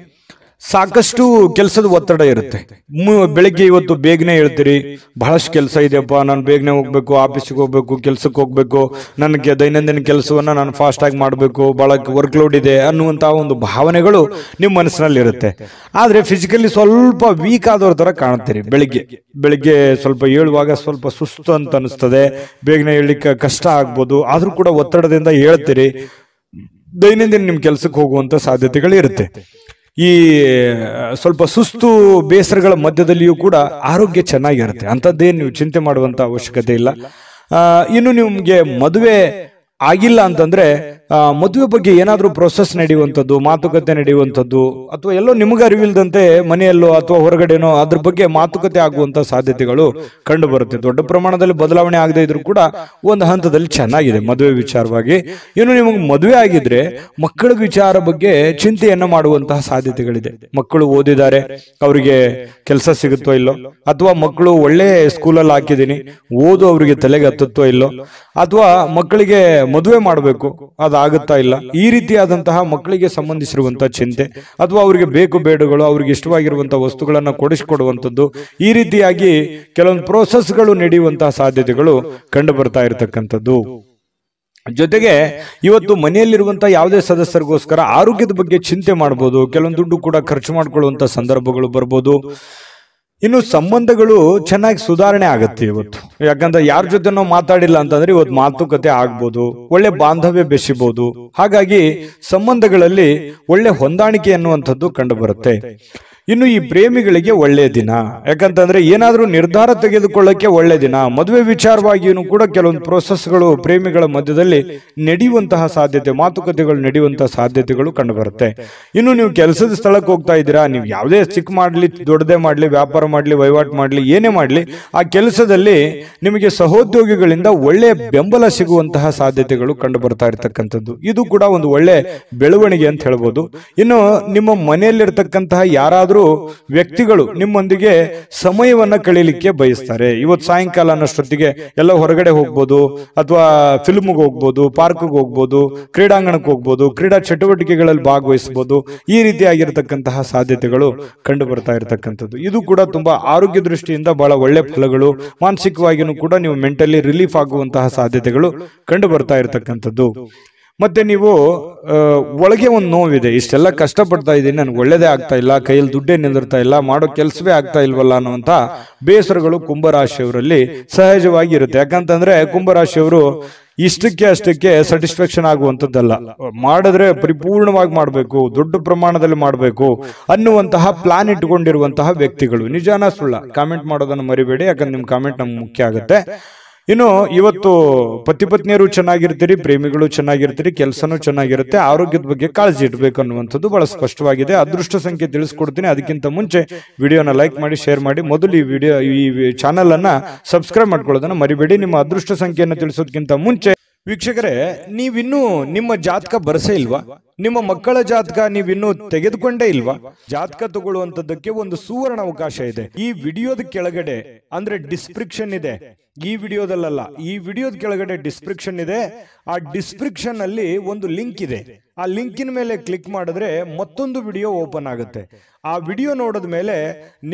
ಸಾಕಷ್ಟು ಕೆಲಸದ ಒತ್ತಡ ಇರುತ್ತೆ ಬೆಳಿಗ್ಗೆ ಇವತ್ತು ಬೇಗನೆ ಹೇಳ್ತೀರಿ ಬಹಳಷ್ಟು ಕೆಲಸ ಇದೆಯಪ್ಪ ನಾನು ಬೇಗನೆ ಹೋಗ್ಬೇಕು ಆಫೀಸಿಗೆ ಹೋಗ್ಬೇಕು ಕೆಲ್ಸಕ್ಕೆ ಹೋಗ್ಬೇಕು ನನಗೆ ದೈನಂದಿನ ಕೆಲಸವನ್ನ ನಾನು ಫಾಸ್ಟ್ ಆಗಿ ಮಾಡಬೇಕು ಬಹಳ ವರ್ಕ್ ಲೋಡ್ ಇದೆ ಅನ್ನುವಂಥ ಒಂದು ಭಾವನೆಗಳು ನಿಮ್ಮ ಮನಸ್ಸಿನಲ್ಲಿ ಇರುತ್ತೆ ಆದರೆ ಫಿಸಿಕಲಿ ಸ್ವಲ್ಪ ವೀಕ್ ಆದವ್ರ ತರ ಕಾಣ್ತೀರಿ ಬೆಳಿಗ್ಗೆ ಬೆಳಿಗ್ಗೆ ಸ್ವಲ್ಪ ಹೇಳುವಾಗ ಸ್ವಲ್ಪ ಸುಸ್ತು ಅಂತ ಅನಿಸ್ತದೆ ಬೇಗನೆ ಹೇಳಲಿಕ್ಕೆ ಕಷ್ಟ ಆಗ್ಬೋದು ಆದರೂ ಕೂಡ ಒತ್ತಡದಿಂದ ಹೇಳ್ತೀರಿ ದೈನಂದಿನ ನಿಮ್ಮ ಕೆಲಸಕ್ಕೆ ಹೋಗುವಂತ ಸಾಧ್ಯತೆಗಳು ಇರುತ್ತೆ ಈ ಸ್ವಲ್ಪ ಸುಸ್ತು ಬೇಸರಗಳ ಮಧ್ಯದಲ್ಲಿಯೂ ಕೂಡ ಆರೋಗ್ಯ ಚೆನ್ನಾಗಿರುತ್ತೆ ಅಂಥದ್ದೇನು ನೀವು ಚಿಂತೆ ಮಾಡುವಂಥ ಅವಶ್ಯಕತೆ ಇಲ್ಲ ಇನ್ನು ನಿಮಗೆ ಮದುವೆ ಆಗಿಲ್ಲ ಅಂತಂದರೆ ಮದುವೆ ಬಗ್ಗೆ ಏನಾದರೂ ಪ್ರೊಸೆಸ್ ನಡೆಯುವಂಥದ್ದು ಮಾತುಕತೆ ನಡೆಯುವಂಥದ್ದು ಅಥವಾ ಎಲ್ಲೋ ನಿಮಗೆ ಅರಿವಿಲ್ಲದಂತೆ ಮನೆಯಲ್ಲೋ ಅಥವಾ ಹೊರಗಡೆನೋ ಅದ್ರ ಬಗ್ಗೆ ಮಾತುಕತೆ ಆಗುವಂಥ ಸಾಧ್ಯತೆಗಳು ಕಂಡು ಬರುತ್ತೆ ದೊಡ್ಡ ಪ್ರಮಾಣದಲ್ಲಿ ಬದಲಾವಣೆ ಆಗದೆ ಇದ್ರೂ ಕೂಡ ಒಂದು ಹಂತದಲ್ಲಿ ಚೆನ್ನಾಗಿದೆ ಮದುವೆ ವಿಚಾರವಾಗಿ ಇನ್ನು ನಿಮಗೆ ಮದುವೆ ಆಗಿದ್ರೆ ಮಕ್ಕಳ ವಿಚಾರ ಬಗ್ಗೆ ಚಿಂತೆಯನ್ನು ಮಾಡುವಂತಹ ಸಾಧ್ಯತೆಗಳಿದೆ ಮಕ್ಕಳು ಓದಿದ್ದಾರೆ ಅವರಿಗೆ ಕೆಲಸ ಸಿಗುತ್ತೋ ಇಲ್ಲೋ ಅಥವಾ ಮಕ್ಕಳು ಒಳ್ಳೆ ಸ್ಕೂಲಲ್ಲಿ ಹಾಕಿದ್ದೀನಿ ಓದು ಅವರಿಗೆ ತಲೆಗೆ ಹತ್ತುತ್ತೋ ಇಲ್ಲೋ ಅಥವಾ ಮಕ್ಕಳಿಗೆ ಮದುವೆ ಮಾಡಬೇಕು ಅದು ಆಗುತ್ತಾ ಇಲ್ಲ ಈ ರೀತಿಯಾದಂತಹ ಮಕ್ಕಳಿಗೆ ಸಂಬಂಧಿಸಿರುವಂತಹ ಚಿಂತೆ ಅಥವಾ ಅವರಿಗೆ ಬೇಕು ಬೇಡುಗಳು ಅವ್ರಿಗೆ ಇಷ್ಟವಾಗಿರುವಂತಹ ವಸ್ತುಗಳನ್ನು ಕೊಡಿಸಿಕೊಡುವಂಥದ್ದು ಈ ರೀತಿಯಾಗಿ ಕೆಲವೊಂದು ಪ್ರೋಸೆಸ್ಗಳು ನಡೆಯುವಂತಹ ಸಾಧ್ಯತೆಗಳು ಕಂಡು ಬರ್ತಾ ಇರತಕ್ಕಂಥದ್ದು ಜೊತೆಗೆ ಇವತ್ತು ಮನೆಯಲ್ಲಿರುವಂತಹ ಯಾವುದೇ ಸದಸ್ಯರಿಗೋಸ್ಕರ ಆರೋಗ್ಯದ ಬಗ್ಗೆ ಚಿಂತೆ ಮಾಡ್ಬೋದು ಕೆಲವೊಂದು ದುಡ್ಡು ಕೂಡ ಖರ್ಚು ಮಾಡ್ಕೊಳ್ಳುವಂಥ ಸಂದರ್ಭಗಳು ಬರ್ಬೋದು ಇನ್ನು ಸಂಬಂಧಗಳು ಚೆನ್ನಾಗಿ ಸುಧಾರಣೆ ಆಗುತ್ತೆ ಇವತ್ತು ಯಾಕಂದ್ರೆ ಯಾರ ಜೊತೆ ನಾವು ಮಾತಾಡಿಲ್ಲ ಅಂತಂದ್ರೆ ಇವತ್ತು ಮಾತುಕತೆ ಆಗ್ಬೋದು ಒಳ್ಳೆ ಬಾಂಧವ್ಯ ಬೆಸಿಬಹುದು ಹಾಗಾಗಿ ಸಂಬಂಧಗಳಲ್ಲಿ ಒಳ್ಳೆ ಹೊಂದಾಣಿಕೆ ಅನ್ನುವಂಥದ್ದು ಕಂಡು ಬರುತ್ತೆ ಇನ್ನು ಈ ಪ್ರೇಮಿಗಳಿಗೆ ಒಳ್ಳೆಯ ದಿನ ಯಾಕಂತಂದ್ರೆ ಏನಾದರೂ ನಿರ್ಧಾರ ತೆಗೆದುಕೊಳ್ಳಕ್ಕೆ ಒಳ್ಳೆ ದಿನ ಮದುವೆ ವಿಚಾರವಾಗಿಯೂ ಕೂಡ ಕೆಲವೊಂದು ಪ್ರೋಸೆಸ್ಗಳು ಪ್ರೇಮಿಗಳ ಮಧ್ಯದಲ್ಲಿ ನಡೆಯುವಂತಹ ಸಾಧ್ಯತೆ ಮಾತುಕತೆಗಳು ನಡೆಯುವಂತಹ ಸಾಧ್ಯತೆಗಳು ಕಂಡುಬರುತ್ತೆ ಇನ್ನು ನೀವು ಕೆಲಸದ ಸ್ಥಳಕ್ಕೆ ಹೋಗ್ತಾ ಇದ್ದೀರಾ ನೀವು ಯಾವುದೇ ಚಿಕ್ಕ ಮಾಡಲಿ ದೊಡ್ಡದೇ ಮಾಡಲಿ ವ್ಯಾಪಾರ ಮಾಡಲಿ ವಹಿವಾಟು ಮಾಡಲಿ ಏನೇ ಮಾಡಲಿ ಆ ಕೆಲಸದಲ್ಲಿ ನಿಮಗೆ ಸಹೋದ್ಯೋಗಿಗಳಿಂದ ಒಳ್ಳೆಯ ಬೆಂಬಲ ಸಿಗುವಂತಹ ಸಾಧ್ಯತೆಗಳು ಕಂಡು ಬರ್ತಾ ಇರತಕ್ಕಂಥದ್ದು ಇದು ಕೂಡ ಒಂದು ಒಳ್ಳೆ ಬೆಳವಣಿಗೆ ಅಂತ ಹೇಳ್ಬೋದು ಇನ್ನು ನಿಮ್ಮ ಮನೆಯಲ್ಲಿರ್ತಕ್ಕಂತಹ ಯಾರಾದರೂ ವ್ಯಕ್ತಿಗಳು ನಿಮ್ಮೊಂದಿಗೆ ಸಮಯವನ್ನು ಕಳೀಲಿಕ್ಕೆ ಬಯಸ್ತಾರೆ ಇವತ್ತು ಸಾಯಂಕಾಲ ಅನ್ನೋಷ್ಟೊತ್ತಿಗೆ ಎಲ್ಲ ಹೊರಗಡೆ ಹೋಗ್ಬೋದು ಅಥವಾ ಫಿಲ್ಮ್ಗೆ ಹೋಗ್ಬೋದು ಪಾರ್ಕ್ಗೆ ಹೋಗ್ಬೋದು ಕ್ರೀಡಾಂಗಣಕ್ಕೆ ಹೋಗ್ಬೋದು ಕ್ರೀಡಾ ಚಟುವಟಿಕೆಗಳಲ್ಲಿ ಭಾಗವಹಿಸಬಹುದು ಈ ರೀತಿಯಾಗಿರ್ತಕ್ಕಂತಹ ಸಾಧ್ಯತೆಗಳು ಕಂಡು ಬರ್ತಾ ಇರತಕ್ಕಂಥದ್ದು ಇದು ಕೂಡ ತುಂಬಾ ಆರೋಗ್ಯ ದೃಷ್ಟಿಯಿಂದ ಬಹಳ ಒಳ್ಳೆ ಫಲಗಳು ಮಾನಸಿಕವಾಗಿಯೂ ಕೂಡ ನೀವು ಮೆಂಟಲಿ ರಿಲೀಫ್ ಆಗುವಂತಹ ಸಾಧ್ಯತೆಗಳು ಕಂಡು ಬರ್ತಾ ಇರತಕ್ಕಂಥದ್ದು ಮತ್ತೆ ನೀವು ಒಳಗೆ ಒಂದು ನೋವಿದೆ ಇಷ್ಟೆಲ್ಲ ಕಷ್ಟಪಡ್ತಾ ಇದ್ದೀನಿ ನನಗೆ ಒಳ್ಳೇದೇ ಆಗ್ತಾ ಇಲ್ಲ ಕೈಯಲ್ಲಿ ದುಡ್ಡೇ ನಿಂದಿರ್ತಾ ಇಲ್ಲ ಮಾಡೋ ಕೆಲಸವೇ ಆಗ್ತಾ ಇಲ್ವಲ್ಲ ಅನ್ನುವಂಥ ಬೇಸರಗಳು ಕುಂಭರಾಶಿಯವರಲ್ಲಿ ಸಹಜವಾಗಿ ಇರುತ್ತೆ ಯಾಕಂತಂದ್ರೆ ಕುಂಭರಾಶಿಯವರು ಇಷ್ಟಕ್ಕೆ ಅಷ್ಟಕ್ಕೆ ಸ್ಯಾಟಿಸ್ಫ್ಯಾಕ್ಷನ್ ಆಗುವಂಥದ್ದಲ್ಲ ಮಾಡಿದ್ರೆ ಪರಿಪೂರ್ಣವಾಗಿ ಮಾಡಬೇಕು ದೊಡ್ಡ ಪ್ರಮಾಣದಲ್ಲಿ ಮಾಡಬೇಕು ಅನ್ನುವಂತಹ ಪ್ಲಾನ್ ಇಟ್ಕೊಂಡಿರುವಂತಹ ವ್ಯಕ್ತಿಗಳು ನಿಜಾನ ಸುಳ್ಳ ಕಾಮೆಂಟ್ ಮಾಡೋದನ್ನು ಮರಿಬೇಡಿ ಯಾಕಂದ್ರೆ ನಿಮ್ಮ ಕಾಮೆಂಟ್ ನಮ್ಗೆ ಮುಖ್ಯ ಆಗುತ್ತೆ ಇನ್ನು ಇವತ್ತು ಪತಿ ಪತ್ನಿಯರು ಚೆನ್ನಾಗಿರ್ತೀರಿ ಪ್ರೇಮಿಗಳು ಚೆನ್ನಾಗಿರ್ತೀರಿ ಕೆಲಸನೂ ಚೆನ್ನಾಗಿರುತ್ತೆ ಆರೋಗ್ಯದ ಬಗ್ಗೆ ಕಾಳಜಿ ಇಡಬೇಕು ಅನ್ನುವಂಥದ್ದು ಬಹಳ ಸ್ಪಷ್ಟವಾಗಿದೆ ಅದೃಷ್ಟ ಸಂಖ್ಯೆ ತಿಳಿಸ್ಕೊಡ್ತೀನಿ ಅದಕ್ಕಿಂತ ಮುಂಚೆ ವಿಡಿಯೋನ ಲೈಕ್ ಮಾಡಿ ಶೇರ್ ಮಾಡಿ ಮೊದಲು ಈ ವಿಡಿಯೋ ಈ ಚಾನಲ್ ಅನ್ನ ಸಬ್ಸ್ಕ್ರೈಬ್ ಮಾಡ್ಕೊಳ್ಳೋದನ್ನ ಮರಿಬೇಡಿ ನಿಮ್ಮ ಅದೃಷ್ಟ ಸಂಖ್ಯೆಯನ್ನು ತಿಳಿಸೋದಕ್ಕಿಂತ ಮುಂಚೆ ವೀಕ್ಷಕರೇ ನೀವಿನ್ನೂ ನಿಮ್ಮ ಜಾತಕ ಬರಸೇ ಇಲ್ವಾ ನಿಮ್ಮ ಮಕ್ಕಳ ಜಾತಕ ನೀವಿನ್ನೂ ತೆಗೆದುಕೊಂಡೇ ಇಲ್ವಾ ಜಾತಕ ತಗೊಳ್ಳುವಂಥದ್ದಕ್ಕೆ ಒಂದು ಸುವರ್ಣ ಅವಕಾಶ ಇದೆ ಈ ವಿಡಿಯೋದ ಕೆಳಗಡೆ ಅಂದ್ರೆ ಡಿಸ್ಕ್ರಿಪ್ಷನ್ ಇದೆ ಈ ವಿಡಿಯೋದಲ್ಲ ಈ ವಿಡಿಯೋದ ಕೆಳಗಡೆ ಡಿಸ್ಕ್ರಿಪ್ಷನ್ ಇದೆ ಆ ಡಿಸ್ಕ್ರಿಪ್ಷನ್ ಅಲ್ಲಿ ಒಂದು ಲಿಂಕ್ ಇದೆ ಆ ಲಿಂಕಿನ ಮೇಲೆ ಕ್ಲಿಕ್ ಮಾಡಿದ್ರೆ ಮತ್ತೊಂದು ವಿಡಿಯೋ ಓಪನ್ ಆಗುತ್ತೆ ಆ ವಿಡಿಯೋ ನೋಡಿದ ಮೇಲೆ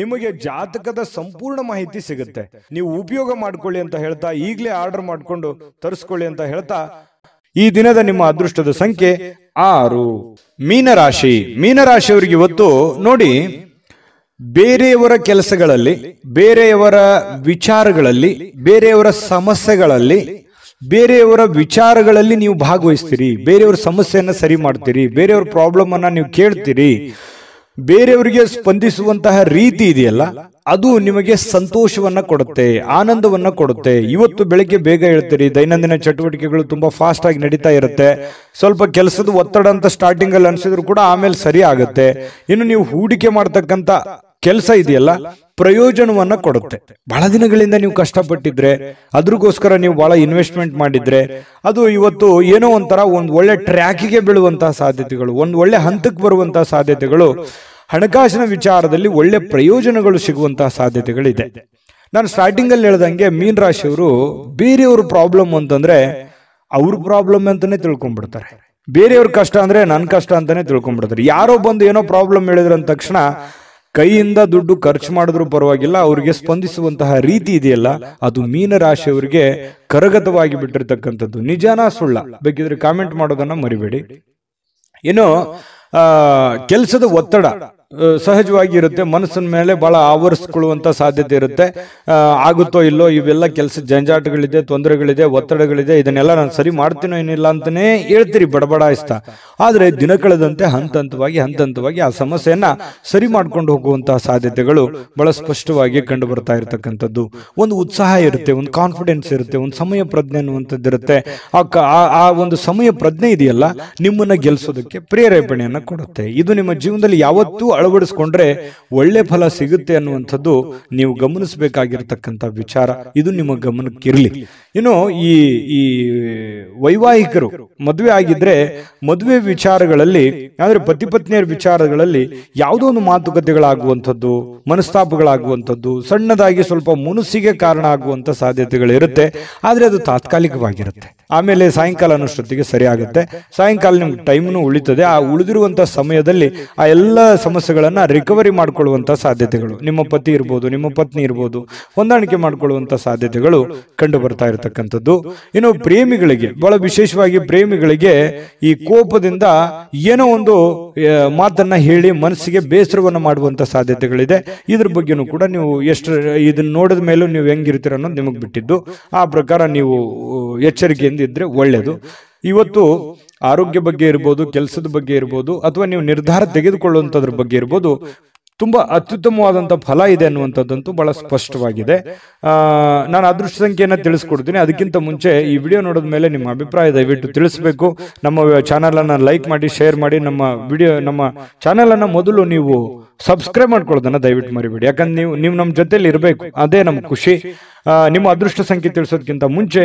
ನಿಮಗೆ ಜಾತಕದ ಸಂಪೂರ್ಣ ಮಾಹಿತಿ ಸಿಗುತ್ತೆ ನೀವು ಉಪಯೋಗ ಮಾಡ್ಕೊಳ್ಳಿ ಅಂತ ಹೇಳ್ತಾ ಈಗಲೇ ಆರ್ಡರ್ ಮಾಡಿಕೊಂಡು ತರಿಸ್ಕೊಳ್ಳಿ ಅಂತ ಹೇಳ್ತಾ ಈ ದಿನದ ನಿಮ್ಮ ಅದೃಷ್ಟದ ಸಂಖ್ಯೆ ಆರು ಮೀನರಾಶಿ ಮೀನರಾಶಿಯವರಿಗೆ ಇವತ್ತು ನೋಡಿ ಬೇರೆಯವರ ಕೆಲಸಗಳಲ್ಲಿ ಬೇರೆಯವರ ವಿಚಾರಗಳಲ್ಲಿ ಬೇರೆಯವರ ಸಮಸ್ಯೆಗಳಲ್ಲಿ ಬೇರೆಯವರ ವಿಚಾರಗಳಲ್ಲಿ ನೀವು ಭಾಗವಹಿಸ್ತೀರಿ ಬೇರೆಯವರ ಸಮಸ್ಯೆಯನ್ನು ಸರಿ ಮಾಡ್ತೀರಿ ಬೇರೆಯವ್ರ ಪ್ರಾಬ್ಲಮ್ ಅನ್ನ ನೀವು ಕೇಳ್ತೀರಿ ಬೇರೆಯವರಿಗೆ ಸ್ಪಂದಿಸುವಂತಹ ರೀತಿ ಇದೆಯಲ್ಲ ಅದು ನಿಮಗೆ ಸಂತೋಷವನ್ನ ಕೊಡುತ್ತೆ ಆನಂದವನ್ನ ಕೊಡುತ್ತೆ ಇವತ್ತು ಬೆಳಗ್ಗೆ ಬೇಗ ಹೇಳ್ತೀರಿ ದೈನಂದಿನ ಚಟುವಟಿಕೆಗಳು ತುಂಬಾ ಫಾಸ್ಟ್ ಆಗಿ ನಡೀತಾ ಇರುತ್ತೆ ಸ್ವಲ್ಪ ಕೆಲಸದ ಒತ್ತಡ ಅಂತ ಸ್ಟಾರ್ಟಿಂಗ್ ಅಲ್ಲಿ ಅನ್ಸಿದ್ರು ಕೂಡ ಆಮೇಲೆ ಸರಿ ಆಗುತ್ತೆ ಇನ್ನು ನೀವು ಹೂಡಿಕೆ ಮಾಡ್ತಕ್ಕಂಥ ಕೆಲಸ ಇದೆಯಲ್ಲ ಪ್ರಯೋಜನವನ್ನ ಕೊಡುತ್ತೆ ಬಹಳ ದಿನಗಳಿಂದ ನೀವು ಕಷ್ಟಪಟ್ಟಿದ್ರೆ ಅದ್ರಗೋಸ್ಕರ ನೀವು ಬಹಳ ಇನ್ವೆಸ್ಟ್ಮೆಂಟ್ ಮಾಡಿದ್ರೆ ಅದು ಇವತ್ತು ಏನೋ ಒಂಥರ ಒಂದು ಒಳ್ಳೆ ಟ್ರ್ಯಾಕಿಗೆ ಬೀಳುವಂತಹ ಸಾಧ್ಯತೆಗಳು ಒಂದು ಒಳ್ಳೆ ಹಂತಕ್ಕೆ ಬರುವಂತಹ ಸಾಧ್ಯತೆಗಳು ಹಣಕಾಸಿನ ವಿಚಾರದಲ್ಲಿ ಒಳ್ಳೆ ಪ್ರಯೋಜನಗಳು ಸಿಗುವಂತಹ ಸಾಧ್ಯತೆಗಳಿದೆ ನಾನು ಸ್ಟಾರ್ಟಿಂಗ್ ಅಲ್ಲಿ ಹೇಳ್ದಂಗೆ ಮೀನ್ ರಾಶಿಯವರು ಬೇರೆಯವ್ರ ಪ್ರಾಬ್ಲಮ್ ಅಂತಂದ್ರೆ ಅವ್ರ ಪ್ರಾಬ್ಲಮ್ ಅಂತಾನೆ ತಿಳ್ಕೊಂಡ್ಬಿಡ್ತಾರೆ ಬೇರೆಯವ್ರ ಕಷ್ಟ ಅಂದ್ರೆ ನನ್ನ ಕಷ್ಟ ಅಂತಾನೆ ತಿಳ್ಕೊಂಡ್ಬಿಡ್ತಾರೆ ಯಾರೋ ಬಂದು ಏನೋ ಪ್ರಾಬ್ಲಮ್ ಹೇಳಿದ್ರ ತಕ್ಷಣ ಕೈಯಿಂದ ದುಡ್ಡು ಖರ್ಚು ಮಾಡಿದ್ರು ಪರವಾಗಿಲ್ಲ ಅವರಿಗೆ ಸ್ಪಂದಿಸುವಂತಹ ರೀತಿ ಇದೆಯಲ್ಲ ಅದು ಮೀನರಾಶಿಯವರಿಗೆ ಕರಗತವಾಗಿ ಬಿಟ್ಟಿರ್ತಕ್ಕಂಥದ್ದು ನಿಜಾನ ಸುಳ್ಳ ಬೇಕಿದ್ರೆ ಕಾಮೆಂಟ್ ಮಾಡೋದನ್ನ ಮರಿಬೇಡಿ ಏನು ಕೆಲಸದ ಒತ್ತಡ ಸಹಜವಾಗಿ ಇರುತ್ತೆ ಮನಸ್ಸಿನ ಮೇಲೆ ಬಹಳ ಆವರಿಸ್ಕೊಳ್ಳುವಂಥ ಸಾಧ್ಯತೆ ಇರುತ್ತೆ ಆಗುತ್ತೋ ಇಲ್ಲೋ ಇವೆಲ್ಲ ಕೆಲಸ ಜಂಜಾಟಗಳಿದೆ ತೊಂದರೆಗಳಿದೆ ಒತ್ತಡಗಳಿದೆ ಇದನ್ನೆಲ್ಲ ನಾನು ಸರಿ ಮಾಡ್ತೀನೋ ಏನಿಲ್ಲ ಅಂತಲೇ ಹೇಳ್ತೀರಿ ಬಡಬಡಾಯಿಸ್ತಾ ಆದರೆ ದಿನ ಕಳೆದಂತೆ ಹಂತ ಹಂತವಾಗಿ ಹಂತ ಹಂತವಾಗಿ ಆ ಸಮಸ್ಯೆಯನ್ನು ಸರಿ ಮಾಡ್ಕೊಂಡು ಹೋಗುವಂತಹ ಸಾಧ್ಯತೆಗಳು ಬಹಳ ಸ್ಪಷ್ಟವಾಗಿ ಕಂಡು ಬರ್ತಾ ಇರತಕ್ಕಂಥದ್ದು ಒಂದು ಉತ್ಸಾಹ ಇರುತ್ತೆ ಒಂದು ಕಾನ್ಫಿಡೆನ್ಸ್ ಇರುತ್ತೆ ಒಂದು ಸಮಯ ಪ್ರಜ್ಞೆ ಅನ್ನುವಂಥದ್ದು ಆ ಒಂದು ಸಮಯ ಪ್ರಜ್ಞೆ ಇದೆಯಲ್ಲ ನಿಮ್ಮನ್ನ ಗೆಲ್ಲಿಸೋದಕ್ಕೆ ಪ್ರೇರೇಪಣೆಯನ್ನು ಕೊಡುತ್ತೆ ಇದು ನಿಮ್ಮ ಜೀವನದಲ್ಲಿ ಯಾವತ್ತೂ ಅಳವಡಿಸ್ಕೊಂಡ್ರೆ ಒಳ್ಳೆ ಫಲ ಸಿಗುತ್ತೆ ಅನ್ನುವಂಥದ್ದು ನೀವು ಗಮನಿಸಬೇಕಾಗಿರ್ತಕ್ಕಂಥ ವಿಚಾರ ಇದು ನಿಮ್ಮ ಗಮನಕ್ಕಿರಲಿ ಇನ್ನು ಈ ಈ ವೈವಾಹಿಕರು ಮದುವೆ ಆಗಿದ್ರೆ ಮದುವೆ ವಿಚಾರಗಳಲ್ಲಿ ಅಂದ್ರೆ ಪತಿ ಪತ್ನಿಯರ ವಿಚಾರಗಳಲ್ಲಿ ಯಾವುದೋ ಒಂದು ಮಾತುಕತೆಗಳಾಗುವಂಥದ್ದು ಮನಸ್ತಾಪಗಳಾಗುವಂಥದ್ದು ಸಣ್ಣದಾಗಿ ಸ್ವಲ್ಪ ಮುನಸ್ಸಿಗೆ ಕಾರಣ ಆಗುವಂಥ ಸಾಧ್ಯತೆಗಳಿರುತ್ತೆ ಆದರೆ ಅದು ತಾತ್ಕಾಲಿಕವಾಗಿರುತ್ತೆ ಆಮೇಲೆ ಸಾಯಂಕಾಲ ಅನ್ನೋಷ್ಟೊತ್ತಿಗೆ ಸರಿ ಆಗುತ್ತೆ ಸಾಯಂಕಾಲ ನಿಮ್ಗೆ ಟೈಮ್ನು ಉಳಿತದೆ ಆ ಉಳಿದಿರುವಂಥ ಸಮಯದಲ್ಲಿ ಆ ಎಲ್ಲ ಸಮಸ್ಯೆಗಳನ್ನು ರಿಕವರಿ ಮಾಡಿಕೊಳ್ಳುವಂಥ ಸಾಧ್ಯತೆಗಳು ನಿಮ್ಮ ಪತಿ ಇರ್ಬೋದು ನಿಮ್ಮ ಪತ್ನಿ ಇರ್ಬೋದು ಹೊಂದಾಣಿಕೆ ಮಾಡಿಕೊಳ್ಳುವಂಥ ಸಾಧ್ಯತೆಗಳು ಕಂಡು ಬರ್ತಾ ಇರುತ್ತೆ ಇರ್ತಕ್ಕಂಥದ್ದು ಇನ್ನು ಪ್ರೇಮಿಗಳಿಗೆ ಬಹಳ ವಿಶೇಷವಾಗಿ ಪ್ರೇಮಿಗಳಿಗೆ ಈ ಕೋಪದಿಂದ ಏನೋ ಒಂದು ಮಾತನ್ನ ಹೇಳಿ ಮನಸ್ಸಿಗೆ ಬೇಸರವನ್ನು ಮಾಡುವಂತ ಸಾಧ್ಯತೆಗಳಿದೆ ಇದ್ರ ಬಗ್ಗೆನೂ ಕೂಡ ನೀವು ಎಷ್ಟು ಇದನ್ನ ನೋಡಿದ ಮೇಲೂ ನೀವು ಹೆಂಗಿರ್ತೀರ ಅನ್ನೋದು ನಿಮಗೆ ಬಿಟ್ಟಿದ್ದು ಆ ಪ್ರಕಾರ ನೀವು ಎಚ್ಚರಿಕೆಯಿಂದ ಇದ್ರೆ ಒಳ್ಳೆಯದು ಇವತ್ತು ಆರೋಗ್ಯ ಬಗ್ಗೆ ಇರ್ಬೋದು ಕೆಲಸದ ಬಗ್ಗೆ ಇರ್ಬೋದು ಅಥವಾ ನೀವು ನಿರ್ಧಾರ ತೆಗೆದುಕೊಳ್ಳುವಂಥದ್ರ ಬಗ್ಗೆ ಇರ್ಬೋದು ತುಂಬ ಅತ್ಯುತ್ತಮವಾದಂಥ ಫಲ ಇದೆ ಅನ್ನುವಂಥದ್ದಂತೂ ಬಹಳ ಸ್ಪಷ್ಟವಾಗಿದೆ ನಾನು ಅದೃಷ್ಟ ಸಂಖ್ಯೆಯನ್ನು ತಿಳಿಸ್ಕೊಡ್ತೀನಿ ಅದಕ್ಕಿಂತ ಮುಂಚೆ ಈ ವಿಡಿಯೋ ನೋಡಿದ ಮೇಲೆ ನಿಮ್ಮ ಅಭಿಪ್ರಾಯ ದಯವಿಟ್ಟು ತಿಳಿಸ್ಬೇಕು ನಮ್ಮ ಚಾನಲನ್ನು ಲೈಕ್ ಮಾಡಿ ಶೇರ್ ಮಾಡಿ ನಮ್ಮ ವಿಡಿಯೋ ನಮ್ಮ ಚಾನಲನ್ನು ಮೊದಲು ನೀವು ಸಬ್ಸ್ಕ್ರೈಬ್ ಮಾಡ್ಕೊಳ್ಳೋದನ್ನು ದಯವಿಟ್ಟು ಮರಿಬೇಡಿ ಯಾಕಂದ್ರೆ ನೀವು ನೀವು ನಮ್ಮ ಜೊತೆಲಿ ಇರಬೇಕು ಅದೇ ನಮ್ಮ ಖುಷಿ ನಿಮ್ಮ ಅದೃಷ್ಟ ಸಂಖ್ಯೆ ತಿಳಿಸೋದಕ್ಕಿಂತ ಮುಂಚೆ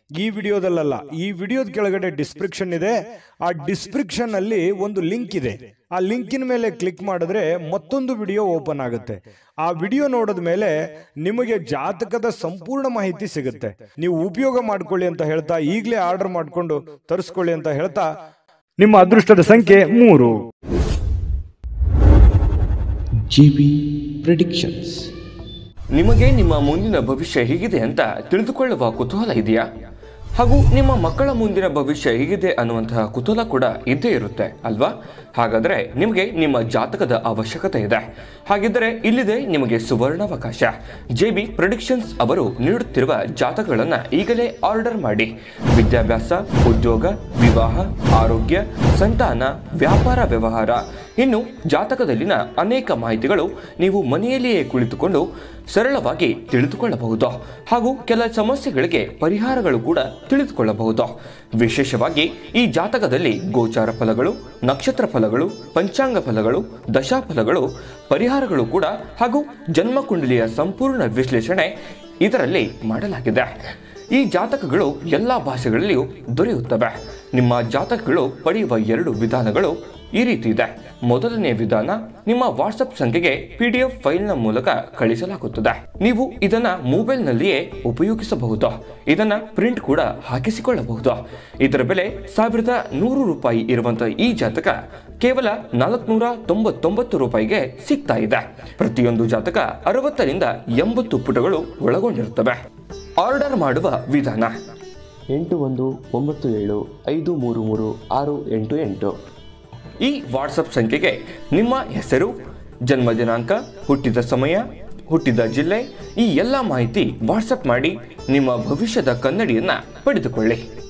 ಈ ವಿಡಿಯೋದಲ್ಲ ಈ ವಿಡಿಯೋದ ಕೆಳಗಡೆ ಡಿಸ್ಕ್ರಿಪ್ಷನ್ ಇದೆ ಆ ಡಿಸ್ಕ್ರಿಪ್ಷನ್ ಅಲ್ಲಿ ಒಂದು ಲಿಂಕ್ ಇದೆ ಆ ಲಿಂಕಿನ ಮೇಲೆ ಕ್ಲಿಕ್ ಮಾಡಿದ್ರೆ ಮತ್ತೊಂದು ವಿಡಿಯೋ ಓಪನ್ ಆಗುತ್ತೆ ಆ ವಿಡಿಯೋ ನೋಡಿದ ಮೇಲೆ ನಿಮಗೆ ಜಾತಕದ ಸಂಪೂರ್ಣ ಮಾಹಿತಿ ಸಿಗುತ್ತೆ ನೀವು ಉಪಯೋಗ ಮಾಡ್ಕೊಳ್ಳಿ ಅಂತ ಹೇಳ್ತಾ ಈಗಲೇ ಆರ್ಡರ್ ಮಾಡಿಕೊಂಡು ತರಿಸ್ಕೊಳ್ಳಿ ಅಂತ ಹೇಳ್ತಾ ನಿಮ್ಮ ಅದೃಷ್ಟದ ಸಂಖ್ಯೆ ಮೂರು ನಿಮಗೆ ನಿಮ್ಮ ಮುಂದಿನ ಭವಿಷ್ಯ ಹೇಗಿದೆ ಅಂತ ತಿಳಿದುಕೊಳ್ಳುವ ಕುತೂಹಲ ಇದೆಯಾ ಹಾಗೂ ನಿಮ್ಮ ಮಕ್ಕಳ ಮುಂದಿನ ಭವಿಷ್ಯ ಹೇಗಿದೆ ಅನ್ನುವಂತಹ ಕುತೂಹಲ ಕೂಡ ಇದ್ದೇ ಇರುತ್ತೆ ಅಲ್ವಾ ಹಾಗಾದರೆ ನಿಮಗೆ ನಿಮ್ಮ ಜಾತಕದ ಅವಶ್ಯಕತೆ ಇದೆ ಹಾಗಿದ್ದರೆ ಇಲ್ಲಿದೆ ನಿಮಗೆ ಸುವರ್ಣಾವಕಾಶ ಜೆ ಬಿ ಪ್ರೊಡಿಕ್ಷನ್ಸ್ ಅವರು ನೀಡುತ್ತಿರುವ ಜಾತಕಗಳನ್ನು ಈಗಲೇ ಆರ್ಡರ್ ಮಾಡಿ ವಿದ್ಯಾಭ್ಯಾಸ ಉದ್ಯೋಗ ವಿವಾಹ ಆರೋಗ್ಯ ಸಂತಾನ ವ್ಯಾಪಾರ ವ್ಯವಹಾರ ಇನ್ನು ಜಾತಕದಲ್ಲಿನ ಅನೇಕ ಮಾಹಿತಿಗಳು ನೀವು ಮನೆಯಲ್ಲಿಯೇ ಕುಳಿತುಕೊಂಡು ಸರಳವಾಗಿ ತಿಳಿದುಕೊಳ್ಳಬಹುದು ಹಾಗೂ ಕೆಲ ಸಮಸ್ಯೆಗಳಿಗೆ ಪರಿಹಾರಗಳು ಕೂಡ ತಿಳಿದುಕೊಳ್ಳಬಹುದು ವಿಶೇಷವಾಗಿ ಈ ಜಾತಕದಲ್ಲಿ ಗೋಚಾರ ಫಲಗಳು ನಕ್ಷತ್ರ ಫಲಗಳು ಪಂಚಾಂಗ ಫಲಗಳು ದಶಾಫಲಗಳು ಪರಿಹಾರಗಳು ಕೂಡ ಹಾಗೂ ಜನ್ಮಕುಂಡಲಿಯ ಸಂಪೂರ್ಣ ವಿಶ್ಲೇಷಣೆ ಇದರಲ್ಲಿ ಮಾಡಲಾಗಿದೆ ಈ ಜಾತಕಗಳು ಎಲ್ಲ ಭಾಷೆಗಳಲ್ಲಿಯೂ ದೊರೆಯುತ್ತವೆ ನಿಮ್ಮ ಜಾತಕಗಳು ಪಡೆಯುವ ಎರಡು ವಿಧಾನಗಳು ಈ ರೀತಿ ಇದೆ ಮೊದಲನೇ ವಿಧಾನ ನಿಮ್ಮ ವಾಟ್ಸ್ಆಪ್ ಸಂಖ್ಯೆಗೆ ಪಿಡಿಎಫ್ ಫೈಲ್ನ ಮೂಲಕ ಕಳಿಸಲಾಗುತ್ತದೆ ನೀವು ಇದನ್ನ ಮೊಬೈಲ್ನಲ್ಲಿಯೇ ಉಪಯೋಗಿಸಬಹುದು ಇದನ್ನ ಪ್ರಿಂಟ್ ಕೂಡ ಹಾಕಿಸಿಕೊಳ್ಳಬಹುದು ಇದರ ಬೆಲೆ ಸಾವಿರದ ನೂರು ರೂಪಾಯಿ ಇರುವಂತಹ ಈ ಜಾತಕ ಕೇವಲ ನಾಲ್ಕುನೂರ ತೊಂಬತ್ತೊಂಬತ್ತು ರೂಪಾಯಿಗೆ ಸಿಗ್ತಾ ಇದೆ ಪ್ರತಿಯೊಂದು ಜಾತಕ ಅರವತ್ತರಿಂದ ಎಂಬತ್ತು ಪುಟಗಳು ಒಳಗೊಂಡಿರುತ್ತವೆ ಆರ್ಡರ್ ಮಾಡುವ ವಿಧಾನ ಎಂಟು ಒಂದು ಒಂಬತ್ತು ಏಳು ಐದು ಮೂರು ಮೂರು ಆರು ಎಂಟು ಎಂಟು ಈ ವಾಟ್ಸಪ್ ಸಂಖ್ಯೆಗೆ ನಿಮ್ಮ ಹೆಸರು ಜನ್ಮ ದಿನಾಂಕ ಹುಟ್ಟಿದ ಸಮಯ ಹುಟ್ಟಿದ ಜಿಲ್ಲೆ ಈ ಎಲ್ಲ ಮಾಹಿತಿ ವಾಟ್ಸಪ್ ಮಾಡಿ ನಿಮ್ಮ ಭವಿಷ್ಯದ ಕನ್ನಡಿಯನ್ನು ಪಡೆದುಕೊಳ್ಳಿ